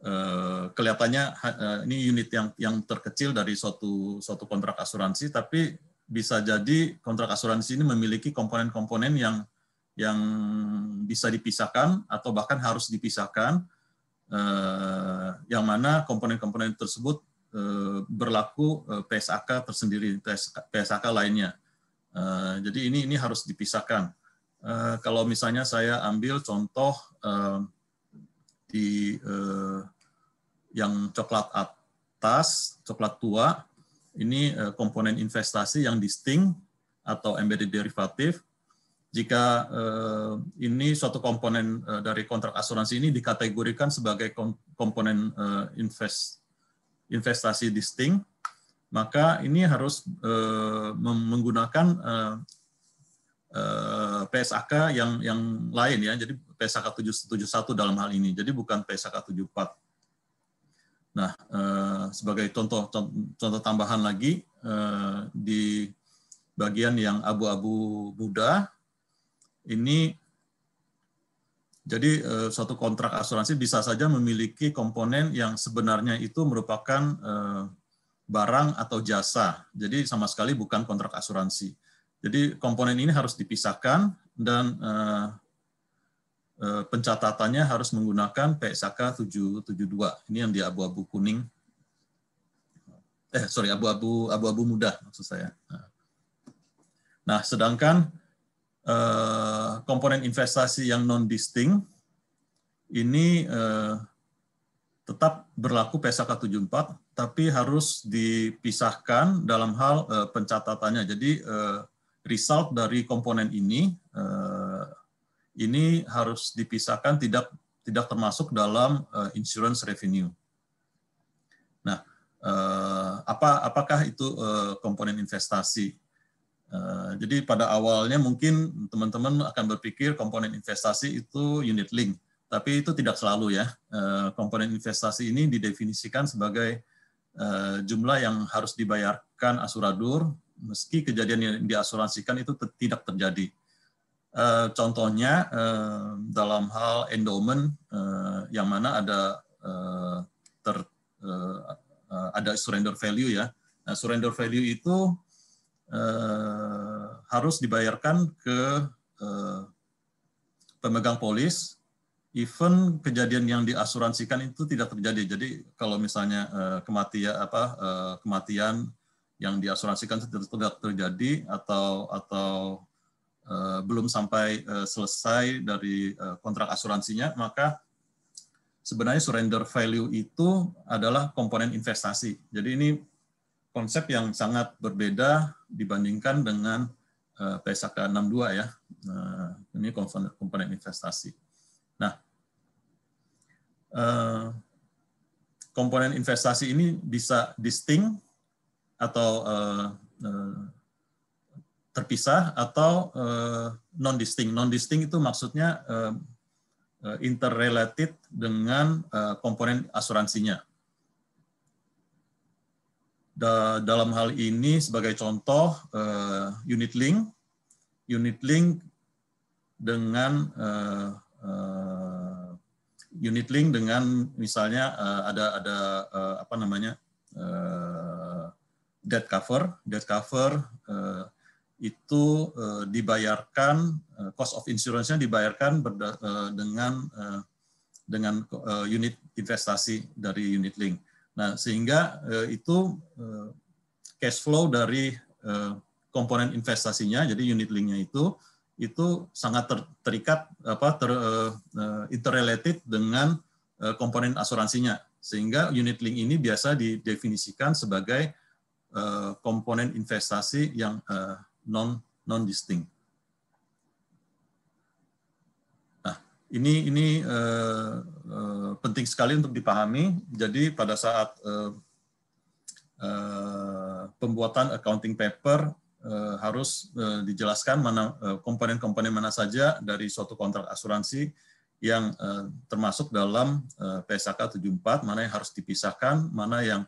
Eh, kelihatannya eh, ini unit yang yang terkecil dari suatu suatu kontrak asuransi tapi bisa jadi kontrak asuransi ini memiliki komponen-komponen yang yang bisa dipisahkan atau bahkan harus dipisahkan eh, yang mana komponen-komponen tersebut berlaku PSAK tersendiri PSAK lainnya jadi ini ini harus dipisahkan kalau misalnya saya ambil contoh di eh, yang coklat atas, coklat tua, ini eh, komponen investasi yang distinct atau embedded derivative. Jika eh, ini suatu komponen eh, dari kontrak asuransi ini dikategorikan sebagai komponen eh, invest, investasi distinct, maka ini harus eh, menggunakan eh, Eh, PSAK yang yang lain ya. Jadi PSAK 771 dalam hal ini. Jadi bukan PSAK 74. Nah, eh, sebagai contoh contoh tambahan lagi eh, di bagian yang abu-abu muda ini jadi suatu kontrak asuransi bisa saja memiliki komponen yang sebenarnya itu merupakan barang atau jasa. Jadi sama sekali bukan kontrak asuransi jadi komponen ini harus dipisahkan dan eh, eh, pencatatannya harus menggunakan PSAK 772. Ini yang di abu-abu kuning. Eh, sorry, abu-abu abu-abu muda maksud saya. Nah, sedangkan eh, komponen investasi yang non-distinct ini tetap berlaku PSK 74 tapi harus dipisahkan dalam hal pencatatannya. Jadi result dari komponen ini eh, ini harus dipisahkan tidak tidak termasuk dalam eh, insurance revenue. Nah, eh, apa apakah itu komponen investasi? jadi pada awalnya mungkin teman-teman akan berpikir komponen investasi itu unit link, tapi itu tidak selalu ya. komponen investasi ini didefinisikan sebagai jumlah yang harus dibayarkan asuradur meski kejadian yang diasuransikan itu tidak terjadi. Eh, contohnya eh, dalam hal endowment eh, yang mana ada ter, ada surrender value ya. Nah, surrender value itu harus dibayarkan ke pemegang polis even kejadian yang diasuransikan itu tidak terjadi. Jadi kalau misalnya kematian apa kematian yang diasuransikan tidak terjadi atau atau uh, belum sampai uh, selesai dari uh, kontrak asuransinya, maka sebenarnya surrender value itu adalah komponen investasi. Jadi ini konsep yang sangat berbeda dibandingkan dengan uh, PSK 62 ya. Uh, ini komponen, komponen investasi. Nah, uh, komponen investasi ini bisa distinct atau uh, uh, terpisah atau uh, eh, non distinct. Non distinct itu maksudnya uh, interrelated dengan uh, komponen asuransinya. Da dalam hal ini sebagai contoh uh, unit link, unit link dengan uh, uh, unit link dengan misalnya uh, ada ada uh, apa namanya debt cover. Debt cover uh, itu uh, dibayarkan uh, cost of insurance-nya dibayarkan berda, uh, dengan uh, dengan uh, unit investasi dari unit link. Nah, sehingga uh, itu uh, cash flow dari uh, komponen investasinya jadi unit linknya itu itu sangat ter, terikat apa ter, uh, interrelated dengan uh, komponen asuransinya sehingga unit link ini biasa didefinisikan sebagai Eh, komponen investasi yang eh, non non distinct. Nah, ini ini eh, penting sekali untuk dipahami. Jadi pada saat pembuatan accounting paper harus dijelaskan mana komponen-komponen mana saja dari suatu kontrak asuransi yang termasuk dalam PSAK 74, mana yang harus dipisahkan, mana yang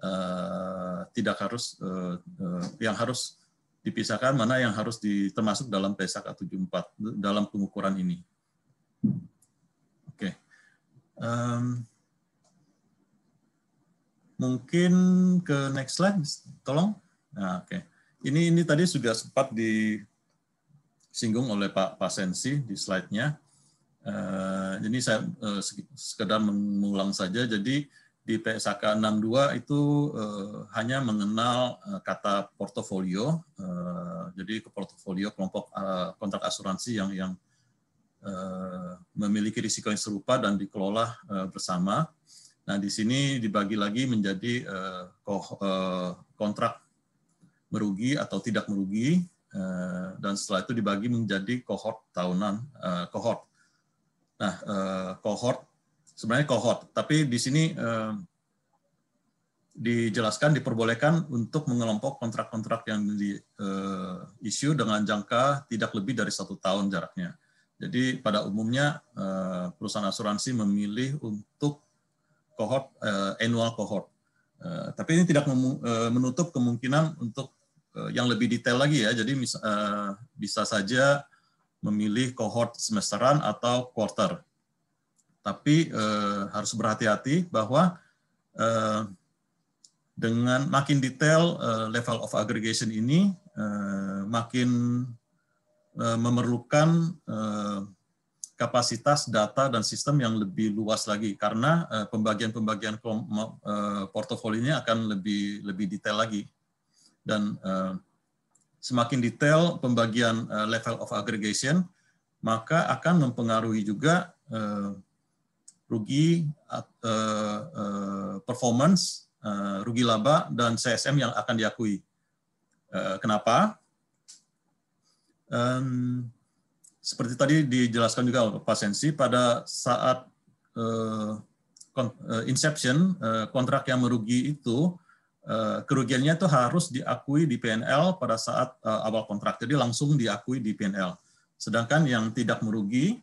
Eh, tidak harus uh, uh, yang harus dipisahkan mana yang harus termasuk dalam pesak A74 dalam pengukuran ini. Oke. Okay. Um, mungkin ke next slide tolong. Nah, oke. Okay. Ini ini tadi sudah sempat disinggung oleh Pak pasensi di slide-nya. Uh, ini saya uh, sekedar mengulang saja. Jadi di PSAK 62 itu uh, hanya mengenal uh, kata portofolio. uh, jadi ke portofolio kelompok uh, kontrak asuransi yang yang uh, memiliki risiko yang serupa dan dikelola uh, bersama. Nah, di sini dibagi lagi menjadi uh, kontrak merugi atau tidak merugi uh, dan setelah itu dibagi menjadi kohort tahunan eh, kohort. Nah, kohort sebenarnya cohort, tapi di sini eh, dijelaskan diperbolehkan untuk mengelompok kontrak-kontrak yang di uh, issue dengan jangka tidak lebih dari satu tahun jaraknya. Jadi pada umumnya uh, perusahaan asuransi memilih untuk cohort uh, annual cohort, Uh, tapi ini tidak menutup kemungkinan untuk uh, yang lebih detail lagi ya. Jadi mis bisa saja memilih cohort semesteran atau quarter tapi eh, harus berhati-hati bahwa eh, dengan makin detail eh, level of aggregation ini eh, makin eh, memerlukan eh, kapasitas data dan sistem yang lebih luas lagi karena eh, pembagian-pembagian eh, portofolinya akan lebih lebih detail lagi dan eh, semakin detail pembagian uh, level of aggregation maka akan mempengaruhi juga uh, rugi uh, uh, performance, uh, rugi laba, dan CSM yang akan diakui. Uh, kenapa? Um, seperti tadi dijelaskan juga oleh Pak Sensi, pada saat uh, inception, uh, kontrak yang merugi itu, kerugiannya itu harus diakui di PNL pada saat awal kontrak. Jadi langsung diakui di PNL. Sedangkan yang tidak merugi,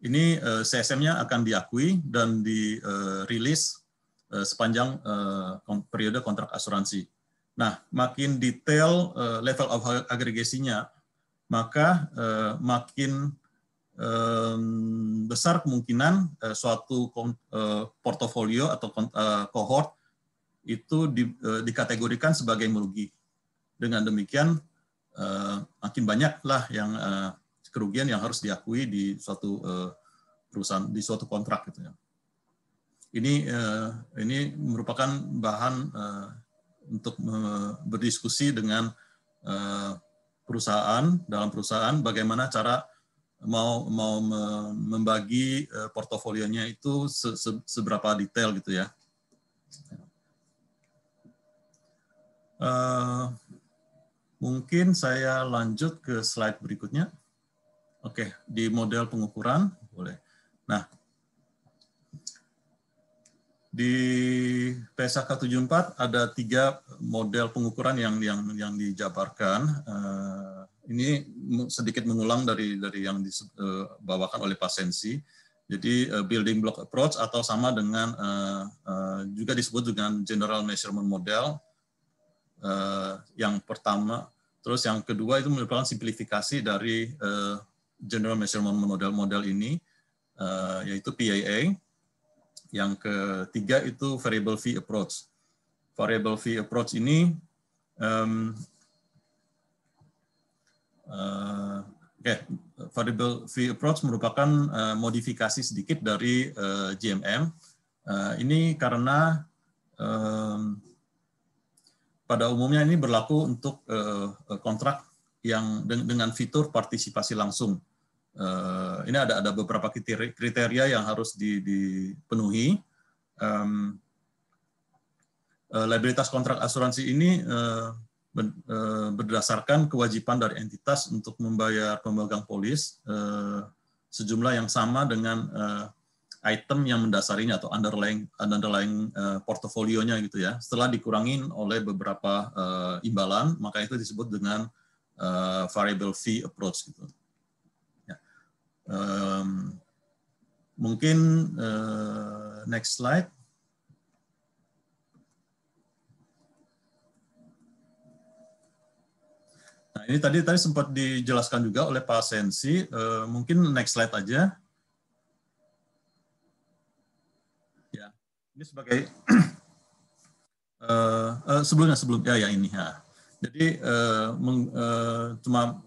ini eh, CSM-nya akan diakui dan dirilis eh, eh, sepanjang periode kontrak asuransi. Nah, makin detail level of agregasinya, maka makin besar kemungkinan suatu portofolio atau cohort itu dikategorikan sebagai merugi. Dengan demikian, makin banyaklah yang kerugian yang harus diakui di suatu eh, perusahaan di suatu kontrak gitu ya. Ini eh, ini merupakan bahan eh, untuk berdiskusi dengan perusahaan dalam perusahaan bagaimana cara mau mau membagi portofolionya itu seberapa detail gitu ya. mungkin saya lanjut ke slide berikutnya. Oke, di model pengukuran boleh. Nah, di PSK 74 ada tiga model pengukuran yang yang yang dijabarkan. Eh, ini sedikit mengulang dari dari yang dibawakan eh, oleh Pasensi. Jadi eh, building block approach atau sama dengan juga disebut dengan general measurement model yang pertama. Terus yang kedua itu merupakan simplifikasi dari general measurement model-model ini, uh, yaitu PIA. Yang ketiga itu variable fee approach. Variable fee approach ini um, uh, eh, okay. variable fee approach merupakan uh, modifikasi sedikit dari uh, GMM. Uh, ini karena um, pada umumnya ini berlaku untuk uh, kontrak yang dengan fitur partisipasi langsung uh, ini ada ada beberapa kriteria yang harus dipenuhi. Um, uh, liabilitas kontrak asuransi ini uh, eh, ber, uh, berdasarkan kewajiban dari entitas untuk membayar pemegang polis uh, sejumlah yang sama dengan uh, item yang mendasarinya atau underlying underlying uh, portofolionya gitu ya. Setelah dikurangin oleh beberapa uh, imbalan, maka itu disebut dengan uh, variable fee approach gitu. Um, mungkin uh, next slide. Nah, ini tadi tadi sempat dijelaskan juga oleh Pak Sensi. Uh, mungkin next slide aja. Ya, ini sebagai uh, uh, sebelumnya sebelum ya ya ini ya. Jadi uh, meng, uh, cuma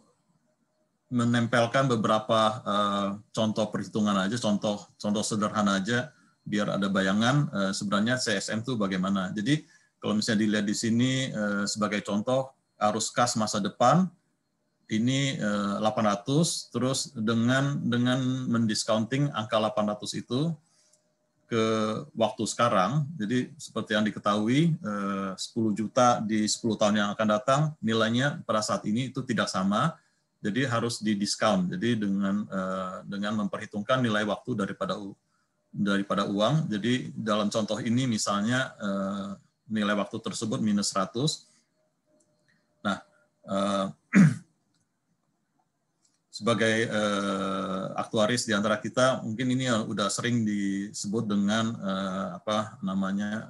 menempelkan beberapa uh, contoh perhitungan aja, contoh contoh sederhana aja biar ada bayangan uh, sebenarnya CSM itu bagaimana. Jadi kalau misalnya dilihat di sini uh, sebagai contoh arus kas masa depan ini uh, 800 terus dengan dengan mendiscounting angka 800 itu ke waktu sekarang. Jadi seperti yang diketahui 10 juta di 10 tahun yang akan datang nilainya pada saat ini itu tidak sama jadi harus didiskon. Jadi dengan eh, dengan memperhitungkan nilai waktu daripada daripada uang. Jadi dalam contoh ini misalnya eh, nilai waktu tersebut minus 100. Nah, eh, sebagai uh, aktuaris di antara kita mungkin ini udah sering disebut dengan apa namanya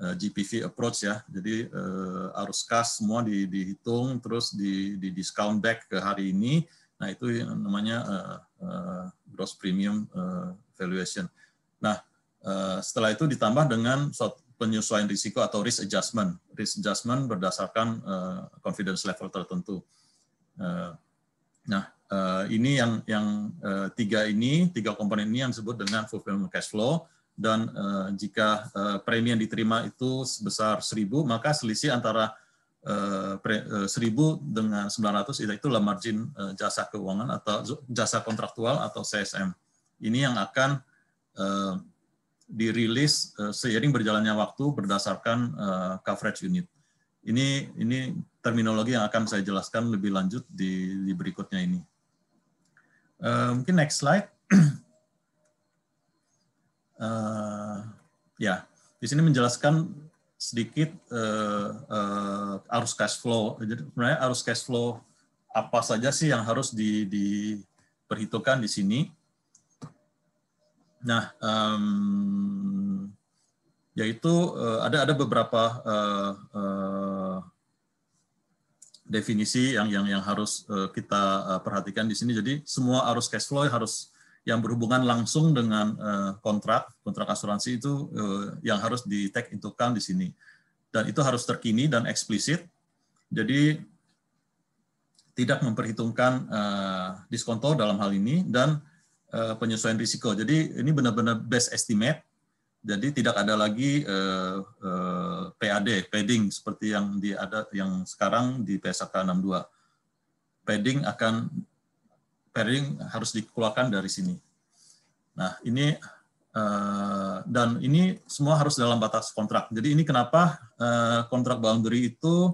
Eh, GPV approach ya. Jadi uh, arus kas semua di, dihitung terus di, di discount back ke hari ini. Nah itu namanya uh, uh, gross premium uh, valuation. Nah uh, setelah itu ditambah dengan penyesuaian risiko atau risk adjustment. Risk adjustment berdasarkan uh, confidence level tertentu. Uh, nah uh, ini yang yang uh, tiga ini tiga komponen ini yang disebut dengan fulfillment cash flow dan uh, jika uh, eh, premi yang diterima itu sebesar 1000 maka selisih antara uh, pre, uh, 1000 dengan 900 itu adalah margin uh, jasa keuangan atau jasa kontraktual atau CSM. Ini yang akan uh, dirilis uh, seiring berjalannya waktu berdasarkan uh, coverage unit. Ini ini terminologi yang akan saya jelaskan lebih lanjut di, di berikutnya ini. Uh, mungkin next slide. uh, ya di sini menjelaskan sedikit uh, uh, arus cash flow. Jadi sebenarnya arus cash flow apa saja sih yang harus di, diperhitungkan di sini? Nah, um, yaitu uh, ada ada beberapa uh, uh, definisi yang yang yang harus uh, kita uh, perhatikan di sini. Jadi semua arus cash flow harus yang berhubungan langsung dengan eh, kontrak kontrak asuransi itu eh, yang harus di take into kan account di sini dan itu harus terkini dan eksplisit jadi tidak memperhitungkan uh, eh, diskonto dalam hal ini dan penyesuaian risiko jadi ini benar-benar best estimate jadi tidak ada lagi uh, uh, PAD padding seperti yang di ada yang sekarang di PSK 62 padding akan pairing harus dikeluarkan dari sini. Nah, ini eh, dan ini semua harus dalam batas kontrak. Jadi ini kenapa eh, kontrak boundary itu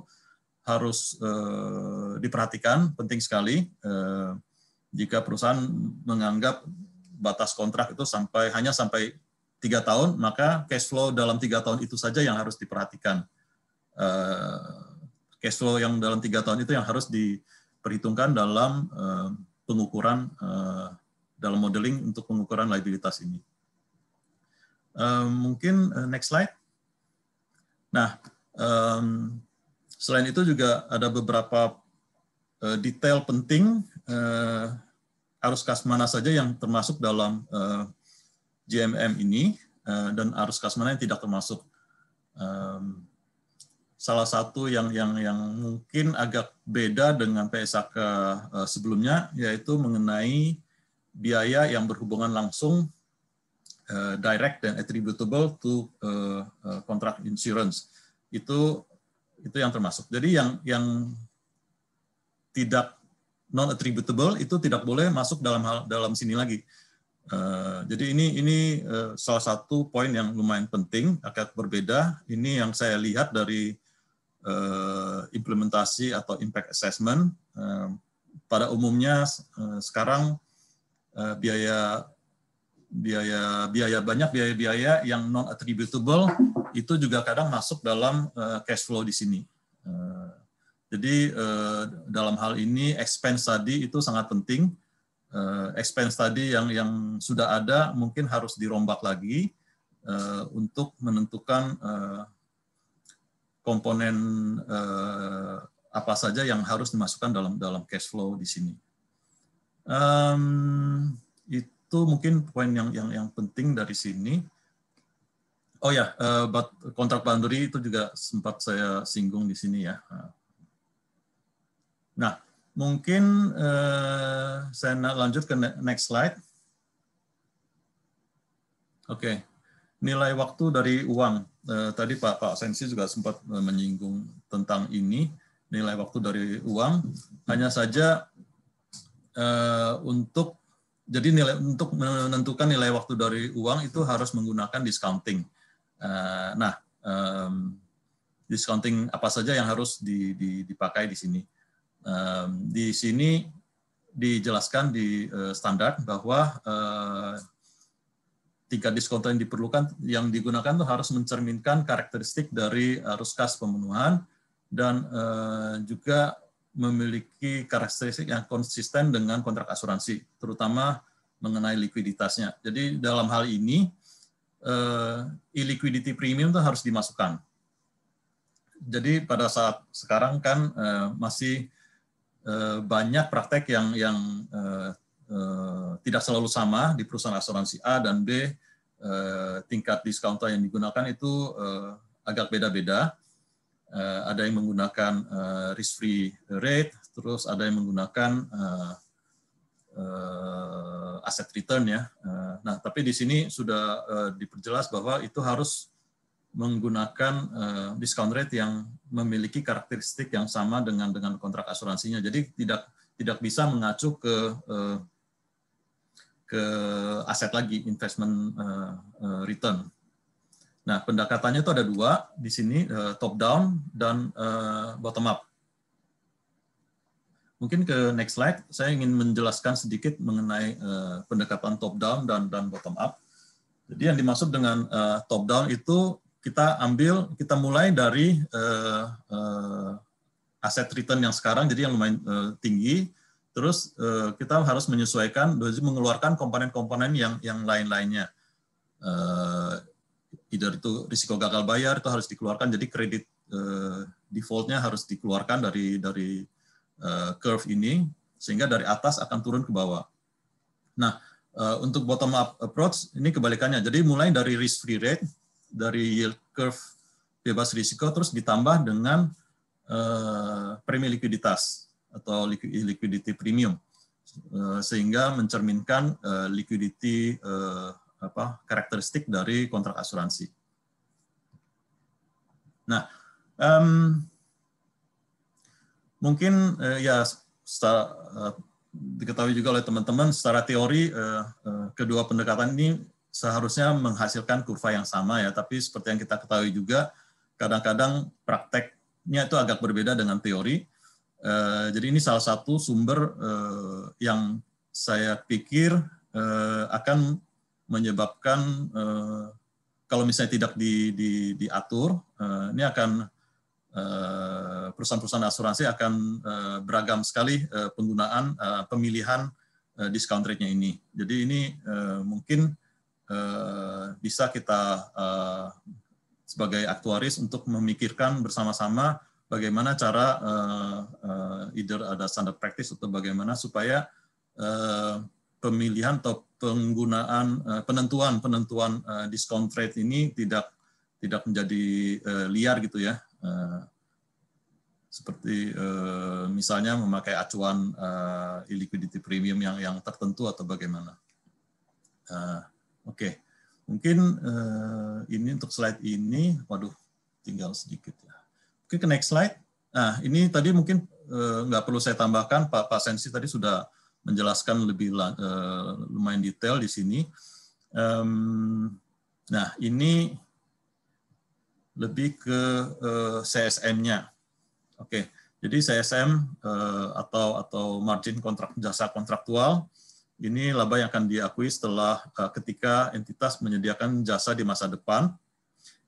harus eh, diperhatikan, penting sekali jika perusahaan menganggap batas kontrak itu sampai hanya sampai tiga tahun, maka cash flow dalam tiga tahun itu saja yang harus diperhatikan. Cash flow yang dalam tiga tahun itu yang harus diperhitungkan dalam pengukuran uh, dalam modeling untuk pengukuran liabilitas ini. Uh, mungkin uh, next slide. Nah, um, selain itu juga ada beberapa uh, detail penting uh, arus kas mana saja yang termasuk dalam uh, GMM ini uh, dan arus kas mana yang tidak termasuk. Um, salah satu yang yang yang mungkin agak beda dengan PSAK eh, sebelumnya yaitu mengenai biaya yang berhubungan langsung eh, direct dan attributable to uh, contract insurance itu itu yang termasuk. Jadi yang yang tidak non attributable itu tidak boleh masuk dalam hal dalam sini lagi. Uh, jadi ini ini uh, salah satu poin yang lumayan penting agak berbeda. Ini yang saya lihat dari Eh, implementasi atau impact assessment. Eh, pada umumnya eh, sekarang biaya biaya biaya banyak biaya-biaya yang non attributable itu juga kadang masuk dalam cash flow di sini. Jadi dalam hal ini expense tadi itu sangat penting. Expense tadi yang yang sudah ada mungkin harus dirombak lagi untuk menentukan komponen eh, apa saja yang harus dimasukkan dalam dalam cash flow di sini. Um, itu mungkin poin yang yang yang penting dari sini. Oh ya, yeah, kontrak boundary itu juga sempat saya singgung di sini ya. Nah, mungkin uh, saya lanjut ke next slide. Oke. Okay nilai waktu dari uang. Eh, tadi Pak Pak Sensi juga sempat eh, menyinggung tentang ini nilai waktu dari uang. Hanya saja eh, untuk jadi nilai untuk menentukan nilai waktu dari uang itu harus menggunakan discounting. nah, discounting apa saja yang harus dipakai di sini? Di sini dijelaskan di standar bahwa tiga diskonter yang diperlukan yang digunakan itu harus mencerminkan karakteristik dari eh, arus kas pemenuhan dan eh, juga memiliki karakteristik yang konsisten dengan kontrak asuransi, terutama mengenai likuiditasnya. Jadi dalam hal ini eh, illiquidity premium itu harus dimasukkan. Jadi pada saat sekarang kan masih banyak praktek yang yang Eh, tidak selalu sama di perusahaan asuransi A dan B uh, tingkat diskonto yang digunakan itu uh, agak beda-beda. Uh, ada yang menggunakan uh, risk free rate, terus ada yang menggunakan uh, uh, aset return ya. Uh, nah, tapi di sini sudah uh, diperjelas bahwa itu harus menggunakan uh, discount rate yang memiliki karakteristik yang sama dengan dengan kontrak asuransinya. Jadi tidak tidak bisa mengacu ke uh, ke aset lagi, investment eh, eh, return. Nah, pendekatannya itu ada dua di sini, eh, top down dan bottom up. Mungkin ke next slide, saya ingin menjelaskan sedikit mengenai pendekatan top down dan dan bottom up. Jadi yang dimaksud dengan top down itu kita ambil, kita mulai dari aset return yang sekarang, jadi yang lumayan tinggi, Terus eh, kita harus menyesuaikan dosis mengeluarkan komponen-komponen yang yang lain-lainnya. Eh, either itu risiko gagal bayar itu harus dikeluarkan. Jadi kredit eh, defaultnya harus dikeluarkan dari dari eh, curve ini sehingga dari atas akan turun ke bawah. Nah untuk bottom up approach ini kebalikannya. Jadi mulai dari risk free rate dari yield curve bebas risiko terus ditambah dengan premi likuiditas atau liquidity premium eh, sehingga mencerminkan eh, liquidity eh, apa karakteristik dari kontrak asuransi. Nah, um, mungkin ya secara, diketahui juga oleh teman-teman secara teori kedua pendekatan ini seharusnya menghasilkan kurva yang sama ya, tapi seperti yang kita ketahui juga kadang-kadang prakteknya itu agak berbeda dengan teori Eh, jadi ini salah satu sumber eh, yang saya pikir eh, akan menyebabkan kalau misalnya tidak di, di, diatur, ini akan perusahaan-perusahaan asuransi akan beragam sekali penggunaan pemilihan discount rate-nya ini. Jadi ini mungkin bisa kita sebagai aktuaris untuk memikirkan bersama-sama bagaimana cara uh, uh, either ada standard practice atau bagaimana supaya uh, pemilihan atau penggunaan uh, penentuan penentuan uh, discount rate ini tidak tidak menjadi uh, liar gitu ya. Uh, seperti uh, misalnya memakai acuan uh, illiquidity premium yang yang tertentu atau bagaimana. Uh, Oke, okay. mungkin uh, ini untuk slide ini, waduh, tinggal sedikit. Ya. Oke, ke next slide. Nah, ini tadi mungkin eh, nggak perlu saya tambahkan, Pak, Pak Sensi tadi sudah menjelaskan lebih uh, lumayan detail di sini. Um, nah, ini lebih ke uh, eh, CSM-nya. Oke, jadi CSM uh, atau atau margin kontrak jasa kontraktual ini laba yang akan diakui setelah uh, ketika entitas menyediakan jasa di masa depan.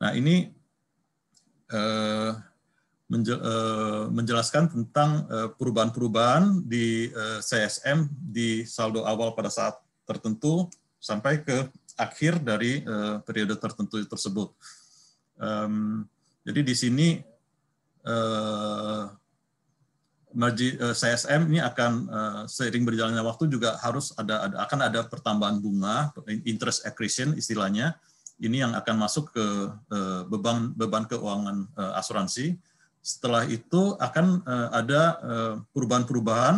Nah ini uh, Eh, menjelaskan tentang eh, perubahan-perubahan di eh, CSM di saldo awal pada saat tertentu sampai ke akhir dari periode tertentu tersebut. Jadi di sini CSM ini akan seiring berjalannya waktu juga harus ada, akan ada pertambahan bunga interest accretion istilahnya ini yang akan masuk ke beban beban keuangan asuransi setelah itu akan eh, ada eh, perubahan-perubahan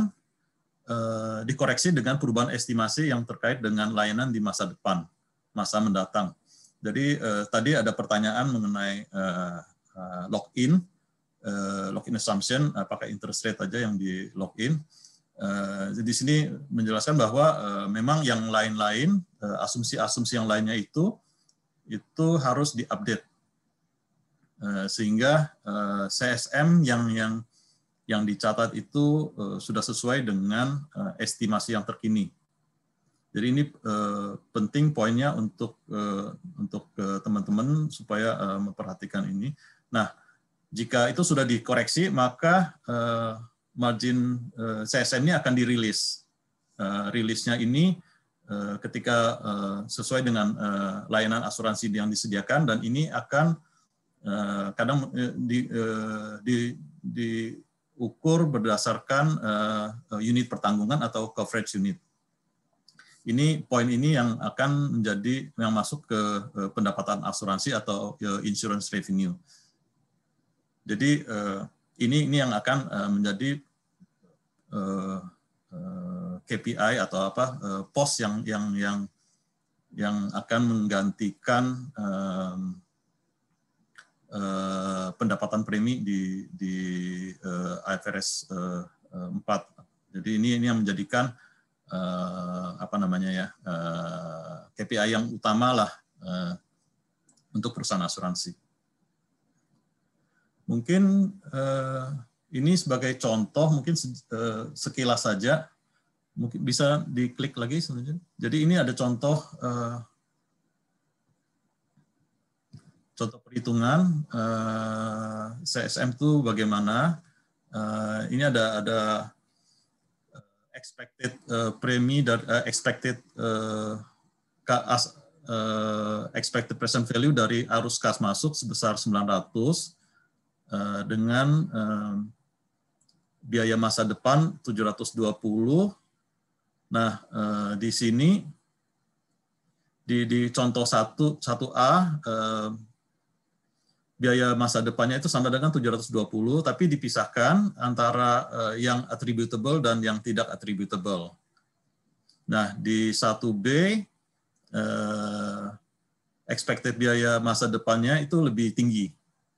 eh, dikoreksi dengan perubahan estimasi yang terkait dengan layanan di masa depan, masa mendatang. Jadi tadi ada pertanyaan mengenai login, login assumption, apakah interest rate aja yang di login. Jadi di sini menjelaskan bahwa memang yang lain-lain, asumsi-asumsi yang lainnya itu, itu harus diupdate Eh, sehingga eh, CSM yang yang yang dicatat itu eh, sudah sesuai dengan estimasi yang terkini. Jadi ini penting poinnya untuk untuk teman-teman supaya memperhatikan ini. Nah, jika itu sudah dikoreksi maka margin CSM ini akan dirilis. Rilisnya ini ketika sesuai dengan layanan asuransi yang disediakan dan ini akan Eh, kadang eh, di, uh, di, ukur berdasarkan uh, unit pertanggungan atau coverage unit. Ini poin ini yang akan menjadi yang masuk ke uh, pendapatan asuransi atau uh, insurance revenue. Jadi uh, ini ini yang akan uh, menjadi uh, uh, KPI atau apa uh, pos yang yang yang yang akan menggantikan uh, Eh, pendapatan premi di, di uh, eh, IFRS uh, eh, 4. Jadi ini ini yang menjadikan uh, apa namanya ya uh, KPI yang utama lah uh, untuk perusahaan asuransi. Mungkin uh, ini sebagai contoh mungkin uh, sekilas saja mungkin bisa diklik lagi selanjutnya. Jadi ini ada contoh uh, contoh perhitungan uh, CSM itu bagaimana? Uh, ini ada ada eh, expected uh, premi dari uh, expected uh, as, uh, expected present value dari arus kas masuk sebesar 900 uh, dengan uh, biaya masa depan 720. Nah, eh, di sini di, di contoh 1 1A eh, biaya masa depannya itu sama dengan 720 tapi dipisahkan antara eh, yang attributable dan yang tidak attributable. Nah, di 1B eh, expected biaya masa depannya itu lebih tinggi.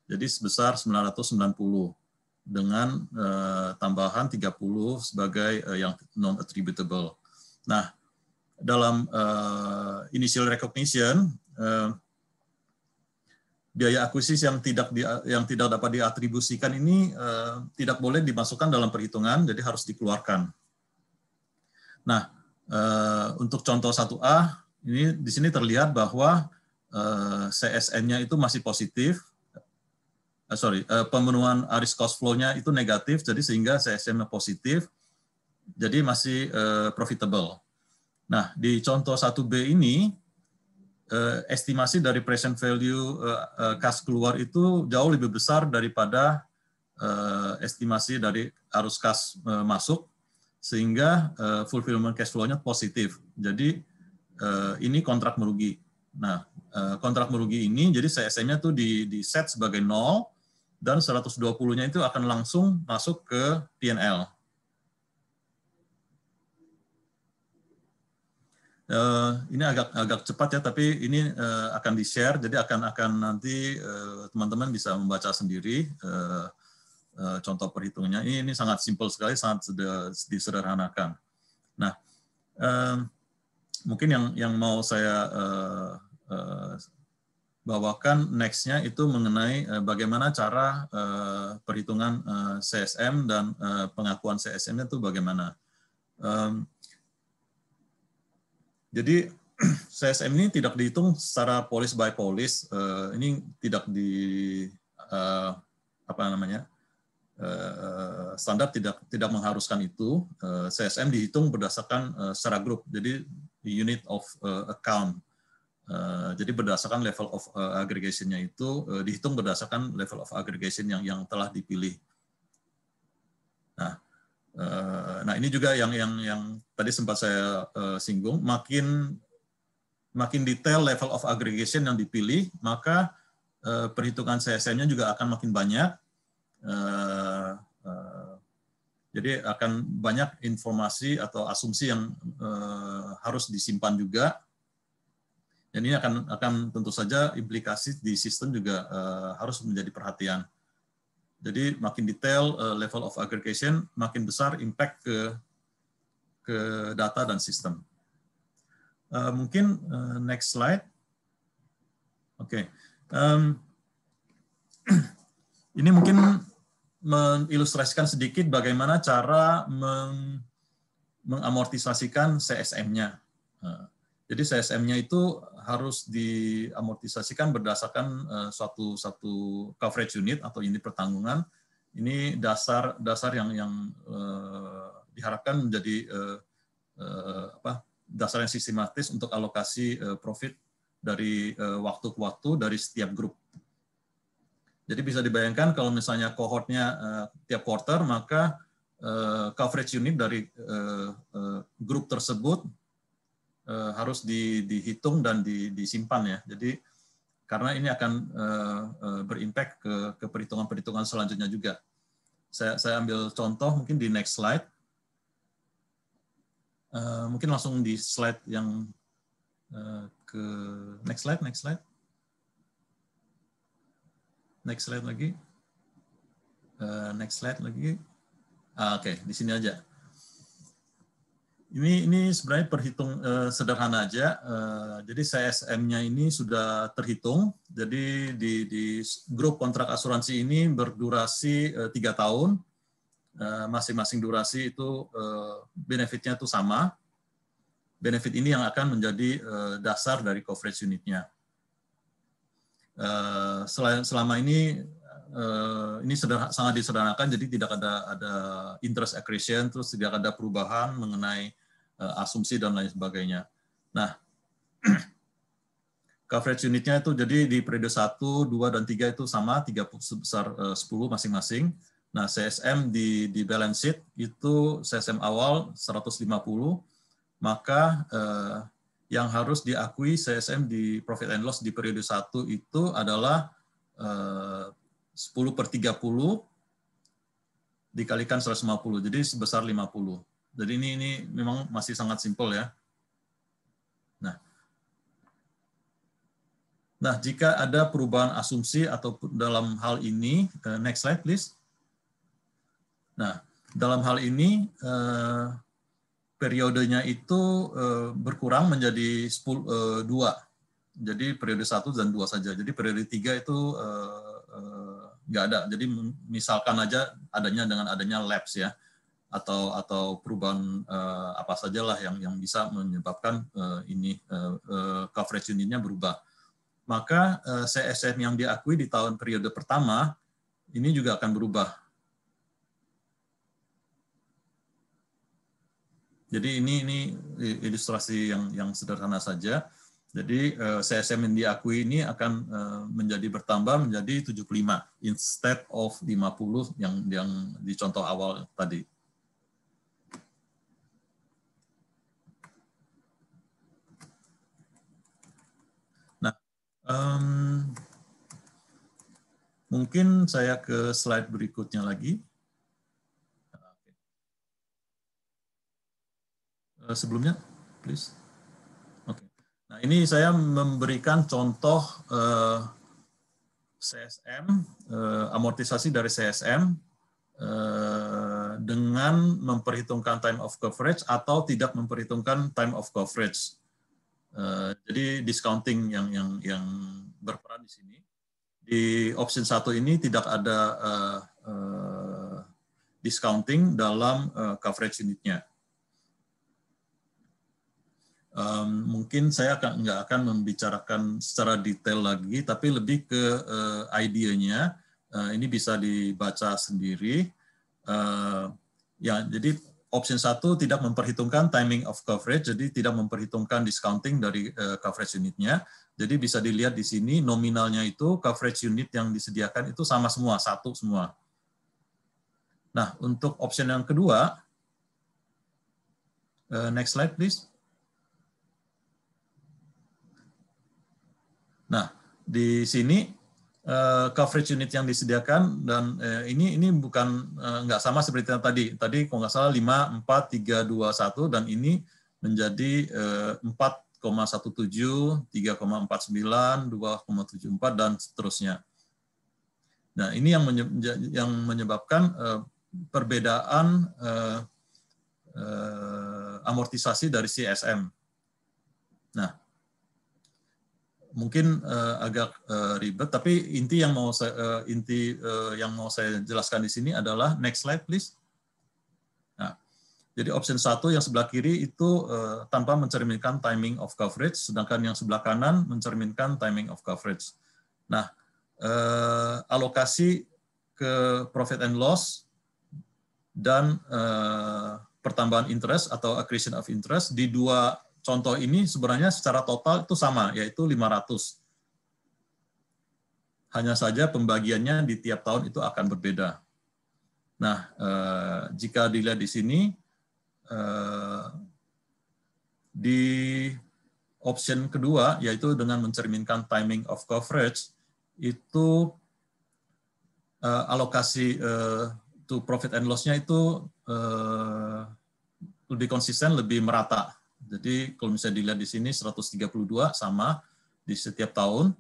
Jadi sebesar 990 dengan eh, tambahan 30 sebagai yang non attributable. Nah, dalam initial recognition biaya akuisisi yang tidak di, yang tidak dapat diatribusikan ini uh, tidak boleh dimasukkan dalam perhitungan, jadi harus dikeluarkan. Nah, uh, untuk contoh 1A, ini di sini terlihat bahwa uh, eh, CSN-nya itu masih positif, eh, sorry, eh, pemenuhan aris cost flow-nya itu negatif, jadi sehingga CSN-nya positif, jadi masih eh, profitable. Nah, di contoh 1B ini, eh, estimasi dari present value eh, eh, kas keluar itu jauh lebih besar daripada eh, estimasi dari arus kas eh, masuk, sehingga eh, fulfillment cash flow-nya positif. Jadi eh, ini kontrak merugi. Nah, eh, kontrak merugi ini jadi CSM-nya tuh di, di set sebagai nol dan 120-nya itu akan langsung masuk ke PNL. Uh, ini agak agak cepat ya, tapi ini uh, akan di share, jadi akan akan nanti eh, teman-teman uh, bisa membaca sendiri uh, uh, contoh perhitungannya. Ini ini sangat simpel sekali, sangat disederhanakan. Nah, um, mungkin yang yang mau saya uh, uh, bawakan nextnya itu mengenai uh, bagaimana cara uh, perhitungan uh, CSM dan uh, pengakuan CSM itu bagaimana. Um, jadi CSM ini tidak dihitung secara polis by polis. Uh, ini tidak di uh, apa namanya uh, standar tidak tidak mengharuskan itu. Uh, CSM dihitung berdasarkan uh, secara grup. Jadi unit of uh, account. Uh, jadi berdasarkan level of uh, aggregation itu uh, dihitung berdasarkan level of aggregation yang yang telah dipilih. Eh, nah ini juga yang yang yang tadi sempat saya eh, singgung, makin makin detail level of aggregation yang dipilih, maka eh, perhitungan CSM-nya juga akan makin banyak. Jadi akan banyak informasi atau asumsi yang harus disimpan juga. Dan ini akan akan tentu saja implikasi di sistem juga harus menjadi perhatian. Jadi makin detail uh, level of aggregation, makin besar impact ke ke data dan sistem. Uh, mungkin uh, next slide. Oke, okay. um, ini mungkin mengilustrasikan sedikit bagaimana cara meng, mengamortisasikan CSM-nya. jadi CSM-nya itu harus diamortisasikan berdasarkan eh, suatu satu coverage unit atau unit pertanggungan. Ini dasar dasar yang yang eh, diharapkan menjadi eh, apa, dasar yang sistematis untuk alokasi profit dari waktu ke waktu dari setiap grup. Jadi bisa dibayangkan kalau misalnya kohortnya uh, tiap quarter maka coverage unit dari grup tersebut Eh, harus di, dihitung dan di, disimpan ya. Jadi karena ini akan eh, eh, berimpact ke, ke perhitungan-perhitungan selanjutnya juga. Saya, saya ambil contoh mungkin di next slide. mungkin langsung di slide yang ke next slide, next slide. Next slide lagi. Uh, next slide lagi. Ah, Oke, okay, di sini aja. Ini ini sebenarnya perhitung uh, sederhana aja. uh, jadi CSM-nya ini sudah terhitung. Jadi di, di grup kontrak asuransi ini berdurasi eh, tiga uh, tahun. Masing-masing durasi itu benefitnya itu sama. Benefit ini yang akan menjadi dasar dari coverage unitnya. Sel selama ini ini sederha, sangat disederhanakan, jadi tidak ada ada interest accretion, terus tidak ada perubahan mengenai Eh, asumsi dan lain sebagainya. Nah, coverage unitnya itu jadi di periode 1, 2, dan 3 itu sama, 3 sebesar 10 eh, masing-masing. Nah, CSM di, di balance sheet itu CSM awal 150, maka eh, yang harus diakui CSM di profit and loss di periode 1 itu adalah eh, 10 per 30 dikalikan 150, jadi sebesar 50. Jadi ini ini memang masih sangat simpel ya. Nah, nah jika ada perubahan asumsi atau dalam hal ini, eh, next slide please. Nah, dalam hal ini eh, periodenya itu eh, berkurang menjadi 10, 2. Jadi periode 1 dan 2 saja. Jadi periode 3 itu enggak nggak ada. Jadi misalkan aja adanya dengan adanya labs ya atau atau perubahan uh, apa sajalah yang yang bisa menyebabkan uh, ini uh, uh, coverage unitnya berubah. Maka uh, CSM yang diakui di tahun periode pertama ini juga akan berubah. Jadi ini ini ilustrasi yang yang sederhana saja. Jadi CSM yang diakui ini akan menjadi bertambah menjadi 75 instead of 50 yang yang di contoh awal tadi. Um, mungkin saya ke slide berikutnya lagi. Eh, sebelumnya, please. Oke. Okay. Nah, ini saya memberikan contoh uh, eh, CSM, uh, eh, amortisasi dari CSM dengan memperhitungkan time of coverage atau tidak memperhitungkan time of coverage. Eh, jadi discounting yang yang yang berperan di sini. Di opsi satu ini tidak ada uh, uh, discounting dalam uh, coverage unitnya. Um, mungkin saya akan, nggak akan membicarakan secara detail lagi, tapi lebih ke uh, idenya. Uh, ini bisa dibaca sendiri. Uh, ya, jadi option satu tidak memperhitungkan timing of coverage, jadi tidak memperhitungkan discounting dari uh, coverage unitnya. Jadi bisa dilihat di sini nominalnya itu coverage unit yang disediakan itu sama semua, satu semua. Nah, untuk option yang kedua, uh, next slide please. Nah, di sini Eh, coverage unit yang disediakan dan uh, ini ini bukan uh, nggak sama seperti yang tadi. Tadi kalau nggak salah 5 4 3 2 1 dan ini menjadi uh, 4,17, 3,49, 2,74 dan seterusnya. Nah, ini yang yang menyebabkan uh, perbedaan uh, uh, amortisasi dari CSM. Nah, mungkin uh, agak uh, ribet, tapi inti yang mau saya, uh, inti uh, yang mau saya jelaskan di sini adalah next slide please. Nah, jadi opsi satu yang sebelah kiri itu uh, tanpa mencerminkan timing of coverage, sedangkan yang sebelah kanan mencerminkan timing of coverage. Nah, uh, alokasi ke profit and loss dan uh, pertambahan interest atau accretion of interest di dua contoh ini sebenarnya secara total itu sama, yaitu 500. Hanya saja pembagiannya di tiap tahun itu akan berbeda. Nah, eh, jika dilihat di sini, eh, di option kedua, yaitu dengan mencerminkan timing of coverage, itu eh, alokasi to profit and loss-nya itu lebih konsisten, lebih merata jadi kalau misalnya dilihat di sini 132 sama di setiap tahun.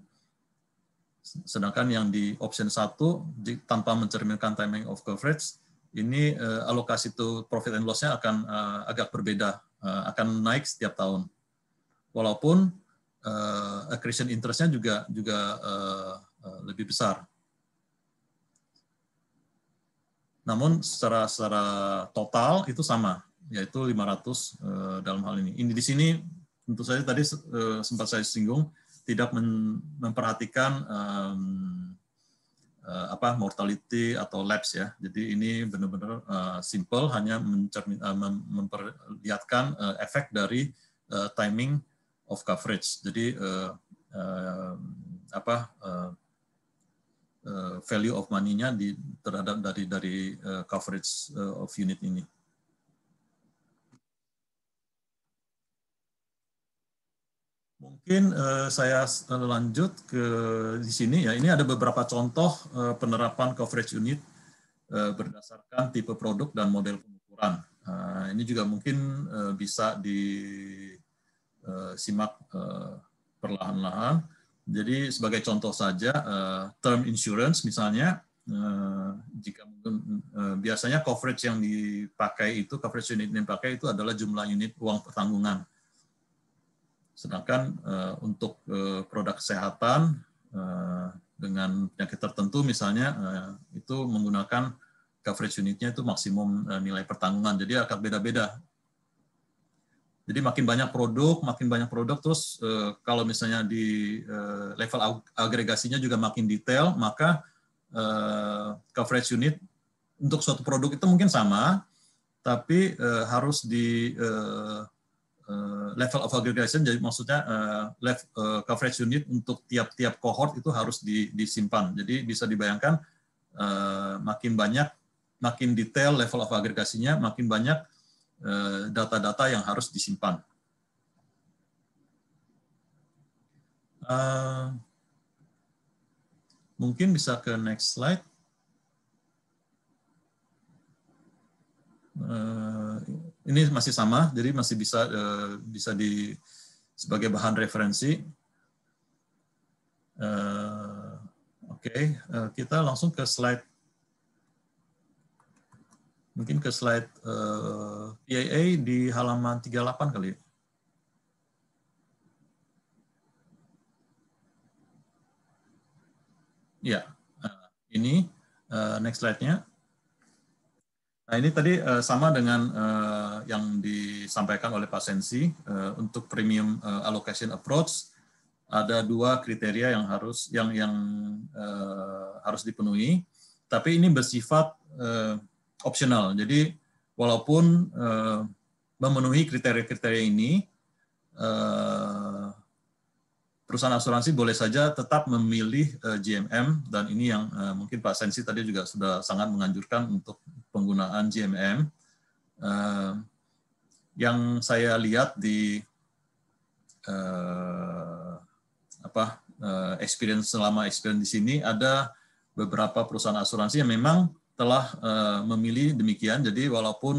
Sedangkan yang di option 1 di, tanpa mencerminkan timing of coverage, ini uh, alokasi to profit and loss-nya akan uh, agak berbeda, uh, akan naik setiap tahun. Walaupun uh, accretion interest-nya juga juga uh, uh, lebih besar. Namun secara secara total itu sama yaitu 500 eh, dalam hal ini. Ini di sini tentu saja tadi eh, sempat saya singgung tidak memperhatikan eh, apa mortality atau lapse ya. Jadi ini benar-benar uh, simple hanya mencermin, memperlihatkan efek dari timing of coverage. Jadi apa value of money-nya terhadap dari dari coverage of unit ini. Mungkin uh, saya eh, lanjut ke di sini ya. Ini ada beberapa contoh uh, penerapan coverage unit uh, berdasarkan tipe produk dan model pengukuran. Uh, ini juga mungkin uh, bisa disimak uh, perlahan-lahan. Jadi sebagai contoh saja uh, term insurance misalnya uh, jika uh, biasanya coverage yang dipakai itu coverage unit yang dipakai itu adalah jumlah unit uang pertanggungan Sedangkan uh, untuk uh, produk kesehatan uh, dengan penyakit tertentu misalnya uh, itu menggunakan coverage unitnya itu maksimum uh, nilai pertanggungan. Jadi akan beda-beda. Jadi makin banyak produk, makin banyak produk terus uh, kalau misalnya di uh, level agregasinya juga makin detail, maka uh, coverage unit untuk suatu produk itu mungkin sama, tapi uh, harus di uh, uh, level of aggregation, jadi maksudnya uh, eh, level, uh, coverage unit untuk tiap-tiap cohort itu harus di, disimpan. Jadi bisa dibayangkan uh, makin banyak, makin detail level of agregasinya, makin banyak data-data uh, yang harus disimpan. Uh, mungkin bisa ke next slide. Ini masih sama, jadi masih bisa uh, bisa di sebagai bahan referensi. Uh, Oke, okay. uh, eh, kita langsung ke slide mungkin ke slide uh, PIA di halaman 38 kali ya. Ya, ini next slide-nya. Nah ini tadi uh, sama dengan uh, yang disampaikan oleh Pak Sensi uh, untuk premium uh, allocation approach ada dua kriteria yang harus yang yang uh, harus dipenuhi, tapi ini bersifat uh, opsional. Jadi walaupun uh, memenuhi kriteria-kriteria ini perusahaan asuransi boleh saja tetap memilih uh, eh, GMM dan ini yang eh, mungkin Pak Sensi tadi juga sudah sangat menganjurkan untuk penggunaan GMM. Eh, yang saya lihat di apa experience selama experience di sini ada beberapa perusahaan asuransi yang memang telah memilih demikian. Jadi walaupun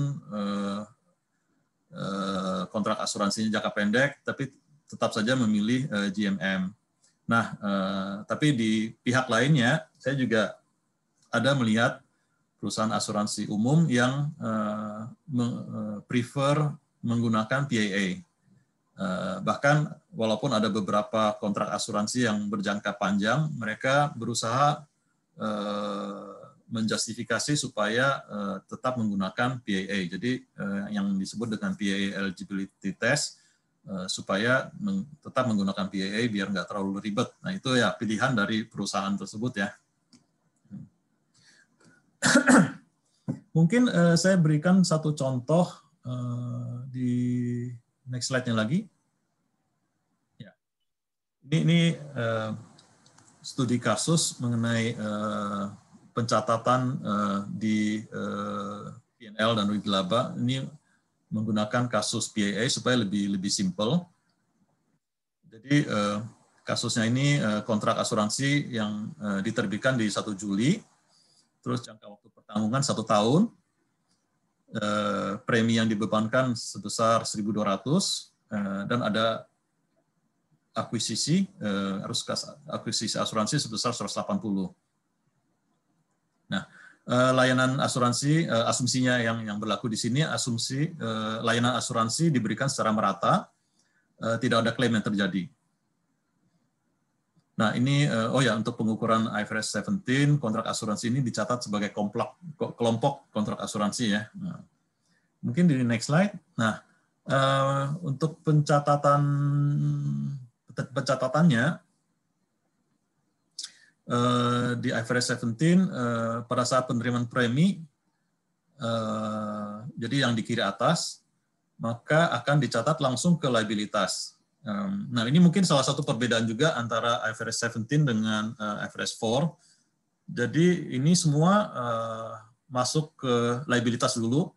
kontrak asuransinya jangka pendek, tapi tetap saja memilih uh, eh, GMM. Nah, uh, tapi di pihak lainnya saya juga ada melihat perusahaan asuransi umum yang uh, prefer menggunakan PAA. Uh, bahkan walaupun ada beberapa kontrak asuransi yang berjangka panjang, mereka berusaha uh, menjustifikasi supaya uh, tetap menggunakan PAA. Jadi uh, yang disebut dengan PAA eligibility test Eh, supaya tetap menggunakan PAA biar nggak terlalu ribet. Nah itu ya pilihan dari perusahaan tersebut ya. Mungkin eh, saya berikan satu contoh eh, di next slide-nya lagi. Ya. Ini, ini studi kasus mengenai pencatatan di PNL dan laba. Ini menggunakan kasus PAA supaya lebih lebih simple. Jadi eh, kasusnya ini eh, kontrak asuransi yang eh, diterbitkan di 1 Juli, terus jangka waktu pertanggungan satu tahun, premi yang dibebankan sebesar 1.200 dan ada akuisisi harus harus akuisisi asuransi sebesar 180. Nah, Eh, layanan asuransi eh, asumsinya yang yang berlaku di sini asumsi eh, layanan asuransi diberikan secara merata tidak ada klaim yang terjadi. Nah, ini oh ya untuk pengukuran IFRS 17 kontrak asuransi ini dicatat sebagai kelompok kelompok kontrak asuransi ya. Nah, mungkin di next slide. Nah, untuk pencatatan pencatatannya Eh, di IFRS 17 uh, pada saat penerimaan premi uh, jadi yang di kiri atas maka akan dicatat langsung ke liabilitas. Um, nah ini mungkin salah satu perbedaan juga antara IFRS 17 dengan uh, eh, IFRS 4. Jadi ini semua uh, masuk ke liabilitas dulu.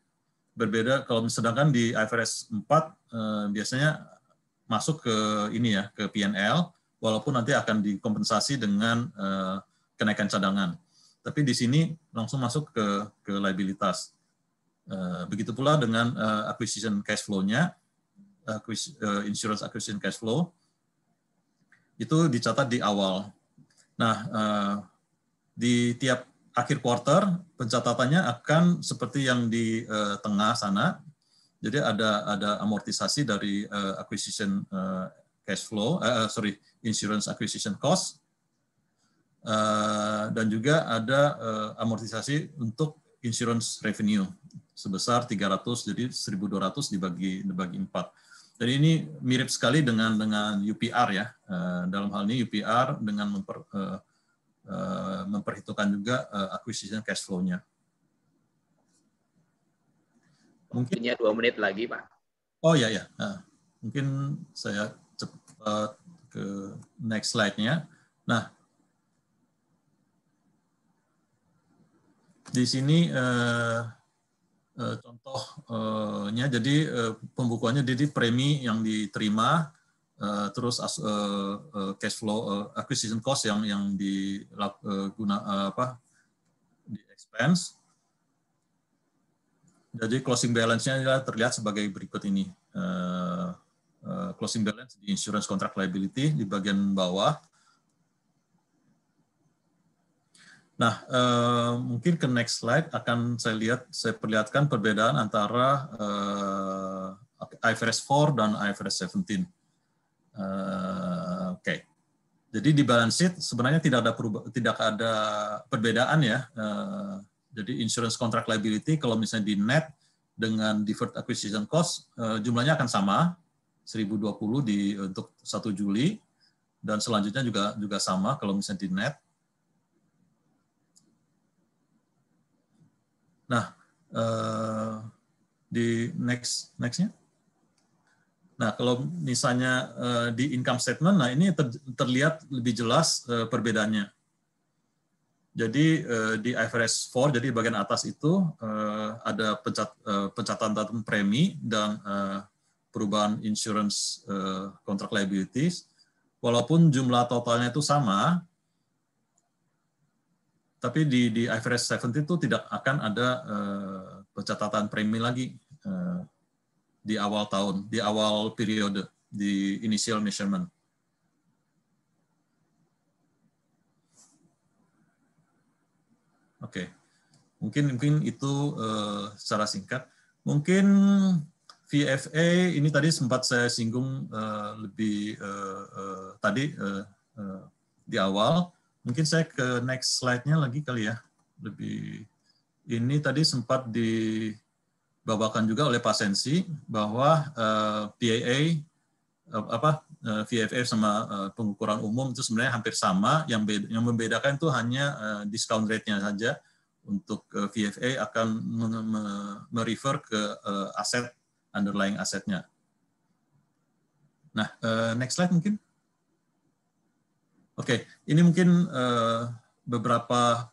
Berbeda kalau sedangkan di IFRS 4 uh, biasanya masuk ke ini ya ke PNL walaupun nanti akan dikompensasi dengan eh, kenaikan cadangan. Tapi di sini langsung masuk ke, ke liabilitas. Eh, begitu pula dengan uh, acquisition cash flow-nya, insurance acquisition cash flow, itu dicatat di awal. Nah, di tiap akhir quarter pencatatannya akan seperti yang di tengah sana. Jadi ada ada amortisasi dari uh, acquisition cash flow, uh, sorry, insurance acquisition cost, uh, dan juga ada uh, amortisasi untuk insurance revenue sebesar 300 jadi 1.200 dibagi dibagi empat. Jadi ini mirip sekali dengan dengan UPR ya. Uh, dalam hal ini UPR dengan memper, uh, uh, memperhitungkan juga uh, acquisition cash flow-nya. Mungkin dua menit lagi, Pak. Oh ya ya. Uh, mungkin saya Uh, ke next slide-nya. Nah, di sini eh, eh, contohnya eh, jadi eh, pembukuannya jadi premi yang diterima eh, terus as, eh, cash flow eh, acquisition cost yang yang guna eh, apa di expense jadi closing balance-nya terlihat sebagai berikut ini eh, Eh, closing balance di insurance contract liability di bagian bawah. Nah, eh, mungkin ke next slide akan saya lihat, saya perlihatkan perbedaan antara eh, IFRS 4 dan IFRS 17. Oke. Jadi di balance sheet sebenarnya tidak ada tidak ada perbedaan ya. jadi insurance contract liability kalau misalnya di net dengan deferred acquisition cost jumlahnya akan sama 1020 di untuk 1 Juli dan selanjutnya juga juga sama kalau misalnya di net. Nah, eh, di next nextnya. Nah, kalau misalnya eh, di income statement, nah ini terlihat lebih jelas eh, perbedaannya. Jadi di IFRS 4, jadi bagian atas itu ada pencatatan premi dan perubahan insurance uh, eh, contract liabilities, walaupun jumlah totalnya itu sama, tapi di, di IFRS 17 itu tidak akan ada uh, pencatatan premi lagi uh, di awal tahun, di awal periode, di initial measurement. Oke, okay. mungkin mungkin itu uh, secara singkat. Mungkin VFA ini tadi sempat saya singgung uh, lebih uh, uh, tadi uh, uh, di awal. Mungkin saya ke next slide-nya lagi kali ya. Lebih ini tadi sempat dibawakan juga oleh Pak Sensi bahwa uh, PAA uh, apa uh, VFA sama uh, pengukuran umum itu sebenarnya hampir sama. Yang beda, yang membedakan itu hanya uh, discount rate-nya saja. Untuk VFA akan merefer ke aset underlying asetnya. Nah, eh, next slide mungkin. Oke, okay, ini mungkin eh, beberapa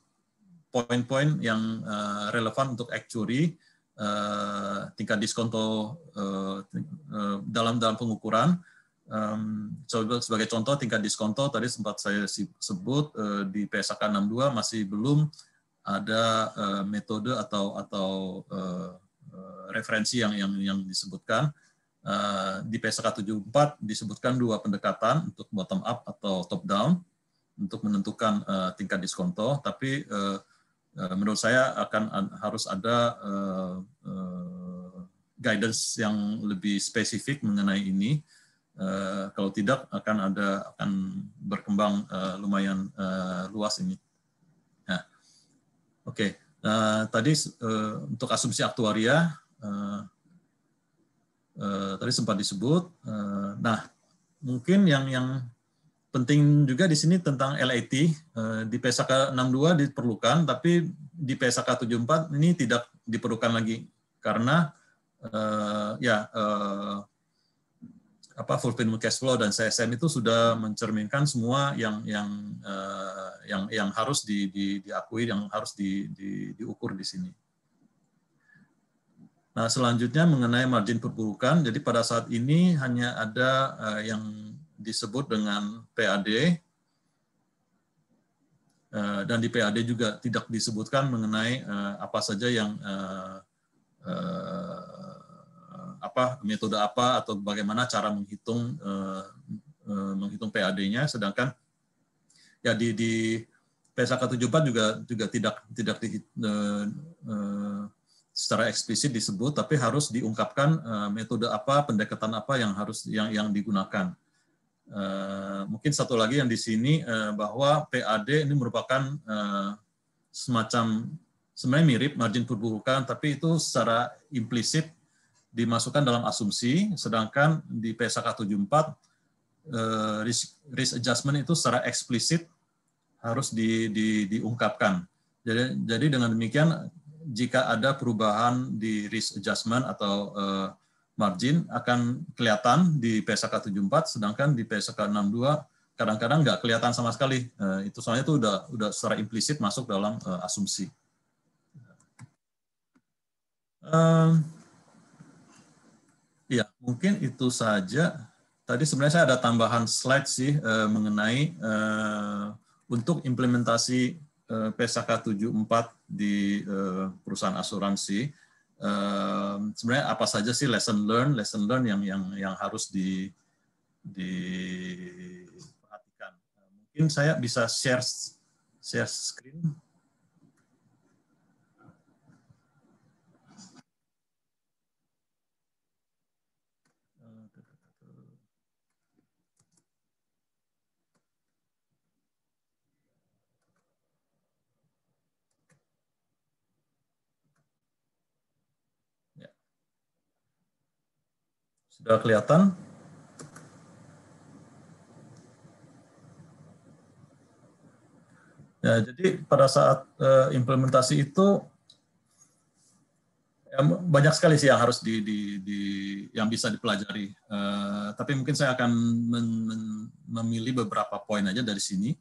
poin-poin yang eh, relevan untuk actuary tingkat diskonto dalam dalam pengukuran. Coba sebagai contoh tingkat diskonto tadi sempat saya sebut di PSAK 62 masih belum ada metode atau atau Eh, referensi yang yang yang disebutkan eh, di PSK 74 disebutkan dua pendekatan untuk bottom up atau top down untuk menentukan eh, tingkat diskonto tapi menurut saya akan harus ada guidance yang lebih spesifik mengenai ini kalau tidak akan ada akan berkembang lumayan luas ini nah oke okay. Nah, tadi uh, untuk asumsi aktuaria uh, uh, tadi sempat disebut. Uh, nah, mungkin yang yang penting juga di sini tentang LAT uh, di PSK 62 diperlukan, tapi di PSK 74 ini tidak diperlukan lagi karena uh, ya uh, apa fulfillment cash flow dan CSM itu sudah mencerminkan semua yang yang uh, yang yang harus di, di, diakui yang harus di, di, diukur di sini. Nah selanjutnya mengenai margin perburukan, jadi pada saat ini hanya ada uh, yang disebut dengan PAD uh, eh, dan di PAD juga tidak disebutkan mengenai uh, apa saja yang uh, apa metode apa atau bagaimana cara menghitung eh, eh, menghitung PAD-nya sedangkan ya di di PSAK 74 juga juga tidak tidak di, uh, secara eksplisit disebut tapi harus diungkapkan uh, metode apa pendekatan apa yang harus yang yang digunakan. Uh, mungkin satu lagi yang di sini uh, bahwa PAD ini merupakan uh, semacam sebenarnya mirip margin perburukan tapi itu secara implisit dimasukkan dalam asumsi, sedangkan di PSK eh, 74 risk, adjustment itu secara eksplisit harus di, di, diungkapkan. Jadi, jadi dengan demikian jika ada perubahan di risk adjustment atau eh, margin akan kelihatan di PSK 74, sedangkan di PSK 62 kadang-kadang nggak kelihatan sama sekali. Eh, itu soalnya itu udah udah secara implisit masuk dalam asumsi. Ya, mungkin itu saja. Tadi sebenarnya saya ada tambahan slide sih eh, mengenai eh, untuk implementasi eh, PSK 74 di eh, perusahaan asuransi. Eh, sebenarnya apa saja sih lesson learn, lesson learn yang yang yang harus di diperhatikan. Mungkin saya bisa share share screen Sudah kelihatan? Ya, jadi pada saat uh, implementasi itu ya, banyak sekali sih yang harus di, di, di yang bisa dipelajari. Uh, tapi mungkin saya akan men, men, memilih beberapa poin aja dari sini.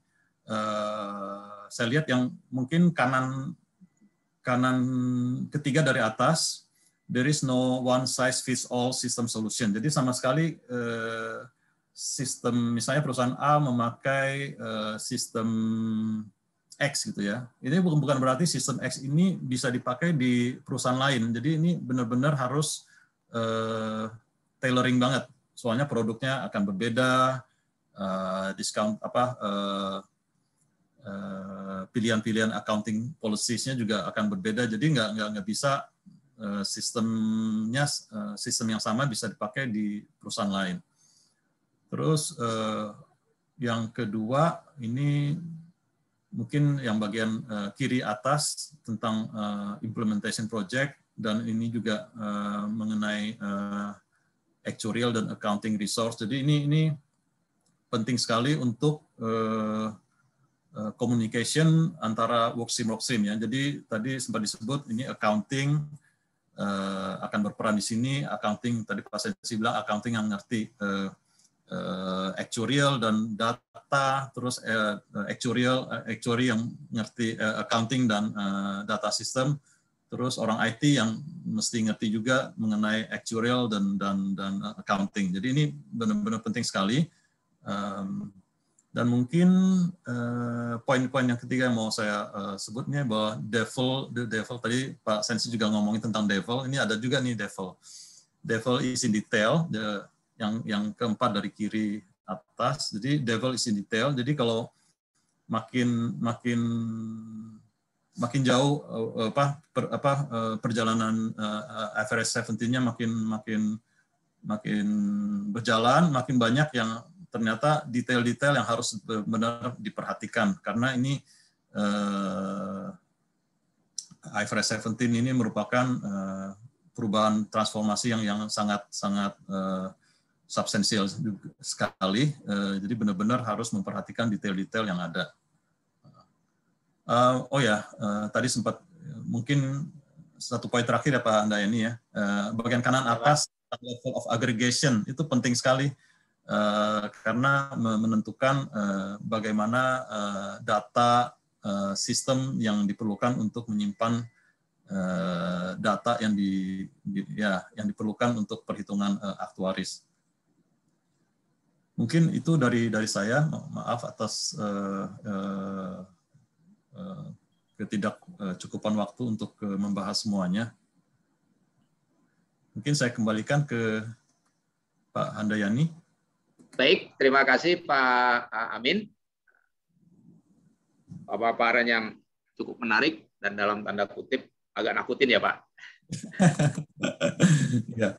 Uh, saya lihat yang mungkin kanan kanan ketiga dari atas there is no one size fits all system solution. Jadi sama sekali eh, sistem misalnya perusahaan A memakai eh, sistem X gitu ya. Ini bukan bukan berarti sistem X ini bisa dipakai di perusahaan lain. Jadi ini benar-benar harus eh, tailoring banget. Soalnya produknya akan berbeda, uh, apa pilihan-pilihan accounting policies-nya juga akan berbeda. Jadi nggak nggak nggak bisa Eh, sistemnya eh, sistem yang sama bisa dipakai di perusahaan lain. Terus eh, yang kedua ini mungkin yang bagian kiri atas tentang implementation project dan ini juga mengenai actuarial dan accounting resource. Jadi ini ini penting sekali untuk communication antara worksim worksim ya. Jadi tadi sempat disebut ini accounting uh, akan berperan di sini accounting tadi Pak Sensi bilang accounting yang ngerti uh, uh, actuarial dan data terus uh, actuarial uh, actuary yang ngerti uh, accounting dan uh, data system terus orang IT yang mesti ngerti juga mengenai actuarial dan dan dan accounting jadi ini benar-benar penting sekali um, dan mungkin eh, poin-poin yang ketiga yang mau saya eh, sebutnya bahwa devil, the devil tadi Pak Sensi juga ngomongin tentang devil. Ini ada juga nih devil. Devil is in detail. The, yang yang keempat dari kiri atas. Jadi devil is in detail. Jadi kalau makin makin makin jauh eh, apa per, apa perjalanan uh, Everest 17-nya makin makin makin berjalan, makin banyak yang ternyata detail-detail yang harus benar diperhatikan karena ini uh, IFRS 17 ini merupakan uh, perubahan transformasi yang yang sangat sangat uh, substansial sekali. Eh, jadi benar-benar harus memperhatikan detail-detail yang ada. oh ya, tadi sempat mungkin satu poin terakhir ya Pak Andayani ya. bagian kanan atas level of aggregation itu penting sekali Eh, karena menentukan uh, bagaimana uh, data uh, sistem yang diperlukan untuk menyimpan uh, data yang di, di ya yang diperlukan untuk perhitungan uh, aktuaris. Mungkin itu dari dari saya. Maaf atas uh, uh, ketidakcukupan waktu untuk membahas semuanya. Mungkin saya kembalikan ke Pak Handayani. Baik, terima kasih Pak Amin. Paparan yang cukup menarik dan dalam tanda kutip agak nakutin ya Pak. Ya.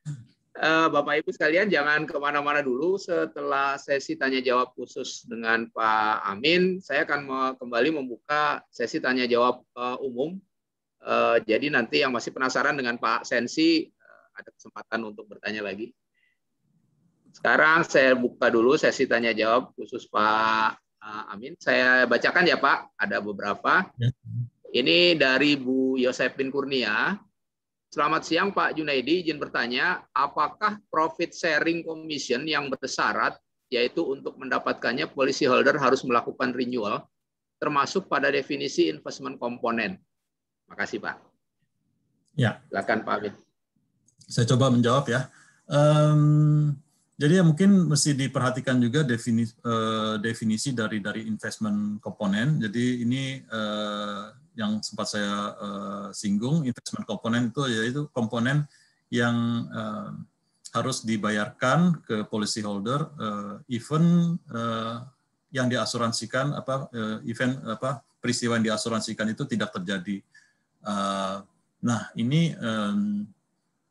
Eh, Bapak Ibu sekalian jangan kemana-mana dulu setelah sesi tanya jawab khusus dengan Pak Amin, saya akan kembali membuka sesi tanya jawab eh, umum. Eh, jadi nanti yang masih penasaran dengan Pak Sensi ada kesempatan untuk bertanya lagi. Sekarang saya buka dulu sesi tanya jawab khusus Pak eh, Amin. Saya bacakan ya Pak, ada beberapa. Ya. Ini dari Bu Yosepin Kurnia. Selamat siang Pak Junaidi, izin bertanya, apakah profit sharing commission yang bersyarat yaitu untuk mendapatkannya holder harus melakukan renewal termasuk pada definisi investment komponen? Makasih Pak. Ya. Silakan Pak Amin. Saya coba menjawab ya. Um, jadi ya mungkin mesti diperhatikan juga definisi, eh, definisi dari dari investment komponen. Jadi ini eh, yang sempat saya eh, singgung, investment komponen itu yaitu komponen yang eh, harus dibayarkan ke policyholder eh, even eh, yang diasuransikan apa eh, event apa peristiwa yang diasuransikan itu tidak terjadi. Eh, nah ini eh,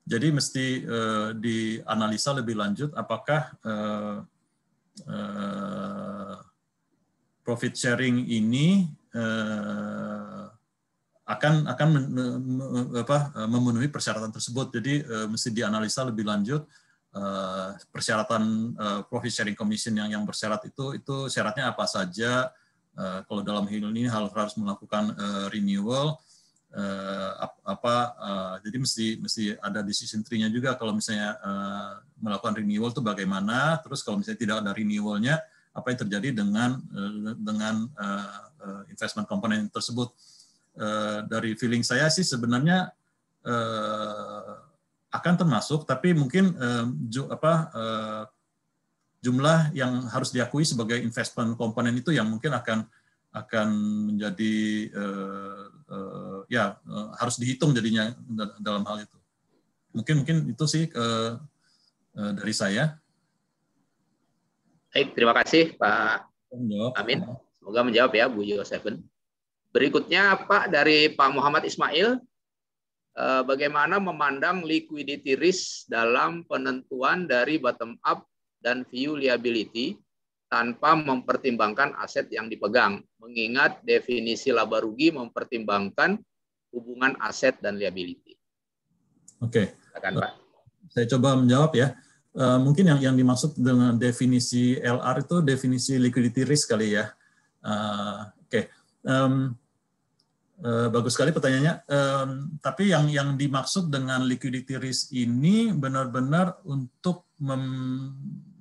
jadi mesti uh, dianalisa lebih lanjut apakah uh, uh, profit sharing ini uh, akan akan apa, memenuhi persyaratan tersebut. Jadi uh, mesti dianalisa lebih lanjut uh, persyaratan uh, profit sharing commission yang yang bersyarat itu itu syaratnya apa saja. Uh, kalau dalam hal ini hal harus melakukan uh, renewal Eh, apa uh, jadi mesti mesti ada decision tree-nya juga kalau misalnya uh, melakukan renewal itu bagaimana terus kalau misalnya tidak ada renewal-nya apa yang terjadi dengan uh, dengan uh, investment komponen tersebut uh, dari feeling saya sih sebenarnya uh, akan termasuk tapi mungkin uh, ju, apa uh, jumlah yang harus diakui sebagai investment komponen itu yang mungkin akan akan menjadi uh, uh, ya uh, harus dihitung jadinya dalam hal itu. Mungkin mungkin itu sih uh, uh, dari saya. Baik, terima kasih Pak Amin. Semoga menjawab ya Bu Seven. Berikutnya Pak dari Pak Muhammad Ismail, uh, bagaimana memandang liquidity risk dalam penentuan dari bottom up dan view liability tanpa mempertimbangkan aset yang dipegang. Mengingat definisi laba rugi mempertimbangkan hubungan aset dan liability. Oke. Okay. Saya coba menjawab ya. Eh, mungkin yang yang dimaksud dengan definisi LR itu definisi liquidity risk kali ya. Eh, oke. Okay. Um, eh, bagus sekali pertanyaannya. Um, tapi yang yang dimaksud dengan liquidity risk ini benar-benar untuk mem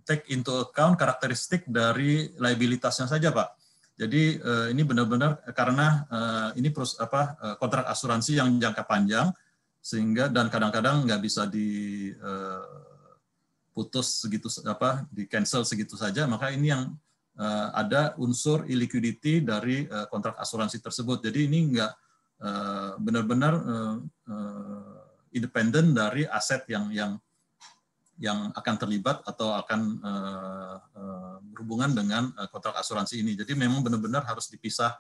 take into account karakteristik dari liabilitasnya saja, Pak. Jadi uh, ini benar-benar karena uh, ini pros, apa, eh, kontrak asuransi yang jangka panjang sehingga dan kadang-kadang nggak bisa diputus segitu apa di cancel segitu saja maka ini yang uh, ada unsur illiquidity dari uh, kontrak asuransi tersebut jadi ini nggak benar-benar uh, uh, independen dari aset yang yang yang akan terlibat atau akan eh, eh, berhubungan dengan eh, kontrak asuransi ini. Jadi memang benar-benar harus dipisah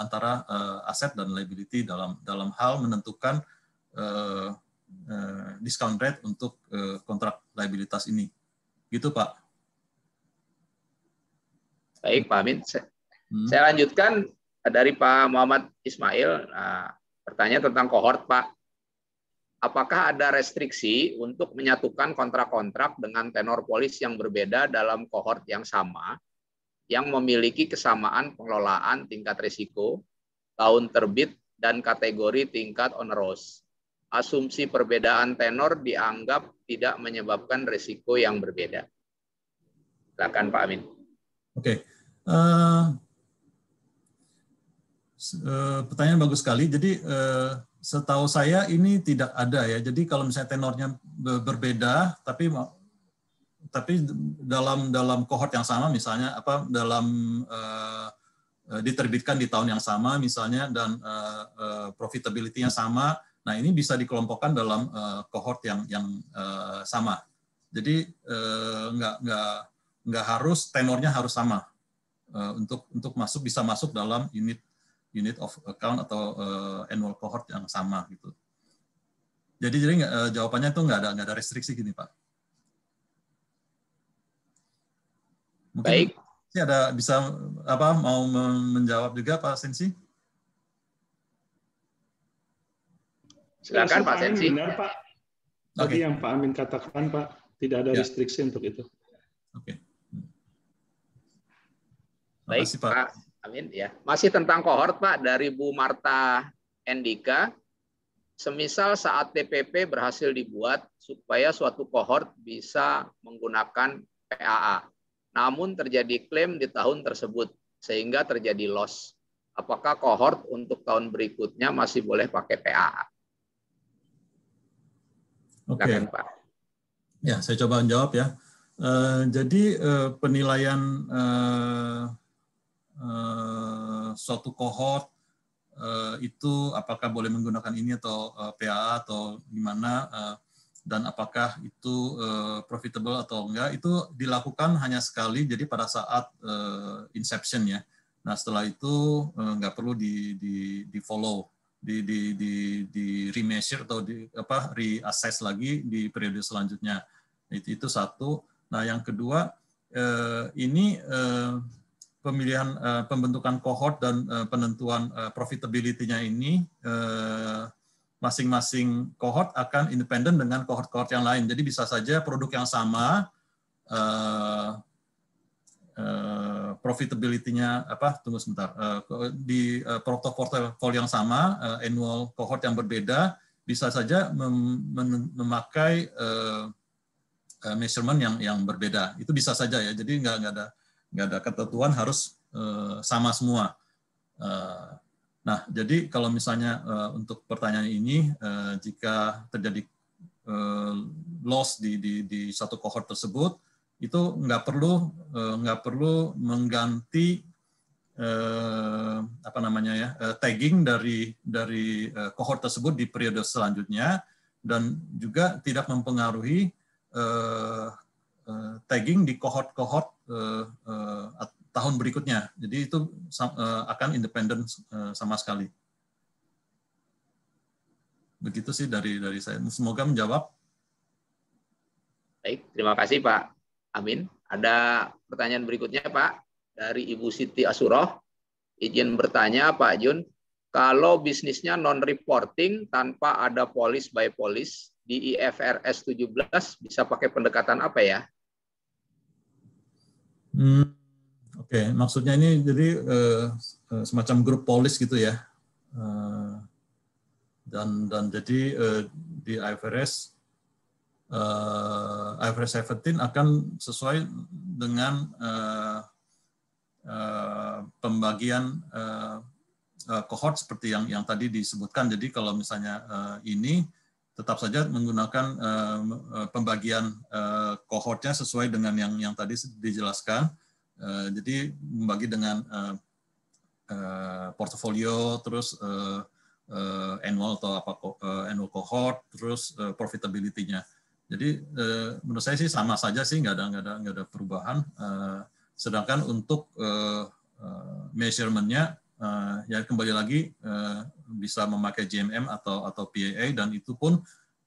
antara aset dan liability dalam dalam hal menentukan uh, discount rate untuk kontrak liabilitas ini. Gitu Pak. Baik Pak Amin. Hmm. Saya, lanjutkan dari Pak Muhammad Ismail. Nah, pertanyaan tentang kohort Pak apakah ada restriksi untuk menyatukan kontrak-kontrak dengan tenor polis yang berbeda dalam kohort yang sama, yang memiliki kesamaan pengelolaan tingkat risiko, tahun terbit, dan kategori tingkat onerous. Asumsi perbedaan tenor dianggap tidak menyebabkan risiko yang berbeda. Silakan Pak Amin. Oke. Okay. Uh, uh, pertanyaan bagus sekali. Jadi uh, setahu saya ini tidak ada ya. Jadi kalau misalnya tenornya berbeda, tapi tapi dalam dalam kohort yang sama misalnya apa dalam uh, diterbitkan di tahun yang sama misalnya dan uh, uh, profitability-nya sama, nah ini bisa dikelompokkan dalam uh, yang yang uh, sama. Jadi uh, nggak nggak nggak harus tenornya harus sama uh, untuk untuk masuk bisa masuk dalam unit unit of account atau uh, annual cohort yang sama gitu. Jadi jadi uh, jawabannya itu nggak ada nggak ada restriksi gini pak. Mungkin Baik. ada bisa apa mau menjawab juga Pak Sensi? Silakan Pak Sensi. Benar Pak. Tadi okay. yang Pak Amin katakan Pak tidak ada ya. restriksi untuk itu. Oke. Okay. Baik, Makasih, Pak. Pak. Amin ya. Masih tentang kohort Pak dari Bu Marta Endika. Semisal saat TPP berhasil dibuat supaya suatu kohort bisa menggunakan PAA. Namun terjadi klaim di tahun tersebut sehingga terjadi loss. Apakah kohort untuk tahun berikutnya masih boleh pakai PAA? Oke, okay. Pak. Ya, saya coba menjawab ya. Uh, jadi uh, penilaian uh, eh, suatu kohort eh, itu apakah boleh menggunakan ini atau eh, PA atau gimana eh, dan apakah itu eh, profitable atau enggak itu dilakukan hanya sekali jadi pada saat eh, inception ya. Nah setelah itu eh, nggak perlu di, di, di follow di di di di remeasure atau di apa reassess lagi di periode selanjutnya itu itu satu nah yang kedua eh, ini eh, pemilihan uh, pembentukan cohort dan uh, penentuan uh, profitability-nya ini masing-masing cohort akan independen dengan cohort-cohort yang lain. Jadi bisa saja produk yang sama profitability-nya apa tunggu sebentar di portfolio yang sama annual cohort yang berbeda bisa saja mem memakai measurement yang yang berbeda. Itu bisa saja ya. Jadi nggak nggak ada nggak ada ketentuan harus eh, sama semua. Eh, nah, jadi kalau misalnya eh, untuk pertanyaan ini, jika terjadi loss di, di, di satu cohort tersebut, itu nggak perlu nggak perlu mengganti apa namanya ya tagging dari dari cohort tersebut di periode selanjutnya dan juga tidak mempengaruhi uh, tagging di kohort-kohort uh, uh, tahun berikutnya. Jadi itu uh, akan independen uh, sama sekali. Begitu sih dari dari saya. Semoga menjawab. Baik, terima kasih Pak Amin. Ada pertanyaan berikutnya Pak dari Ibu Siti Asuroh. Izin bertanya Pak Jun, kalau bisnisnya non-reporting tanpa ada polis by polis, di IFRS 17 bisa pakai pendekatan apa ya? Hmm, Oke, okay. maksudnya ini jadi uh, semacam grup polis gitu ya. Uh, dan dan jadi uh, di IFRS uh, IFRS 17 akan sesuai dengan uh, uh, pembagian uh, uh, cohort seperti yang yang tadi disebutkan. Jadi kalau misalnya uh, ini tetap saja menggunakan uh, pembagian uh, sesuai dengan yang yang tadi dijelaskan. Uh, jadi membagi dengan uh, uh, portofolio, terus uh, uh, annual atau apa uh, annual cohort, terus uh, profitability-nya. Jadi uh, menurut saya sih sama saja sih, nggak ada nggak ada nggak ada perubahan. Uh, sedangkan untuk uh, uh, measurementnya uh, ya kembali lagi uh, bisa memakai JMM atau atau PAA dan itu pun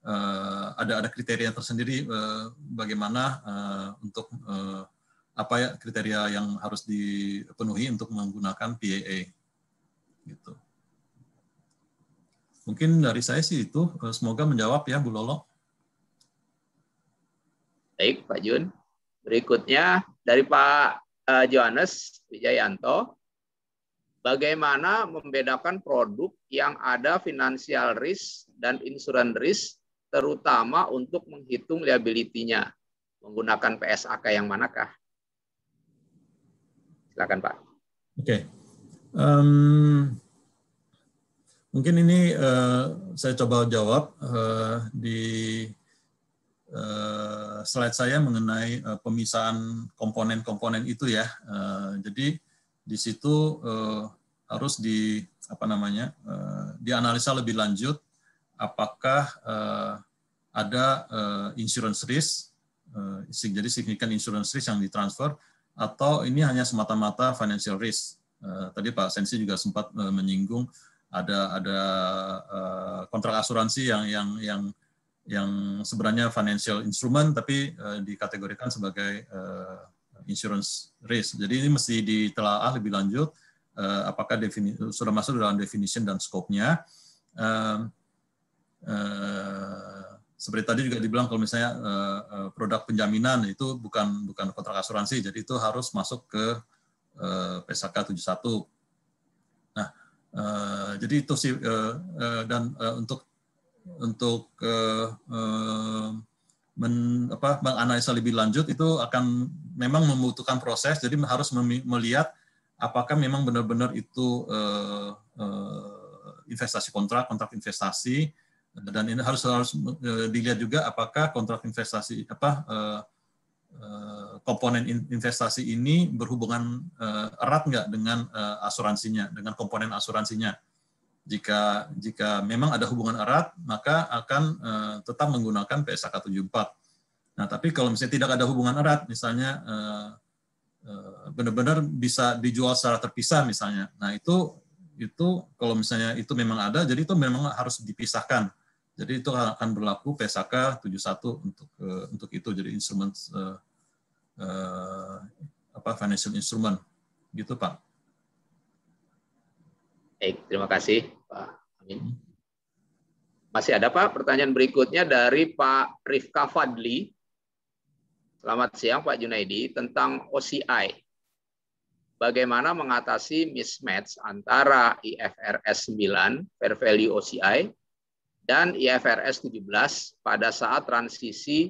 uh, ada ada kriteria tersendiri uh, bagaimana uh, untuk uh, apa ya kriteria yang harus dipenuhi untuk menggunakan PAA gitu. Mungkin dari saya sih itu semoga menjawab ya Bu Lolo. Baik Pak Jun. Berikutnya dari Pak Johannes Wijayanto bagaimana membedakan produk yang ada financial risk dan insurance risk terutama untuk menghitung liability-nya menggunakan PSAK yang manakah? Silakan Pak. Oke, okay. um, mungkin ini uh, saya coba jawab uh, di uh, slide saya mengenai uh, pemisahan komponen-komponen itu ya. Uh, jadi di situ eh, harus di apa namanya eh, dianalisa lebih lanjut apakah eh, ada eh, insurance risk eh, jadi signifikan insurance risk yang ditransfer atau ini hanya semata-mata financial risk eh, tadi Pak Sensi juga sempat eh, menyinggung ada ada eh, kontrak asuransi yang yang yang yang sebenarnya financial instrument tapi eh, dikategorikan sebagai eh, insurance risk. Jadi ini mesti ditelaah lebih lanjut uh, apakah sudah masuk dalam definition dan skopnya. Uh, eh, uh, seperti tadi juga dibilang kalau misalnya uh, produk penjaminan itu bukan bukan kontrak asuransi, jadi itu harus masuk ke uh, PSK 71. Nah, uh, jadi itu sih uh, uh, dan uh, untuk untuk uh, uh, men, apa, menganalisa lebih lanjut itu akan memang membutuhkan proses, jadi harus melihat apakah memang benar-benar itu uh, uh, investasi kontrak, kontrak investasi, dan ini harus harus e, dilihat juga apakah kontrak investasi apa uh, komponen investasi ini berhubungan erat nggak dengan asuransinya, dengan komponen asuransinya jika jika memang ada hubungan erat maka akan eh, tetap menggunakan PSK 74. Nah, tapi kalau misalnya tidak ada hubungan erat, misalnya eh, eh, benar-benar bisa dijual secara terpisah misalnya. Nah, itu itu kalau misalnya itu memang ada, jadi itu memang harus dipisahkan. Jadi itu akan berlaku PSK 71 untuk untuk itu jadi instrumen apa financial instrument gitu Pak. Baik, terima kasih Pak Amin. Masih ada Pak pertanyaan berikutnya dari Pak Rifka Fadli. Selamat siang Pak Junaidi tentang OCI. Bagaimana mengatasi mismatch antara IFRS 9 fair value OCI dan IFRS 17 pada saat transisi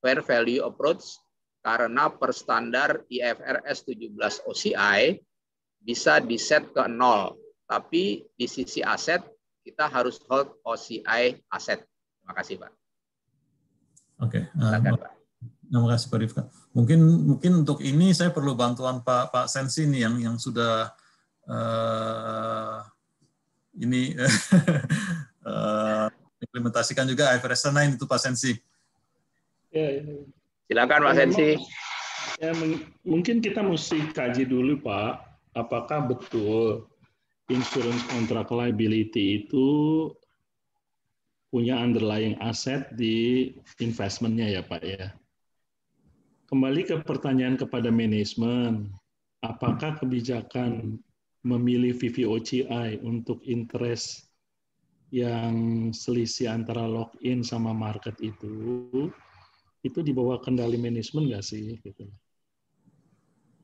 fair value approach karena per standar IFRS 17 OCI bisa diset ke nol tapi di sisi aset kita harus hold OCI aset. Terima kasih, Pak. Oke. Okay. Eh, terima kasih Pak Rifka. Mungkin mungkin untuk ini saya perlu bantuan Pak Pak Sensi ini yang yang sudah uh, ini uh, implementasikan juga IFRS 9 itu Pak Sensi. Ya, ya. Silakan Pak Sensi. Ya, mungkin kita mesti kaji dulu Pak, apakah betul insurance contract liability itu punya underlying aset di investmentnya ya Pak ya. Kembali ke pertanyaan kepada manajemen, apakah kebijakan memilih VVOCI untuk interest yang selisih antara lock-in sama market itu, itu dibawa kendali manajemen nggak sih? Gitu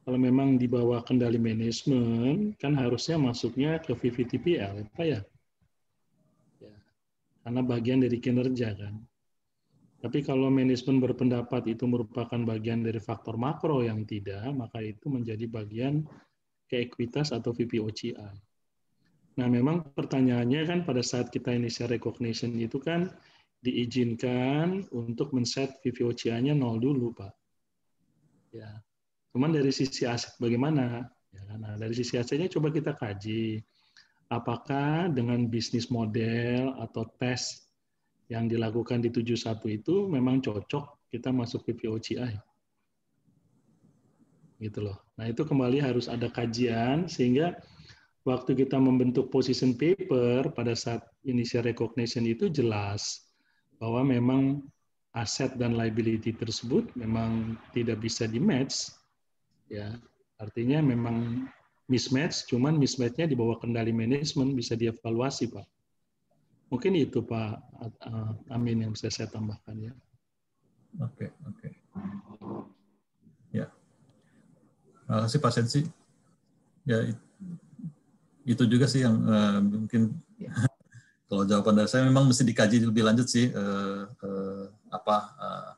kalau memang di bawah kendali manajemen, kan harusnya masuknya ke VVTPL, ya Pak ya? ya. Karena bagian dari kinerja kan. Tapi kalau manajemen berpendapat itu merupakan bagian dari faktor makro yang tidak, maka itu menjadi bagian keekuitas atau VPOCI. Nah, memang pertanyaannya kan pada saat kita inisial recognition itu kan diizinkan untuk men-set VVOCI-nya nol dulu, Pak. Ya. Cuman dari sisi aset bagaimana? Ya, nah, dari sisi asetnya coba kita kaji apakah dengan bisnis model atau tes yang dilakukan di 71 itu memang cocok kita masuk PPOCI. Gitu loh. Nah, itu kembali harus ada kajian sehingga waktu kita membentuk position paper pada saat initial recognition itu jelas bahwa memang aset dan liability tersebut memang tidak bisa di match ya artinya memang mismatch cuman mismatchnya di bawah kendali manajemen bisa dievaluasi pak mungkin itu pak eh, Amin yang bisa saya tambahkan ya oke okay, oke okay. ya terima kasih Pak Sensi ya itu juga sih yang uh, mungkin ya. kalau jawaban dari saya memang mesti dikaji lebih lanjut sih uh, uh, apa uh,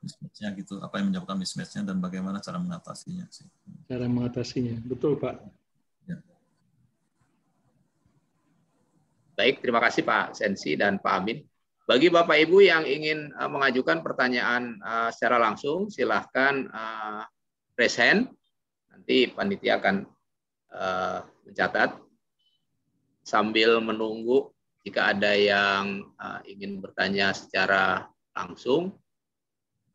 mismatchnya gitu apa yang menyebabkan mismatchnya dan bagaimana cara mengatasinya sih cara mengatasinya betul pak ya. baik terima kasih pak Sensi dan pak Amin bagi bapak ibu yang ingin eh, mengajukan pertanyaan eh, secara langsung silahkan uh, raise hand nanti panitia akan mencatat sambil menunggu jika ada yang ingin bertanya secara langsung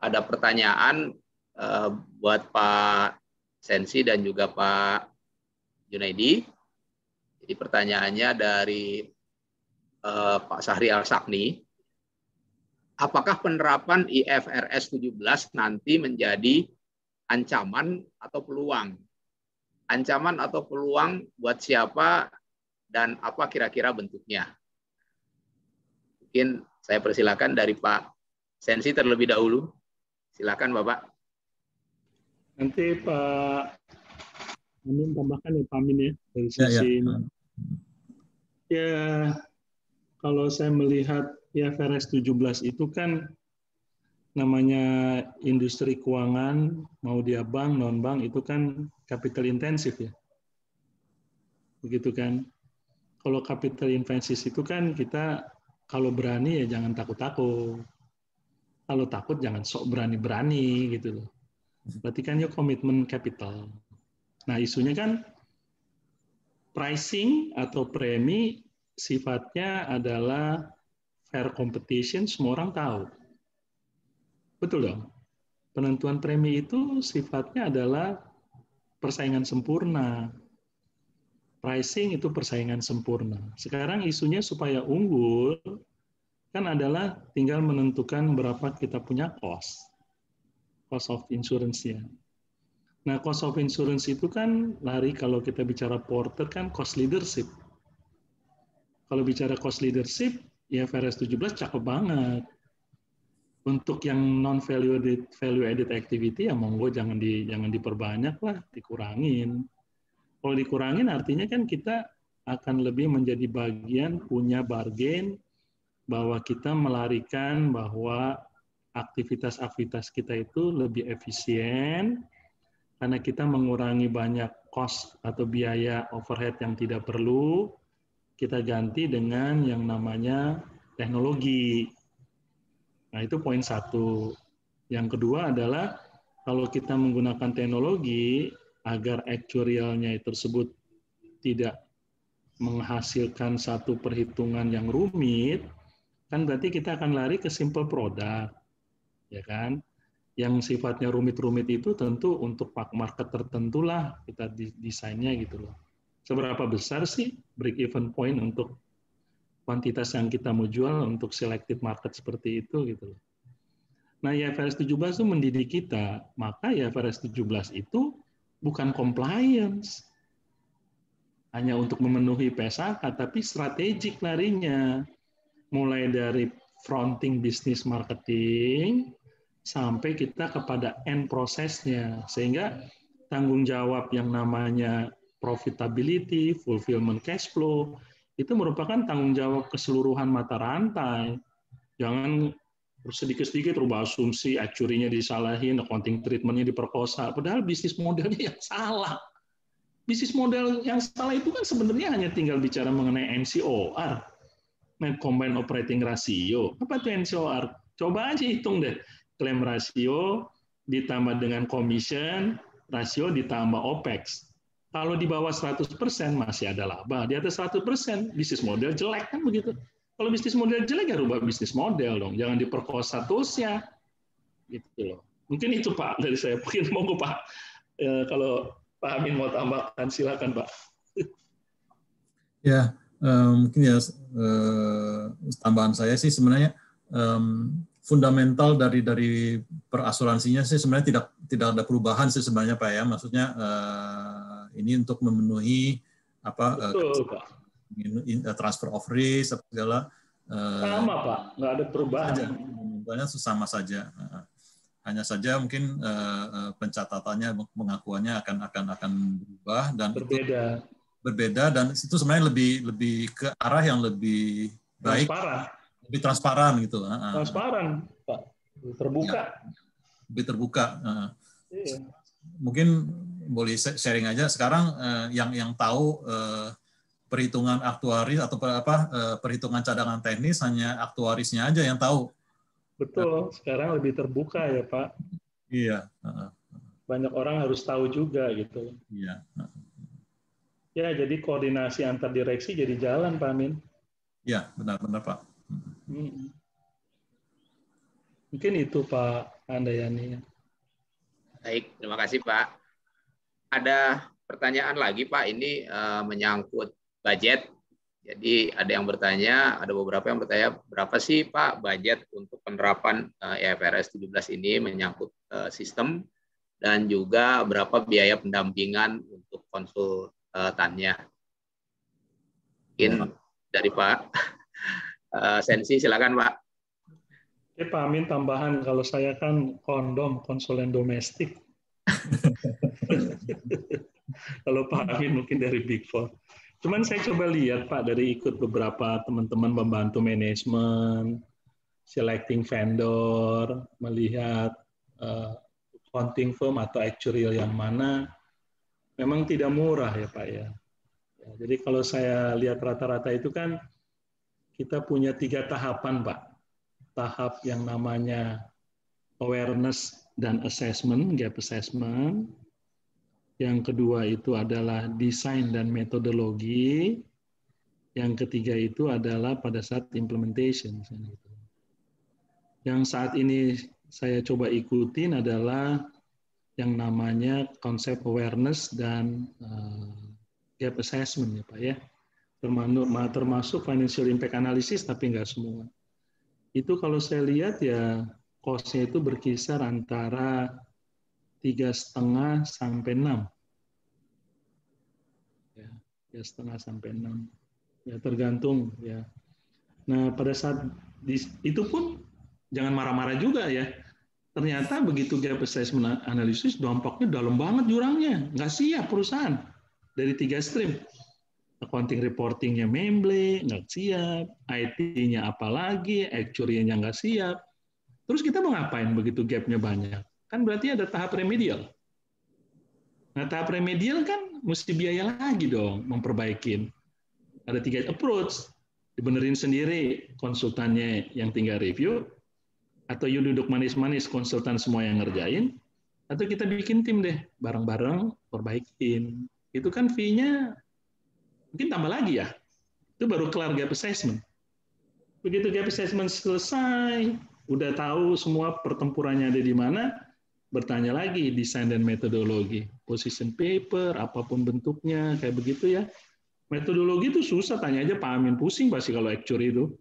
ada pertanyaan uh, buat Pak Sensi dan juga Pak Junaidi. Jadi pertanyaannya dari uh, Pak Sahri Al-Sakni. Apakah penerapan IFRS 17 nanti menjadi ancaman atau peluang? Ancaman atau peluang buat siapa dan apa kira-kira bentuknya? Mungkin saya persilakan dari Pak Sensi terlebih dahulu. Silakan Bapak. Nanti Pak Amin tambahkan ya Pak Amin ya dari sisi ya, ya. ini. Ya kalau saya melihat ya Veres 17 itu kan namanya industri keuangan mau dia bank non bank itu kan capital intensif ya begitu kan kalau capital intensif itu kan kita kalau berani ya jangan takut-takut kalau takut jangan sok berani-berani gitu loh. Berarti kan ya komitmen capital. Nah isunya kan pricing atau premi sifatnya adalah fair competition, semua orang tahu. Betul dong? Penentuan premi itu sifatnya adalah persaingan sempurna. Pricing itu persaingan sempurna. Sekarang isunya supaya unggul, kan adalah tinggal menentukan berapa kita punya cost. Cost of insurance-nya. Nah, cost of insurance itu kan lari kalau kita bicara porter kan cost leadership. Kalau bicara cost leadership, ya VRS 17 cakep banget. Untuk yang non value added, value added activity ya monggo jangan di jangan diperbanyak lah, dikurangin. Kalau dikurangin artinya kan kita akan lebih menjadi bagian punya bargain bahwa kita melarikan bahwa aktivitas-aktivitas kita itu lebih efisien karena kita mengurangi banyak cost atau biaya overhead yang tidak perlu kita ganti dengan yang namanya teknologi. Nah itu poin satu. Yang kedua adalah kalau kita menggunakan teknologi agar actuarialnya tersebut tidak menghasilkan satu perhitungan yang rumit, kan berarti kita akan lari ke simple product, ya kan? Yang sifatnya rumit-rumit itu tentu untuk market tertentulah kita desainnya gitu loh. Seberapa besar sih break even point untuk kuantitas yang kita mau jual untuk selective market seperti itu gitu loh. Nah, IFRS 17 itu mendidik kita, maka IFRS 17 itu bukan compliance hanya untuk memenuhi PSK, tapi strategik larinya mulai dari fronting bisnis marketing sampai kita kepada end prosesnya sehingga tanggung jawab yang namanya profitability, fulfillment cash flow itu merupakan tanggung jawab keseluruhan mata rantai. Jangan sedikit-sedikit rubah asumsi, acurinya disalahin, accounting treatmentnya diperkosa. Padahal bisnis modelnya yang salah. Bisnis model yang salah itu kan sebenarnya hanya tinggal bicara mengenai MCOR combined operating ratio. Apa tuh NCOR? Coba aja hitung deh. Klaim ratio ditambah dengan commission, rasio ditambah OPEX. Kalau di bawah 100% masih ada laba, di atas 100% bisnis model jelek kan begitu. Kalau bisnis model jelek ya rubah bisnis model dong, jangan diperkosa terusnya. Gitu loh. Mungkin itu Pak dari saya. Mungkin monggo Pak Ya, kalau Pak Amin mau tambahkan silakan Pak. Ya, Eh, mungkin ya uh, tambahan saya sih sebenarnya um, fundamental dari dari perasuransinya sih sebenarnya tidak tidak ada perubahan sih sebenarnya pak ya maksudnya uh, ini untuk memenuhi apa Betul, uh, pak. transfer of risk segala uh, sama pak nggak ada perubahan banyak sama saja hanya saja mungkin uh, pencatatannya pengakuannya akan akan akan berubah dan berbeda itu, berbeda dan itu sebenarnya lebih lebih ke arah yang lebih baik transparan. lebih transparan gitu ah, ah. transparan pak terbuka ya, lebih terbuka ah, iya. mungkin boleh sharing aja sekarang eh, yang yang tahu eh, perhitungan aktuaris atau apa eh, perhitungan cadangan teknis hanya aktuarisnya aja yang tahu betul sekarang lebih terbuka ya pak iya banyak orang harus tahu juga gitu iya Ya, jadi koordinasi antar direksi jadi jalan, Pak Amin. Ya, benar-benar, Pak. Hmm. Mungkin itu, Pak Andayani. Baik, terima kasih, Pak. Ada pertanyaan lagi, Pak. Ini uh, menyangkut budget. Jadi ada yang bertanya, ada beberapa yang bertanya, berapa sih, Pak, budget untuk penerapan uh, EFRS 17 ini menyangkut uh, sistem dan juga berapa biaya pendampingan untuk konsul uh, Tanya. Iya, mungkin dari Pak uh, Sensi, silakan Pak. Oke Pak Amin, tambahan kalau saya kan kondom konsulen domestik. kalau Pak Amin mungkin dari Big Four. Cuman saya coba lihat Pak dari ikut beberapa teman-teman membantu manajemen, selecting vendor, melihat uh, accounting firm atau actuarial yang mana, memang tidak murah ya Pak ya. ya jadi kalau saya lihat rata-rata itu kan kita punya tiga tahapan Pak. Tahap yang namanya awareness dan assessment, gap assessment. Yang kedua itu adalah desain dan metodologi. Yang ketiga itu adalah pada saat implementation. Gitu. Yang saat ini saya coba ikutin adalah yang namanya konsep awareness dan uh, gap assessment ya Pak ya. Termasuk financial impact analysis tapi nggak semua. Itu kalau saya lihat ya cost-nya itu berkisar antara tiga setengah sampai enam. Ya, tiga setengah sampai enam. Ya tergantung ya. Nah pada saat di, itu pun jangan marah-marah juga ya Ternyata begitu gap assessment analisis dampaknya dalam banget jurangnya, nggak siap perusahaan dari tiga stream. Accounting reportingnya memble, nggak siap, IT-nya apalagi, actuary-nya nggak siap. Terus kita mau ngapain begitu gapnya banyak? Kan berarti ada tahap remedial. Nah tahap remedial kan mesti biaya lagi dong memperbaikin. Ada tiga approach, dibenerin sendiri konsultannya yang tinggal review, atau you duduk manis-manis konsultan semua yang ngerjain, atau kita bikin tim deh bareng-bareng perbaikin. Itu kan fee-nya mungkin tambah lagi ya. Itu baru kelar gap assessment. Begitu gap assessment selesai, udah tahu semua pertempurannya ada di mana, bertanya lagi desain dan metodologi. Position paper, apapun bentuknya, kayak begitu ya. Metodologi itu susah, tanya aja Pak Amin pusing pasti kalau actuary itu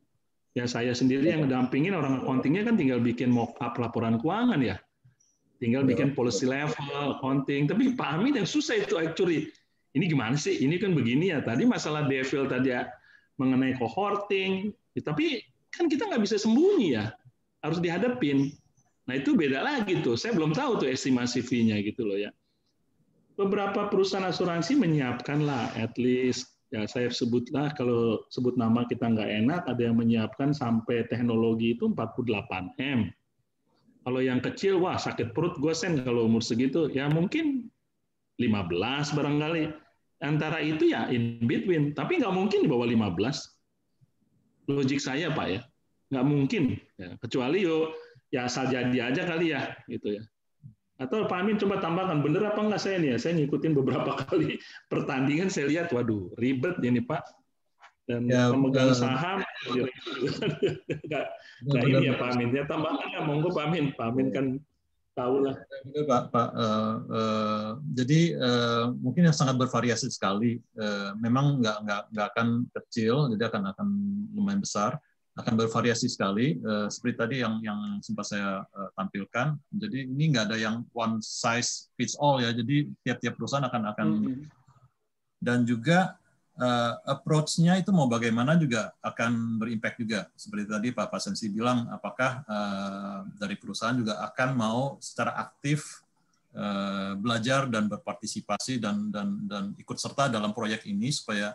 Ya saya sendiri yang ngedampingin iya. orang accountingnya kan tinggal bikin mock up laporan keuangan ya. Tinggal iya, bikin policy level, accounting. Tapi Pak Amin yang susah itu actually. Ini gimana sih? Ini kan begini ya. Tadi masalah devil tadi ya mengenai cohorting. Ya, tapi kan kita nggak bisa sembunyi ya. Harus dihadapin. Nah itu beda lagi tuh. Saya belum tahu tuh estimasi fee-nya gitu loh ya. Beberapa perusahaan asuransi menyiapkan lah at least ya saya sebutlah kalau sebut nama kita nggak enak, ada yang menyiapkan sampai teknologi itu 48 M. Kalau yang kecil, wah sakit perut gue sen kalau umur segitu. Ya mungkin 15 barangkali. Antara itu ya in between. Tapi nggak mungkin di bawah 15. Logik saya Pak ya. Nggak mungkin. Ya, kecuali yuk ya asal jadi aja kali ya. gitu ya. Atau Pak Amin coba tambahkan, bener apa enggak saya nih ya? Saya ngikutin beberapa kali pertandingan, saya lihat, waduh, ribet ini Pak. Dan ya, pemegang bener. saham, nggak nah, ini ya Pak Amin. Ya tambahkan ya, monggo Pak Amin. Pak Amin kan tahu lah. Benar, Pak. Pak. Uh, uh, jadi uh, mungkin yang sangat bervariasi sekali. Uh, memang nggak nggak nggak akan kecil, jadi akan akan lumayan besar akan bervariasi sekali uh, seperti tadi yang yang sempat saya uh, tampilkan jadi ini nggak ada yang one size fits all ya jadi tiap-tiap perusahaan akan akan mm -hmm. dan juga uh, approach-nya itu mau bagaimana juga akan berimpact juga seperti tadi Pak Pasensi bilang apakah uh, dari perusahaan juga akan mau secara aktif uh, belajar dan berpartisipasi dan dan dan ikut serta dalam proyek ini supaya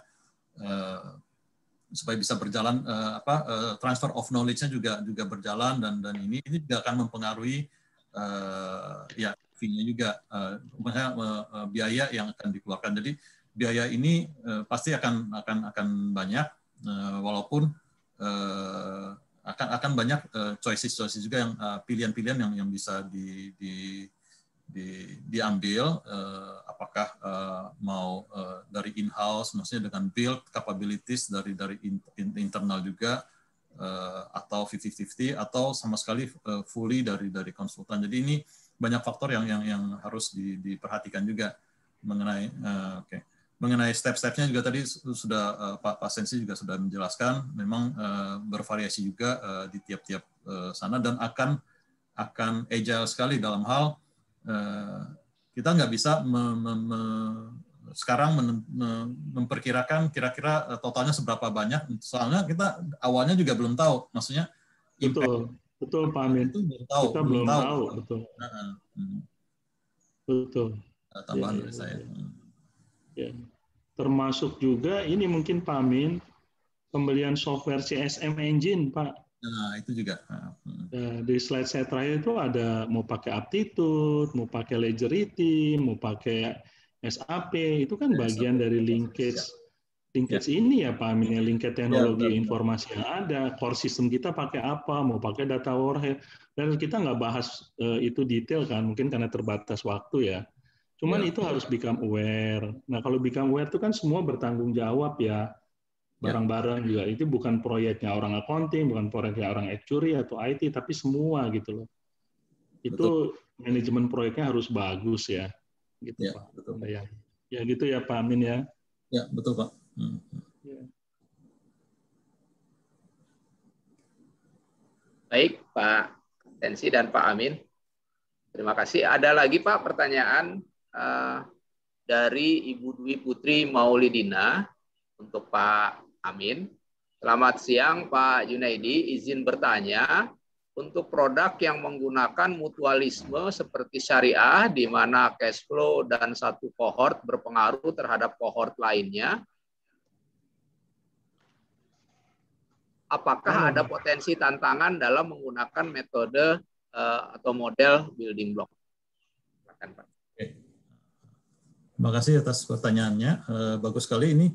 supaya bisa berjalan uh, apa uh, transfer of knowledge-nya juga juga berjalan dan dan ini ini juga akan mempengaruhi uh, ya fee-nya juga uh, misalnya, uh, biaya yang akan dikeluarkan. Jadi biaya ini uh, pasti akan akan akan banyak uh, walaupun uh, akan akan banyak uh, choices choices juga yang pilihan-pilihan uh, yang yang bisa di, di di, diambil uh, apakah uh, mau uh, dari in-house maksudnya dengan build capabilities dari dari in, in, internal juga uh, atau 50-50 atau sama sekali uh, fully dari dari konsultan. Jadi ini banyak faktor yang yang yang harus di, diperhatikan juga mengenai uh, oke. Okay. Mengenai step-stepnya juga tadi sudah uh, Pak, Pak Sensi juga sudah menjelaskan, memang uh, bervariasi juga uh, di tiap-tiap uh, sana dan akan akan agile sekali dalam hal Eh, kita nggak bisa me, me, me, sekarang men, me, memperkirakan kira-kira eh, totalnya seberapa banyak. Soalnya kita awalnya juga belum tahu, maksudnya betul, impact betul Pak Amin. Itu belum tahu, kita belum, tahu, tahu, betul. Nah, hmm. betul Betul. Tambahan ya, dari iya, saya. Ya. Termasuk juga ini mungkin Pak Amin pembelian software CSM Engine Pak Nah, itu juga. Ah, hmm. Nah, di slide saya terakhir itu ada mau pakai aptitude, mau pakai legibility, mau pakai SAP, itu kan bagian dari linkage linkage ya. ini ya Pak Amin ya, linkage ya, teknologi ya, informasi yang ada core system kita pakai apa mau pakai data warhead dan kita nggak bahas uh, itu detail kan mungkin karena terbatas waktu ya cuman ya, itu harus become aware nah kalau become aware itu kan semua bertanggung jawab ya Ya. barang-barang juga itu bukan proyeknya orang accounting, bukan proyeknya orang actuary atau IT, tapi semua gitu loh. Itu betul. manajemen proyeknya harus bagus ya, gitu ya, Pak. Betul. Ya, ya gitu ya Pak Amin ya. Ya betul Pak. Hmm. Ya. Baik Pak Tensi dan Pak Amin, terima kasih. Ada lagi Pak pertanyaan uh, dari Ibu Dwi Putri Maulidina untuk Pak Amin. Selamat siang Pak Junaidi, izin bertanya untuk produk yang menggunakan mutualisme seperti syariah di mana cash flow dan satu kohort berpengaruh terhadap kohort lainnya. Apakah hmm. ada potensi tantangan dalam menggunakan metode uh, atau model building block? Silakan Pak. Terima kasih atas pertanyaannya. Uh, bagus sekali ini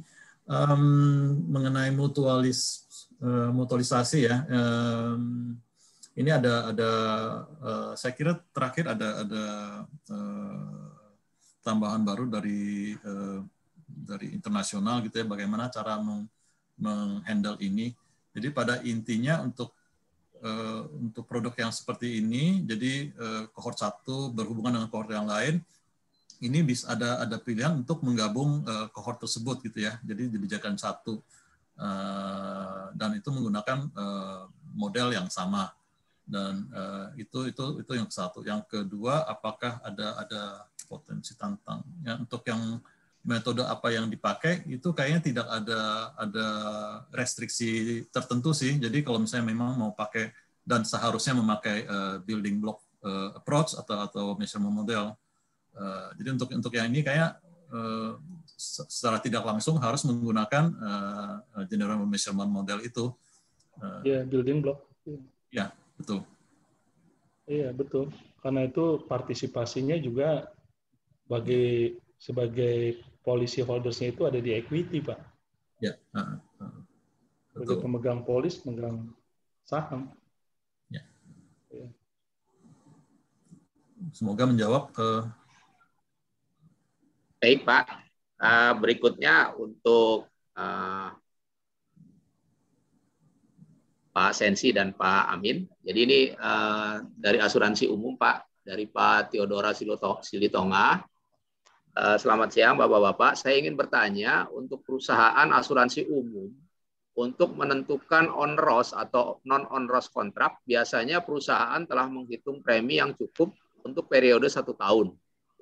um, mengenai mutualis uh, mutualisasi ya. Um, ini ada ada uh, saya kira terakhir ada ada uh, tambahan baru dari uh, dari internasional gitu ya bagaimana cara menghandle ini. Jadi pada intinya untuk uh, untuk produk yang seperti ini jadi uh, satu berhubungan dengan cohort yang lain ini bisa ada ada pilihan untuk menggabung uh, kohort tersebut gitu ya. Jadi dibijakan satu uh, dan itu menggunakan uh, model yang sama dan uh, itu itu itu yang satu. Yang kedua, apakah ada ada potensi tantang? Ya, untuk yang metode apa yang dipakai itu kayaknya tidak ada ada restriksi tertentu sih. Jadi kalau misalnya memang mau pakai dan seharusnya memakai uh, building block uh, approach atau atau measurement model Eh, jadi untuk untuk yang ini kayak uh, secara tidak langsung harus menggunakan uh, general measurement model itu. Uh, ya, yeah, building block. Ya, yeah, betul. Iya, yeah, betul. Karena itu partisipasinya juga bagi sebagai polisi holdersnya itu ada di equity, Pak. Ya. Uh, uh, betul. Sebagai pemegang polis, pemegang saham. Ya. ya. Semoga menjawab uh, Baik Pak, eh, berikutnya untuk eh, Pak Sensi dan Pak Amin. Jadi ini eh, dari asuransi umum Pak, dari Pak Theodora Silitonga. selamat siang Bapak-Bapak, saya ingin bertanya untuk perusahaan asuransi umum untuk menentukan on ros atau non on ros kontrak, biasanya perusahaan telah menghitung premi yang cukup untuk periode satu tahun,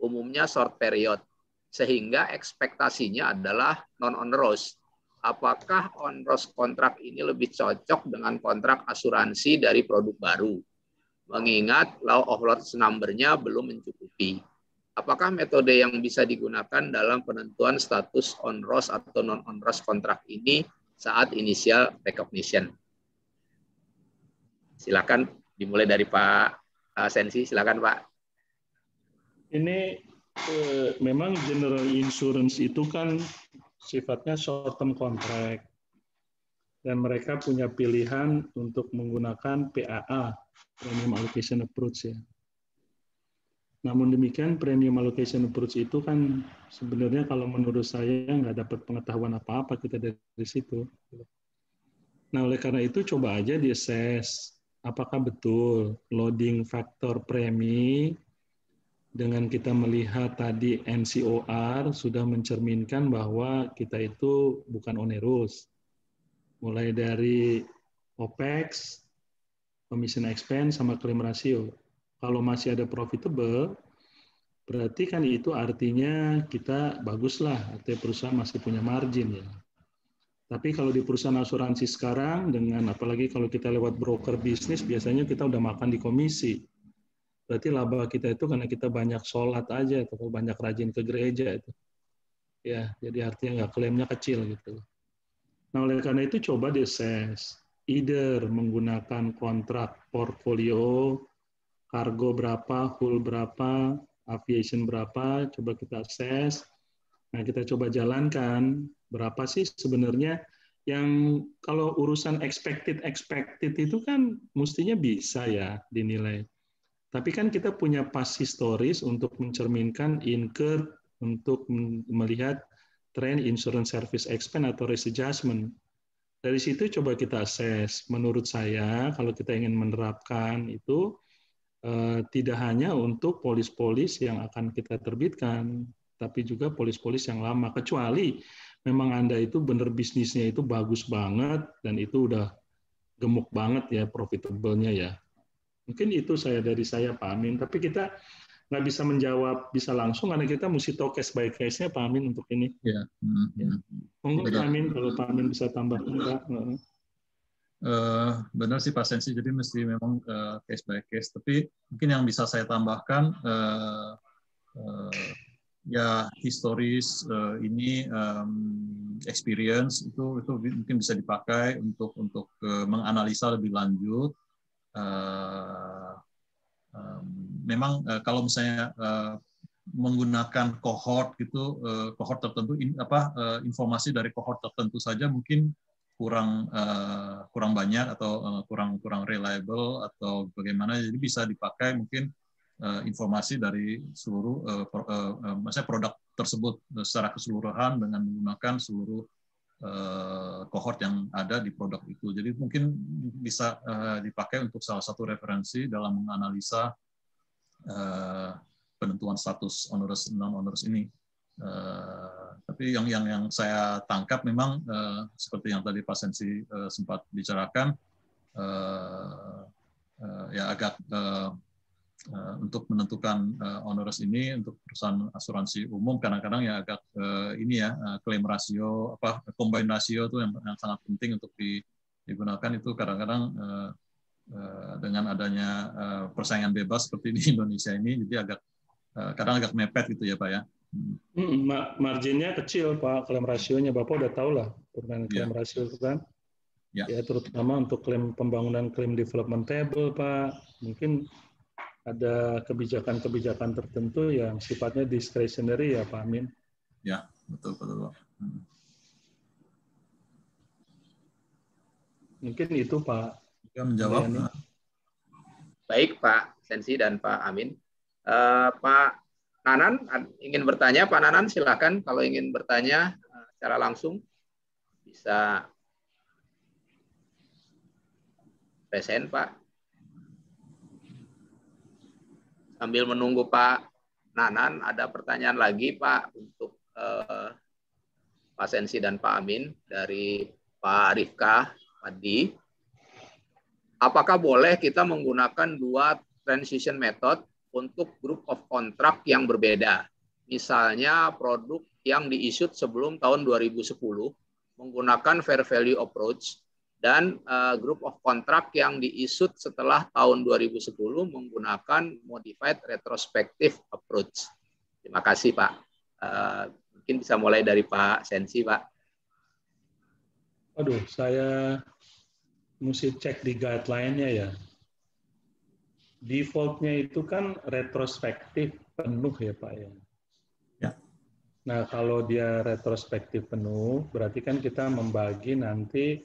umumnya short period sehingga ekspektasinya adalah non onerous. Apakah onerous kontrak ini lebih cocok dengan kontrak asuransi dari produk baru? Mengingat law of loss number-nya belum mencukupi. Apakah metode yang bisa digunakan dalam penentuan status onerous atau non onerous kontrak ini saat inisial recognition? Silakan dimulai dari Pak eh, Sensi, silakan Pak. Ini Eh, memang general insurance itu kan sifatnya short term contract dan mereka punya pilihan untuk menggunakan PAA premium allocation approach ya. Namun demikian premium allocation approach itu kan sebenarnya kalau menurut saya nggak dapat pengetahuan apa-apa kita dari situ. Nah oleh karena itu coba aja di assess apakah betul loading factor premi dengan kita melihat tadi NCOR sudah mencerminkan bahwa kita itu bukan onerus. Mulai dari OPEX, commission expense, sama claim ratio. Kalau masih ada profitable, berarti kan itu artinya kita baguslah, artinya perusahaan masih punya margin ya. Tapi kalau di perusahaan asuransi sekarang dengan apalagi kalau kita lewat broker bisnis biasanya kita udah makan di komisi berarti laba kita itu karena kita banyak sholat aja atau banyak rajin ke gereja itu ya jadi artinya nggak klaimnya kecil gitu nah oleh karena itu coba di ses either menggunakan kontrak portfolio kargo berapa full berapa aviation berapa coba kita ses nah kita coba jalankan berapa sih sebenarnya yang kalau urusan expected expected itu kan mestinya bisa ya dinilai tapi kan kita punya past historis untuk mencerminkan incur untuk melihat tren insurance service expense atau risk adjustment. Dari situ coba kita assess. Menurut saya kalau kita ingin menerapkan itu eh, tidak hanya untuk polis-polis yang akan kita terbitkan, tapi juga polis-polis yang lama. Kecuali memang Anda itu benar bisnisnya itu bagus banget dan itu udah gemuk banget ya profitable-nya ya. Mungkin itu saya dari saya Pak Amin, tapi kita nggak bisa menjawab bisa langsung karena kita mesti tahu case by case-nya Pak Amin untuk ini. Ya. ya. Pak Amin kalau Pak Amin bisa tambahkan Pak. Eh, benar sih Pak Sensi, jadi mesti memang uh, case by case. Tapi mungkin yang bisa saya tambahkan eh, ya historis ini experience itu itu mungkin bisa dipakai untuk untuk menganalisa lebih lanjut Eh, memang eh, kalau misalnya eh, menggunakan cohort gitu uh, kohort tertentu in, apa informasi dari cohort tertentu saja mungkin kurang kurang banyak atau kurang kurang reliable atau bagaimana jadi bisa dipakai mungkin informasi dari seluruh uh, produk tersebut secara keseluruhan dengan menggunakan seluruh kohort eh, yang ada di produk itu. Jadi mungkin bisa eh, dipakai untuk salah satu referensi dalam menganalisa eh, penentuan status onerous non onerous ini. tapi yang yang yang saya tangkap memang seperti yang tadi Pak Sensi sempat bicarakan ya agak Eh, untuk menentukan uh, onerous ini untuk perusahaan asuransi umum kadang-kadang ya agak uh, ini ya uh, claim rasio apa combine rasio itu yang, yang sangat penting untuk di, digunakan itu kadang-kadang uh, uh, dengan adanya uh, persaingan bebas seperti di Indonesia ini jadi agak uh, kadang agak mepet gitu ya pak ya. Hmm, hmm marginnya kecil pak klaim rasionya bapak udah tahu lah pernah ya. klaim yeah. rasio itu kan. Yeah. ya terutama untuk klaim pembangunan klaim development table pak mungkin ada kebijakan-kebijakan tertentu yang sifatnya discretionary ya Pak Amin. Ya, betul betul Pak. Hmm. Mungkin itu Pak. Ya, menjawab. Ya, Baik Pak Sensi dan Pak Amin. Uh, Pak Nanan ingin bertanya, Pak Nanan silakan kalau ingin bertanya eh, secara langsung bisa present Pak. sambil menunggu Pak Nanan ada pertanyaan lagi Pak untuk eh, Pak Sensi dan Pak Amin dari Pak Rifka Padi. Apakah boleh kita menggunakan dua transition method untuk group of contract yang berbeda? Misalnya produk yang diisut sebelum tahun 2010 menggunakan fair value approach dan uh, group of contract yang diisut setelah tahun 2010 menggunakan modified retrospective approach. Terima kasih Pak. Uh, mungkin bisa mulai dari Pak Sensi Pak. Aduh, saya mesti cek di guideline-nya ya. Default-nya itu kan retrospektif penuh ya Pak ya. ya. Nah kalau dia retrospektif penuh, berarti kan kita membagi nanti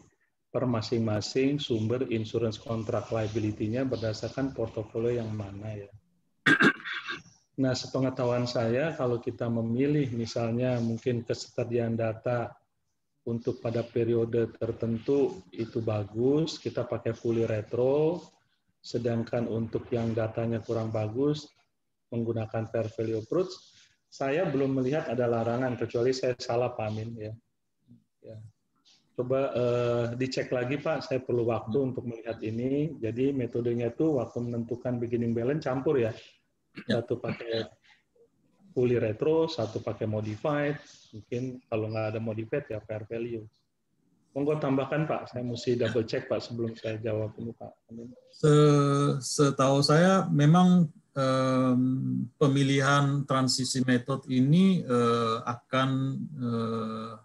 per masing-masing sumber insurance kontrak liability-nya berdasarkan portofolio yang mana ya. Nah, sepengetahuan saya kalau kita memilih misalnya mungkin kesetiaan data untuk pada periode tertentu itu bagus, kita pakai fully retro, sedangkan untuk yang datanya kurang bagus menggunakan fair value approach, saya belum melihat ada larangan kecuali saya salah pamin ya. ya. Coba uh, dicek lagi Pak, saya perlu waktu untuk melihat ini. Jadi metodenya itu waktu menentukan beginning balance campur ya. ya. Satu pakai fully retro, satu pakai modified. Mungkin kalau nggak ada modified ya fair value. Monggo tambahkan Pak, saya mesti double check Pak sebelum saya jawab ini Pak. Se Setahu saya memang um, pemilihan transisi metode ini uh, akan uh,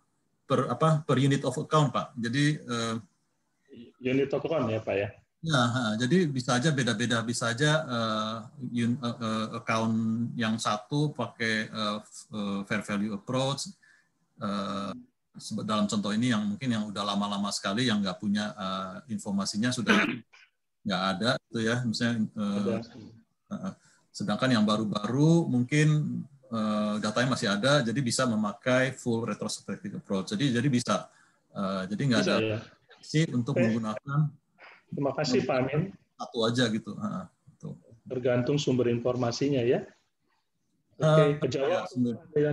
per apa per unit of account pak jadi uh, unit of account ya pak ya ya jadi bisa aja beda-beda bisa aja uh, un, uh, account yang satu pakai uh, fair value approach uh, dalam contoh ini yang mungkin yang udah lama-lama sekali yang nggak punya uh, informasinya sudah nggak ada itu ya misalnya uh, sedangkan yang baru-baru mungkin uh, datanya masih ada, jadi bisa memakai full retrospective approach. Jadi jadi bisa, uh, jadi nggak ada ya. sih untuk okay. menggunakan. Terima kasih Pak Amin. Satu aja gitu. Uh, gitu. Tergantung sumber informasinya ya. Oke, okay, uh, eh, kejawab. Ya,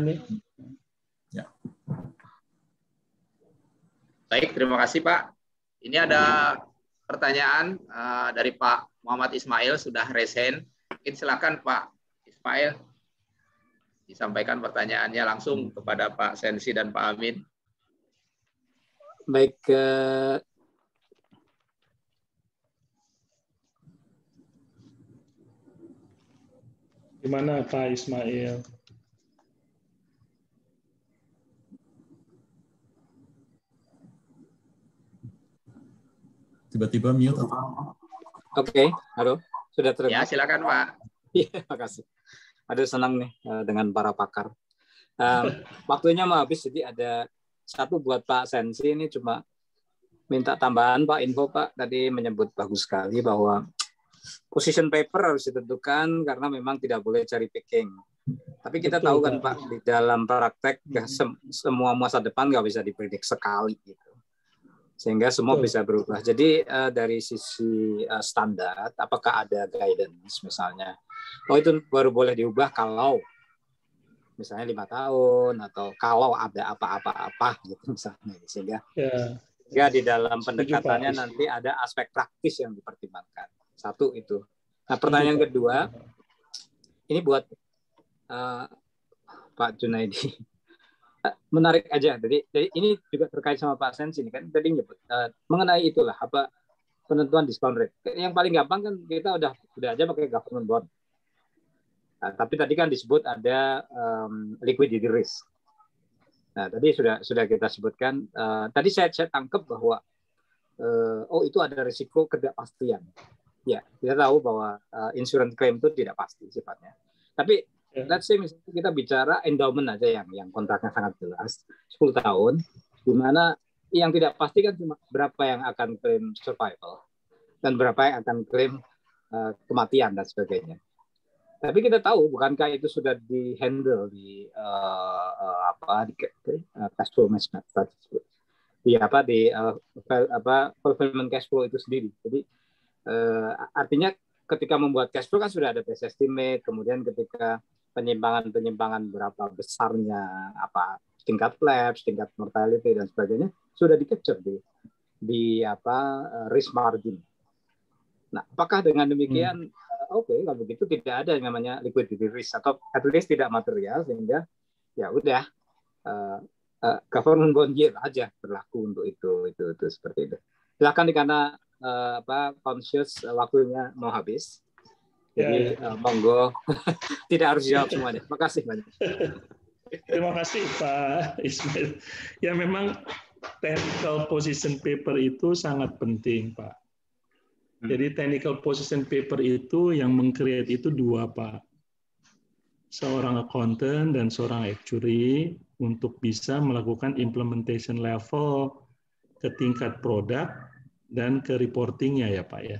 ya. Baik, terima kasih Pak. Ini ada pertanyaan uh, dari Pak Muhammad Ismail sudah resen. Mungkin silakan Pak Ismail disampaikan pertanyaannya langsung hmm. kepada Pak Sensi dan Pak Amin. Baik, Uh... Gimana Pak Ismail? Tiba-tiba mute. Oke, okay. halo. Sudah terima. Ya, silakan Pak. Iya, makasih. Ada senang nih eh, dengan para pakar. Um, waktunya mau habis jadi ada satu buat Pak Sensi ini cuma minta tambahan Pak info Pak tadi menyebut bagus sekali bahwa position paper harus ditentukan karena memang tidak boleh cari picking. Tapi kita Betul, tahu kan Pak di dalam praktek hmm. sem semua masa depan nggak bisa diprediksi sekali gitu. Sehingga semua Betul. bisa berubah. Jadi uh, dari sisi uh, standar apakah ada guidance misalnya oh itu baru boleh diubah kalau misalnya lima tahun atau kalau ada apa-apa-apa gitu misalnya sehingga ya, sehingga di dalam pendekatannya Setuju, nanti ada aspek praktis yang dipertimbangkan satu itu nah pertanyaan kedua ini buat uh, Pak Junaidi menarik aja jadi, jadi ini juga terkait sama Pak Sensi sini kan tadi nyebut uh, mengenai itulah apa penentuan diskon rate yang paling gampang kan kita udah udah aja pakai government bond Nah, tapi tadi kan disebut ada um, liquidity risk. Nah, tadi sudah sudah kita sebutkan. Uh, tadi saya saya tangkap bahwa uh, oh itu ada risiko ketidakpastian. Ya, kita tahu bahwa uh, insurance claim itu tidak pasti sifatnya. Tapi ya. let's say misalnya kita bicara endowment aja yang yang kontraknya sangat jelas 10 tahun di mana yang tidak pasti kan cuma berapa yang akan claim survival dan berapa yang akan claim uh, kematian dan sebagainya. Tapi kita tahu bukankah itu sudah dihandle di uh, uh, apa di uh, cash flow management di apa di uh, apa fulfillment cash flow itu sendiri. Jadi uh, artinya ketika membuat cash flow kan sudah ada best estimate, kemudian ketika penyimpangan-penyimpangan berapa besarnya apa tingkat lapse, tingkat mortality dan sebagainya sudah di capture di di apa risk margin. Nah, apakah dengan demikian hmm oke okay, kalau begitu tidak ada yang namanya liquid risk atau at least tidak material sehingga ya udah uh, uh, government bond yield aja berlaku untuk itu itu itu seperti itu. Silakan karena uh, apa conscious uh, waktunya mau habis. Ya, Jadi ya, Uh, monggo tidak harus jawab semua deh. kasih banyak. Terima kasih Pak Ismail. Ya memang technical position paper itu sangat penting Pak Hmm. Jadi technical position paper itu yang mengcreate itu dua pak, seorang accountant dan seorang actuary untuk bisa melakukan implementation level ke tingkat produk dan ke reportingnya ya pak ya.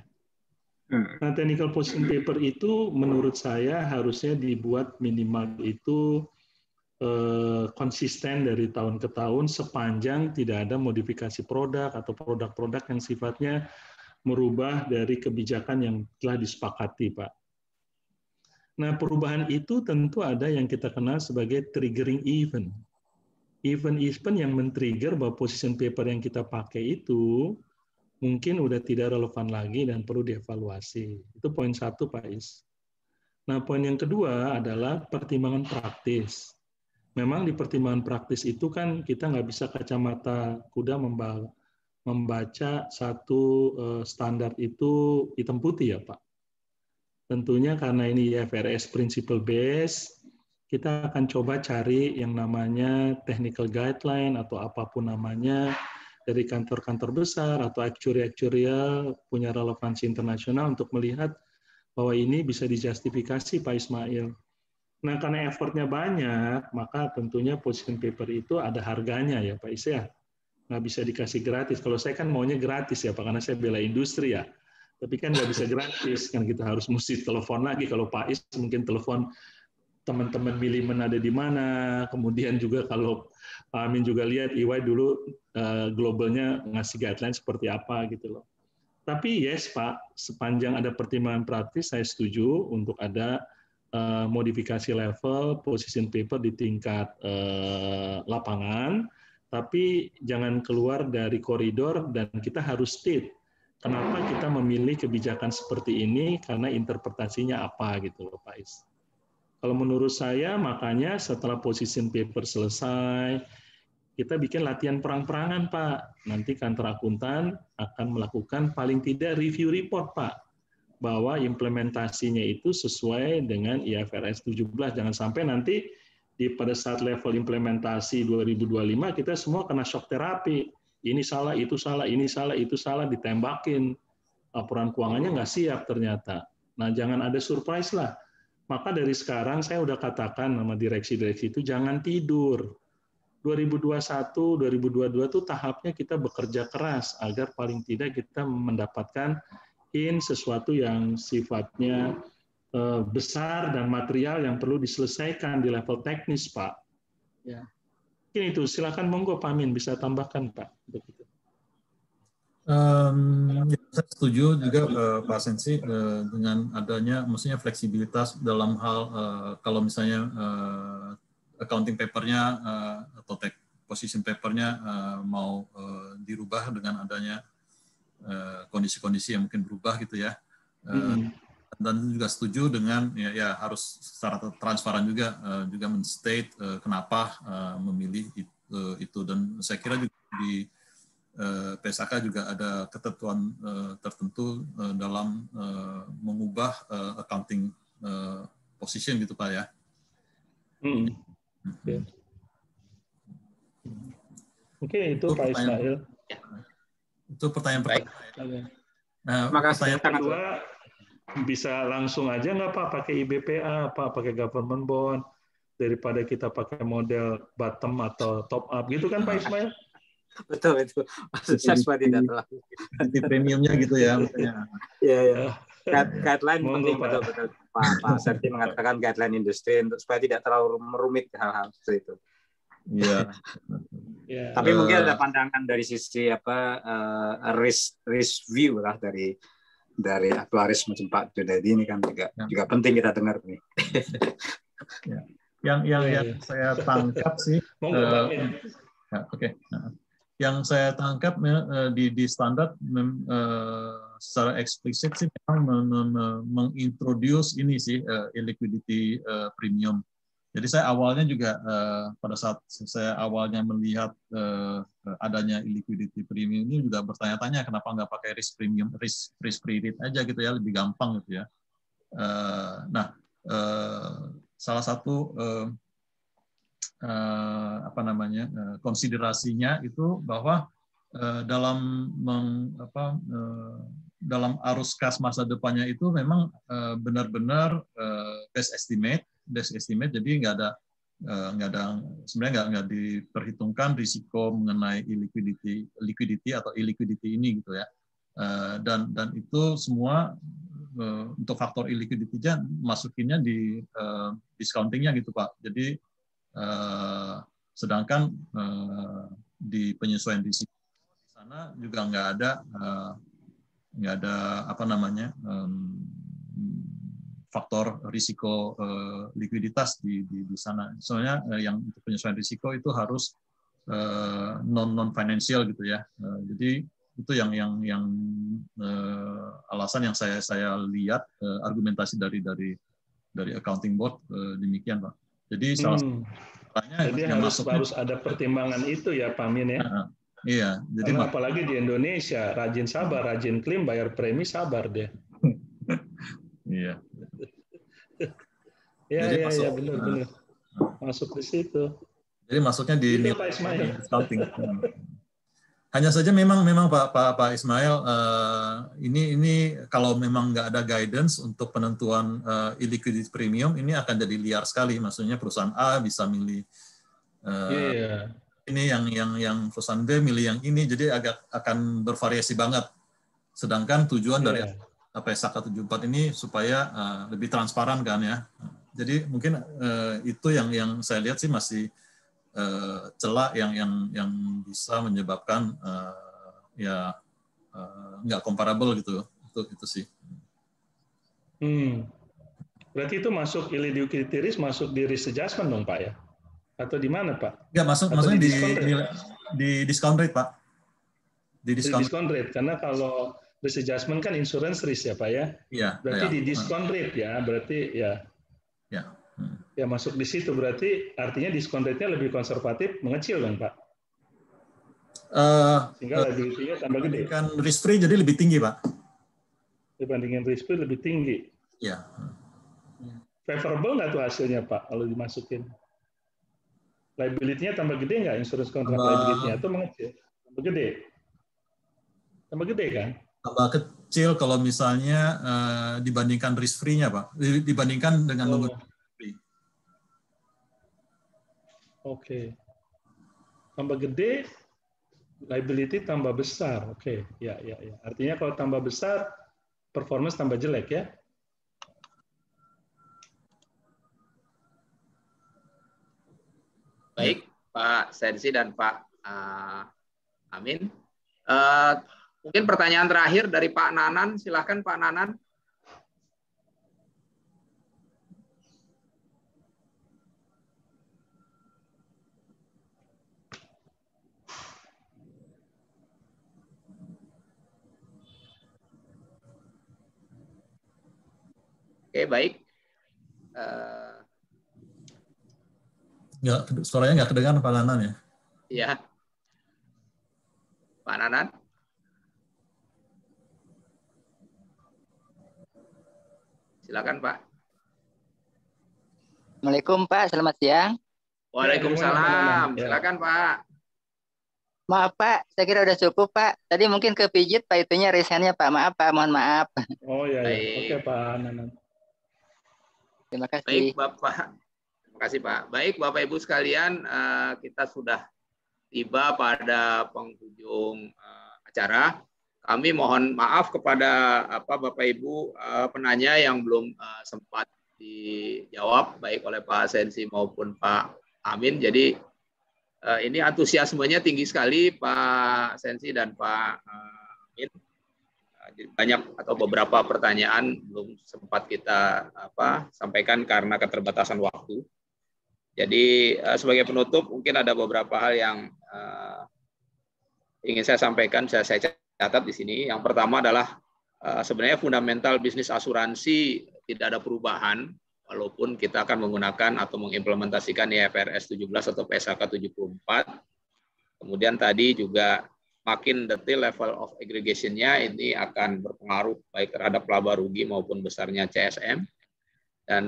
Hmm. Nah technical position paper itu menurut saya harusnya dibuat minimal itu eh, konsisten dari tahun ke tahun sepanjang tidak ada modifikasi produk atau produk-produk yang sifatnya merubah dari kebijakan yang telah disepakati, Pak. Nah, perubahan itu tentu ada yang kita kenal sebagai triggering event. Event-event yang men-trigger bahwa position paper yang kita pakai itu mungkin udah tidak relevan lagi dan perlu dievaluasi. Itu poin satu, Pak Is. Nah, poin yang kedua adalah pertimbangan praktis. Memang di pertimbangan praktis itu kan kita nggak bisa kacamata kuda membawa membaca satu eh, standar itu hitam putih ya Pak. Tentunya karena ini IFRS principle base, kita akan coba cari yang namanya technical guideline atau apapun namanya dari kantor-kantor besar atau actuary-actuarial punya relevansi internasional untuk melihat bahwa ini bisa dijustifikasi Pak Ismail. Nah, karena effortnya banyak, maka tentunya position paper itu ada harganya ya Pak Isya nggak bisa dikasih gratis. Kalau saya kan maunya gratis ya, Pak, karena saya bela industri ya. Tapi kan nggak bisa gratis, kan kita harus mesti telepon lagi. Kalau Pak Is mungkin telepon teman-teman Milimen ada di mana. Kemudian juga kalau Pak Amin juga lihat, Iway dulu uh, globalnya ngasih guideline seperti apa gitu loh. Tapi yes Pak, sepanjang ada pertimbangan praktis, saya setuju untuk ada uh, modifikasi level position paper di tingkat uh, lapangan, tapi jangan keluar dari koridor dan kita harus state kenapa kita memilih kebijakan seperti ini karena interpretasinya apa gitu loh Pak Is. Kalau menurut saya makanya setelah position paper selesai kita bikin latihan perang-perangan Pak. Nanti kantor akuntan akan melakukan paling tidak review report Pak bahwa implementasinya itu sesuai dengan IFRS 17. Jangan sampai nanti di pada saat level implementasi 2025 kita semua kena shock terapi. Ini salah, itu salah, ini salah, itu salah, ditembakin. Laporan keuangannya nggak siap ternyata. Nah, jangan ada surprise lah. Maka dari sekarang saya udah katakan sama direksi-direksi itu jangan tidur. 2021, 2022 itu tahapnya kita bekerja keras agar paling tidak kita mendapatkan in sesuatu yang sifatnya Eh, besar dan material yang perlu diselesaikan di level teknis, Pak. Ya. Mungkin itu, silakan monggo Pak Amin bisa tambahkan, Pak. Begitu. Um, ya, saya setuju juga uh, Pak Sensi uh, dengan adanya maksudnya fleksibilitas dalam hal uh, kalau misalnya uh, accounting papernya uh, atau tech position papernya uh, mau uh, dirubah dengan adanya kondisi-kondisi uh, yang mungkin berubah gitu ya. Uh, mm -hmm dan juga setuju dengan ya, ya harus secara transparan juga uh, juga menstate uh, kenapa uh, memilih itu, uh, itu dan saya kira juga di uh, PSAK juga ada ketentuan uh, tertentu uh, dalam uh, mengubah uh, accounting uh, position gitu pak ya. Hmm. hmm. Oke, okay. okay, itu, itu Pak Ismail. Itu pertanyaan pertama. Nah, Terima kasih. Pertanyaan kedua, bisa langsung aja nggak Pak pakai IBPA, Pak pakai government bond daripada kita pakai model bottom atau top up gitu kan Pak Ismail? Betul betul. Maksud saya supaya tidak terlalu di premiumnya gitu ya maksudnya. Iya ya. Guideline penting betul betul. Pak Pak Serti mengatakan guideline industri untuk supaya tidak terlalu merumit hal-hal seperti itu. Iya. Yeah. Tapi mungkin eh. ada pandangan dari sisi apa uh, risk risk view lah dari dari aktuaris macam Pak Jodadi ini kan juga ya. juga penting kita dengar nih. ya. Yang yang iya, yang iya. saya tangkap sih. uh, ya, Oke. Okay. Nah, yang saya tangkap ya, di di standar uh, secara eksplisit sih memang mengintroduce ini sih uh, illiquidity uh, premium. Jadi saya awalnya juga eh, pada saat saya awalnya melihat eh, adanya liquidity premium ini juga bertanya-tanya kenapa nggak pakai risk premium, risk risk free rate aja gitu ya lebih gampang gitu ya. Eh, nah eh, salah satu eh, eh, apa namanya konsiderasinya itu bahwa dalam meng, apa, dalam arus kas masa depannya itu memang benar-benar best estimate best estimate, jadi nggak ada eh, nggak ada sebenarnya nggak nggak diperhitungkan risiko mengenai illiquidity liquidity atau illiquidity ini gitu ya eh, dan dan itu semua eh, untuk faktor illiquidity-nya masukinnya di discounting-nya gitu pak jadi sedangkan di penyesuaian risiko di sana juga nggak ada nggak ada apa namanya faktor risiko eh, likuiditas di, di, di sana. Soalnya eh, yang untuk penyesuaian risiko itu harus eh, non non financial gitu ya. jadi itu yang yang yang alasan yang saya saya lihat argumentasi dari dari dari accounting board demikian pak. Jadi salah hmm. Jadi yang harus masuknya, harus ada pertimbangan itu ya Pak Min ya. Uh, iya. Jadi Karena apalagi di Indonesia rajin sabar, rajin klaim, bayar premi sabar deh. Iya. Iya, iya, iya, iya, benar, benar. Masuk di situ. Jadi masuknya di Ini iya, Pak Ismail. Hanya saja memang memang Pak Pak, Pak Ismail uh, ini ini kalau memang nggak ada guidance untuk penentuan uh, illiquidity premium ini akan jadi liar sekali. Maksudnya perusahaan A bisa milih uh, eh, yeah. Iya. ini yang yang yang perusahaan B milih yang ini. Jadi agak akan bervariasi banget. Sedangkan tujuan yeah. dari apa PSK 74 ini supaya uh, lebih transparan kan ya jadi mungkin uh, itu yang yang saya lihat sih masih uh, celah yang yang yang bisa menyebabkan uh, ya nggak uh, comparable gitu itu itu sih. Hmm. Berarti itu masuk kriteris masuk di risk adjustment dong Pak ya? Atau di mana Pak? Ya masuk Atau di, di, di, discount rate Pak. Di discount, di discount rate karena kalau risk adjustment kan insurance risk ya Pak ya? Iya. Berarti ya. di discount rate ya, berarti ya Ya. Hmm. Ya masuk di situ berarti artinya diskon rate-nya lebih konservatif mengecil dong Pak. Uh, Sehingga eh, liability-nya tambah gede. Kan risk free jadi lebih tinggi Pak. Dibandingkan risk free lebih tinggi. Ya. Hmm. Favorable nggak tuh hasilnya Pak kalau dimasukin? Liability-nya tambah gede nggak insurance contract uh, liability-nya atau mengecil? Tambah gede. Tambah gede kan? Tambah ke, kecil kalau misalnya uh, dibandingkan risk free-nya, Pak. Dibandingkan dengan oh. risk free. Oke. Okay. Tambah gede, liability tambah besar. Oke, okay. ya, ya, ya. Artinya kalau tambah besar, performance tambah jelek ya. Baik, Pak Sensi dan Pak uh, Amin. Uh, Mungkin pertanyaan terakhir dari Pak Nanan, silahkan Pak Nanan. Oke, baik. Uh... suaranya nggak kedengaran Pak Nanan ya? Iya. Pak Nanan? Silakan Pak. Assalamualaikum Pak, selamat siang. Waalaikumsalam, ya. silakan Pak. Maaf Pak, saya kira udah cukup Pak. Tadi mungkin ke pijit Pak itunya resennya Pak. Maaf Pak, mohon maaf. Oh iya, iya. oke Pak Terima kasih. Baik Bapak. Terima kasih Pak. Baik Bapak Ibu sekalian, eh, kita sudah tiba pada penghujung eh, acara kami mohon maaf kepada apa Bapak Ibu uh, penanya yang belum uh, sempat dijawab baik oleh Pak Sensi maupun Pak Amin. Jadi uh, ini antusiasmenya tinggi sekali Pak Sensi dan Pak uh, Amin. jadi banyak atau beberapa pertanyaan belum sempat kita apa sampaikan karena keterbatasan waktu. Jadi uh, sebagai penutup mungkin ada beberapa hal yang uh, ingin saya sampaikan, saya, saya catat di sini. Yang pertama adalah eh, sebenarnya fundamental bisnis asuransi tidak ada perubahan walaupun kita akan menggunakan atau mengimplementasikan IFRS 17 atau PSAK 74. Kemudian tadi juga makin detail level of aggregation-nya ini akan berpengaruh baik terhadap laba rugi maupun besarnya CSM. Dan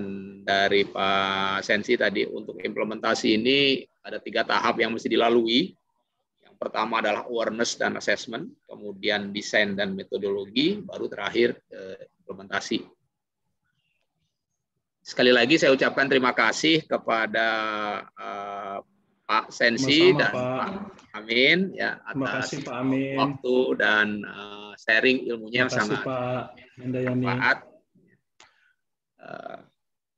dari Pak Sensi tadi untuk implementasi ini ada tiga tahap yang mesti dilalui pertama adalah awareness dan assessment, kemudian desain dan metodologi, baru terakhir eh, implementasi. Sekali lagi saya ucapkan terima kasih kepada uh, Pak Sensi Sama, dan Pak, Pak Amin ya atas kasih, Pak Amin. waktu dan uh, sharing ilmunya yang sangat bermanfaat. Uh,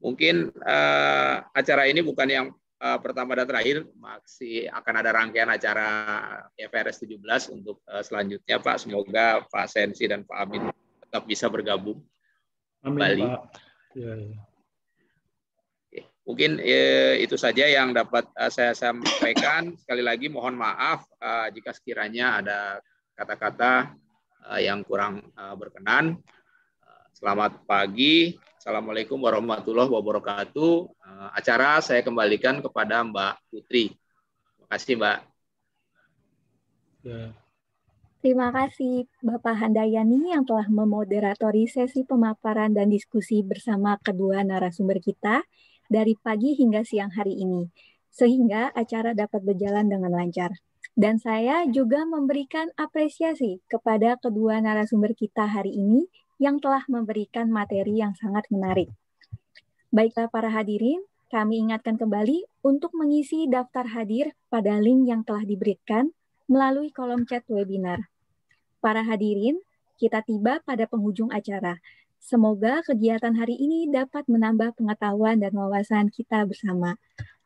mungkin uh, acara ini bukan yang uh, pertama dan terakhir masih akan ada rangkaian acara FRS 17 untuk uh, selanjutnya Pak. Semoga Pak Sensi dan Pak Amin tetap bisa bergabung Amin, kembali. Pak. Ya, ya. Mungkin eh, itu saja yang dapat uh, saya sampaikan. Sekali lagi mohon maaf uh, jika sekiranya ada kata-kata uh, yang kurang uh, berkenan. Selamat pagi, Assalamualaikum warahmatullahi wabarakatuh. Eh, acara saya kembalikan kepada Mbak Putri. Terima kasih Mbak. Ya. Terima kasih Bapak Handayani yang telah memoderatori sesi pemaparan dan diskusi bersama kedua narasumber kita dari pagi hingga siang hari ini, sehingga acara dapat berjalan dengan lancar. Dan saya juga memberikan apresiasi kepada kedua narasumber kita hari ini yang telah memberikan materi yang sangat menarik. Baiklah para hadirin, kami ingatkan kembali untuk mengisi daftar hadir pada link yang telah diberikan melalui kolom chat webinar. Para hadirin, kita tiba pada penghujung acara. Semoga kegiatan hari ini dapat menambah pengetahuan dan wawasan kita bersama.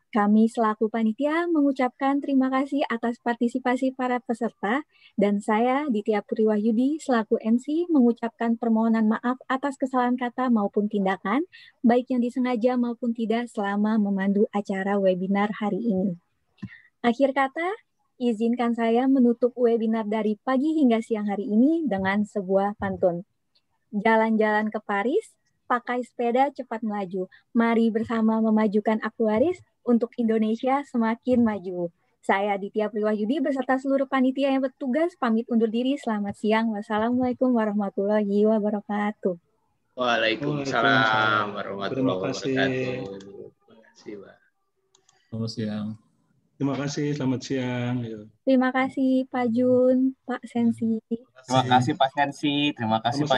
Kami selaku panitia mengucapkan terima kasih atas partisipasi para peserta dan saya Ditya Wahyudi selaku MC mengucapkan permohonan maaf atas kesalahan kata maupun tindakan baik yang disengaja maupun tidak selama memandu acara webinar hari ini. Akhir kata, izinkan saya menutup webinar dari pagi hingga siang hari ini dengan sebuah pantun. Jalan-jalan ke Paris, pakai sepeda cepat melaju. Mari bersama memajukan Aquaris untuk Indonesia semakin maju. Saya Ditya Priwahyudi beserta seluruh panitia yang bertugas pamit undur diri. Selamat siang. Wassalamualaikum warahmatullahi wabarakatuh. Waalaikumsalam warahmatullahi wabarakatuh. Terima kasih, Selamat siang. Terima kasih, selamat siang. Iya. Terima kasih Pak Jun, Pak Sensi. Terima kasih Pak Sensi, terima kasih Pak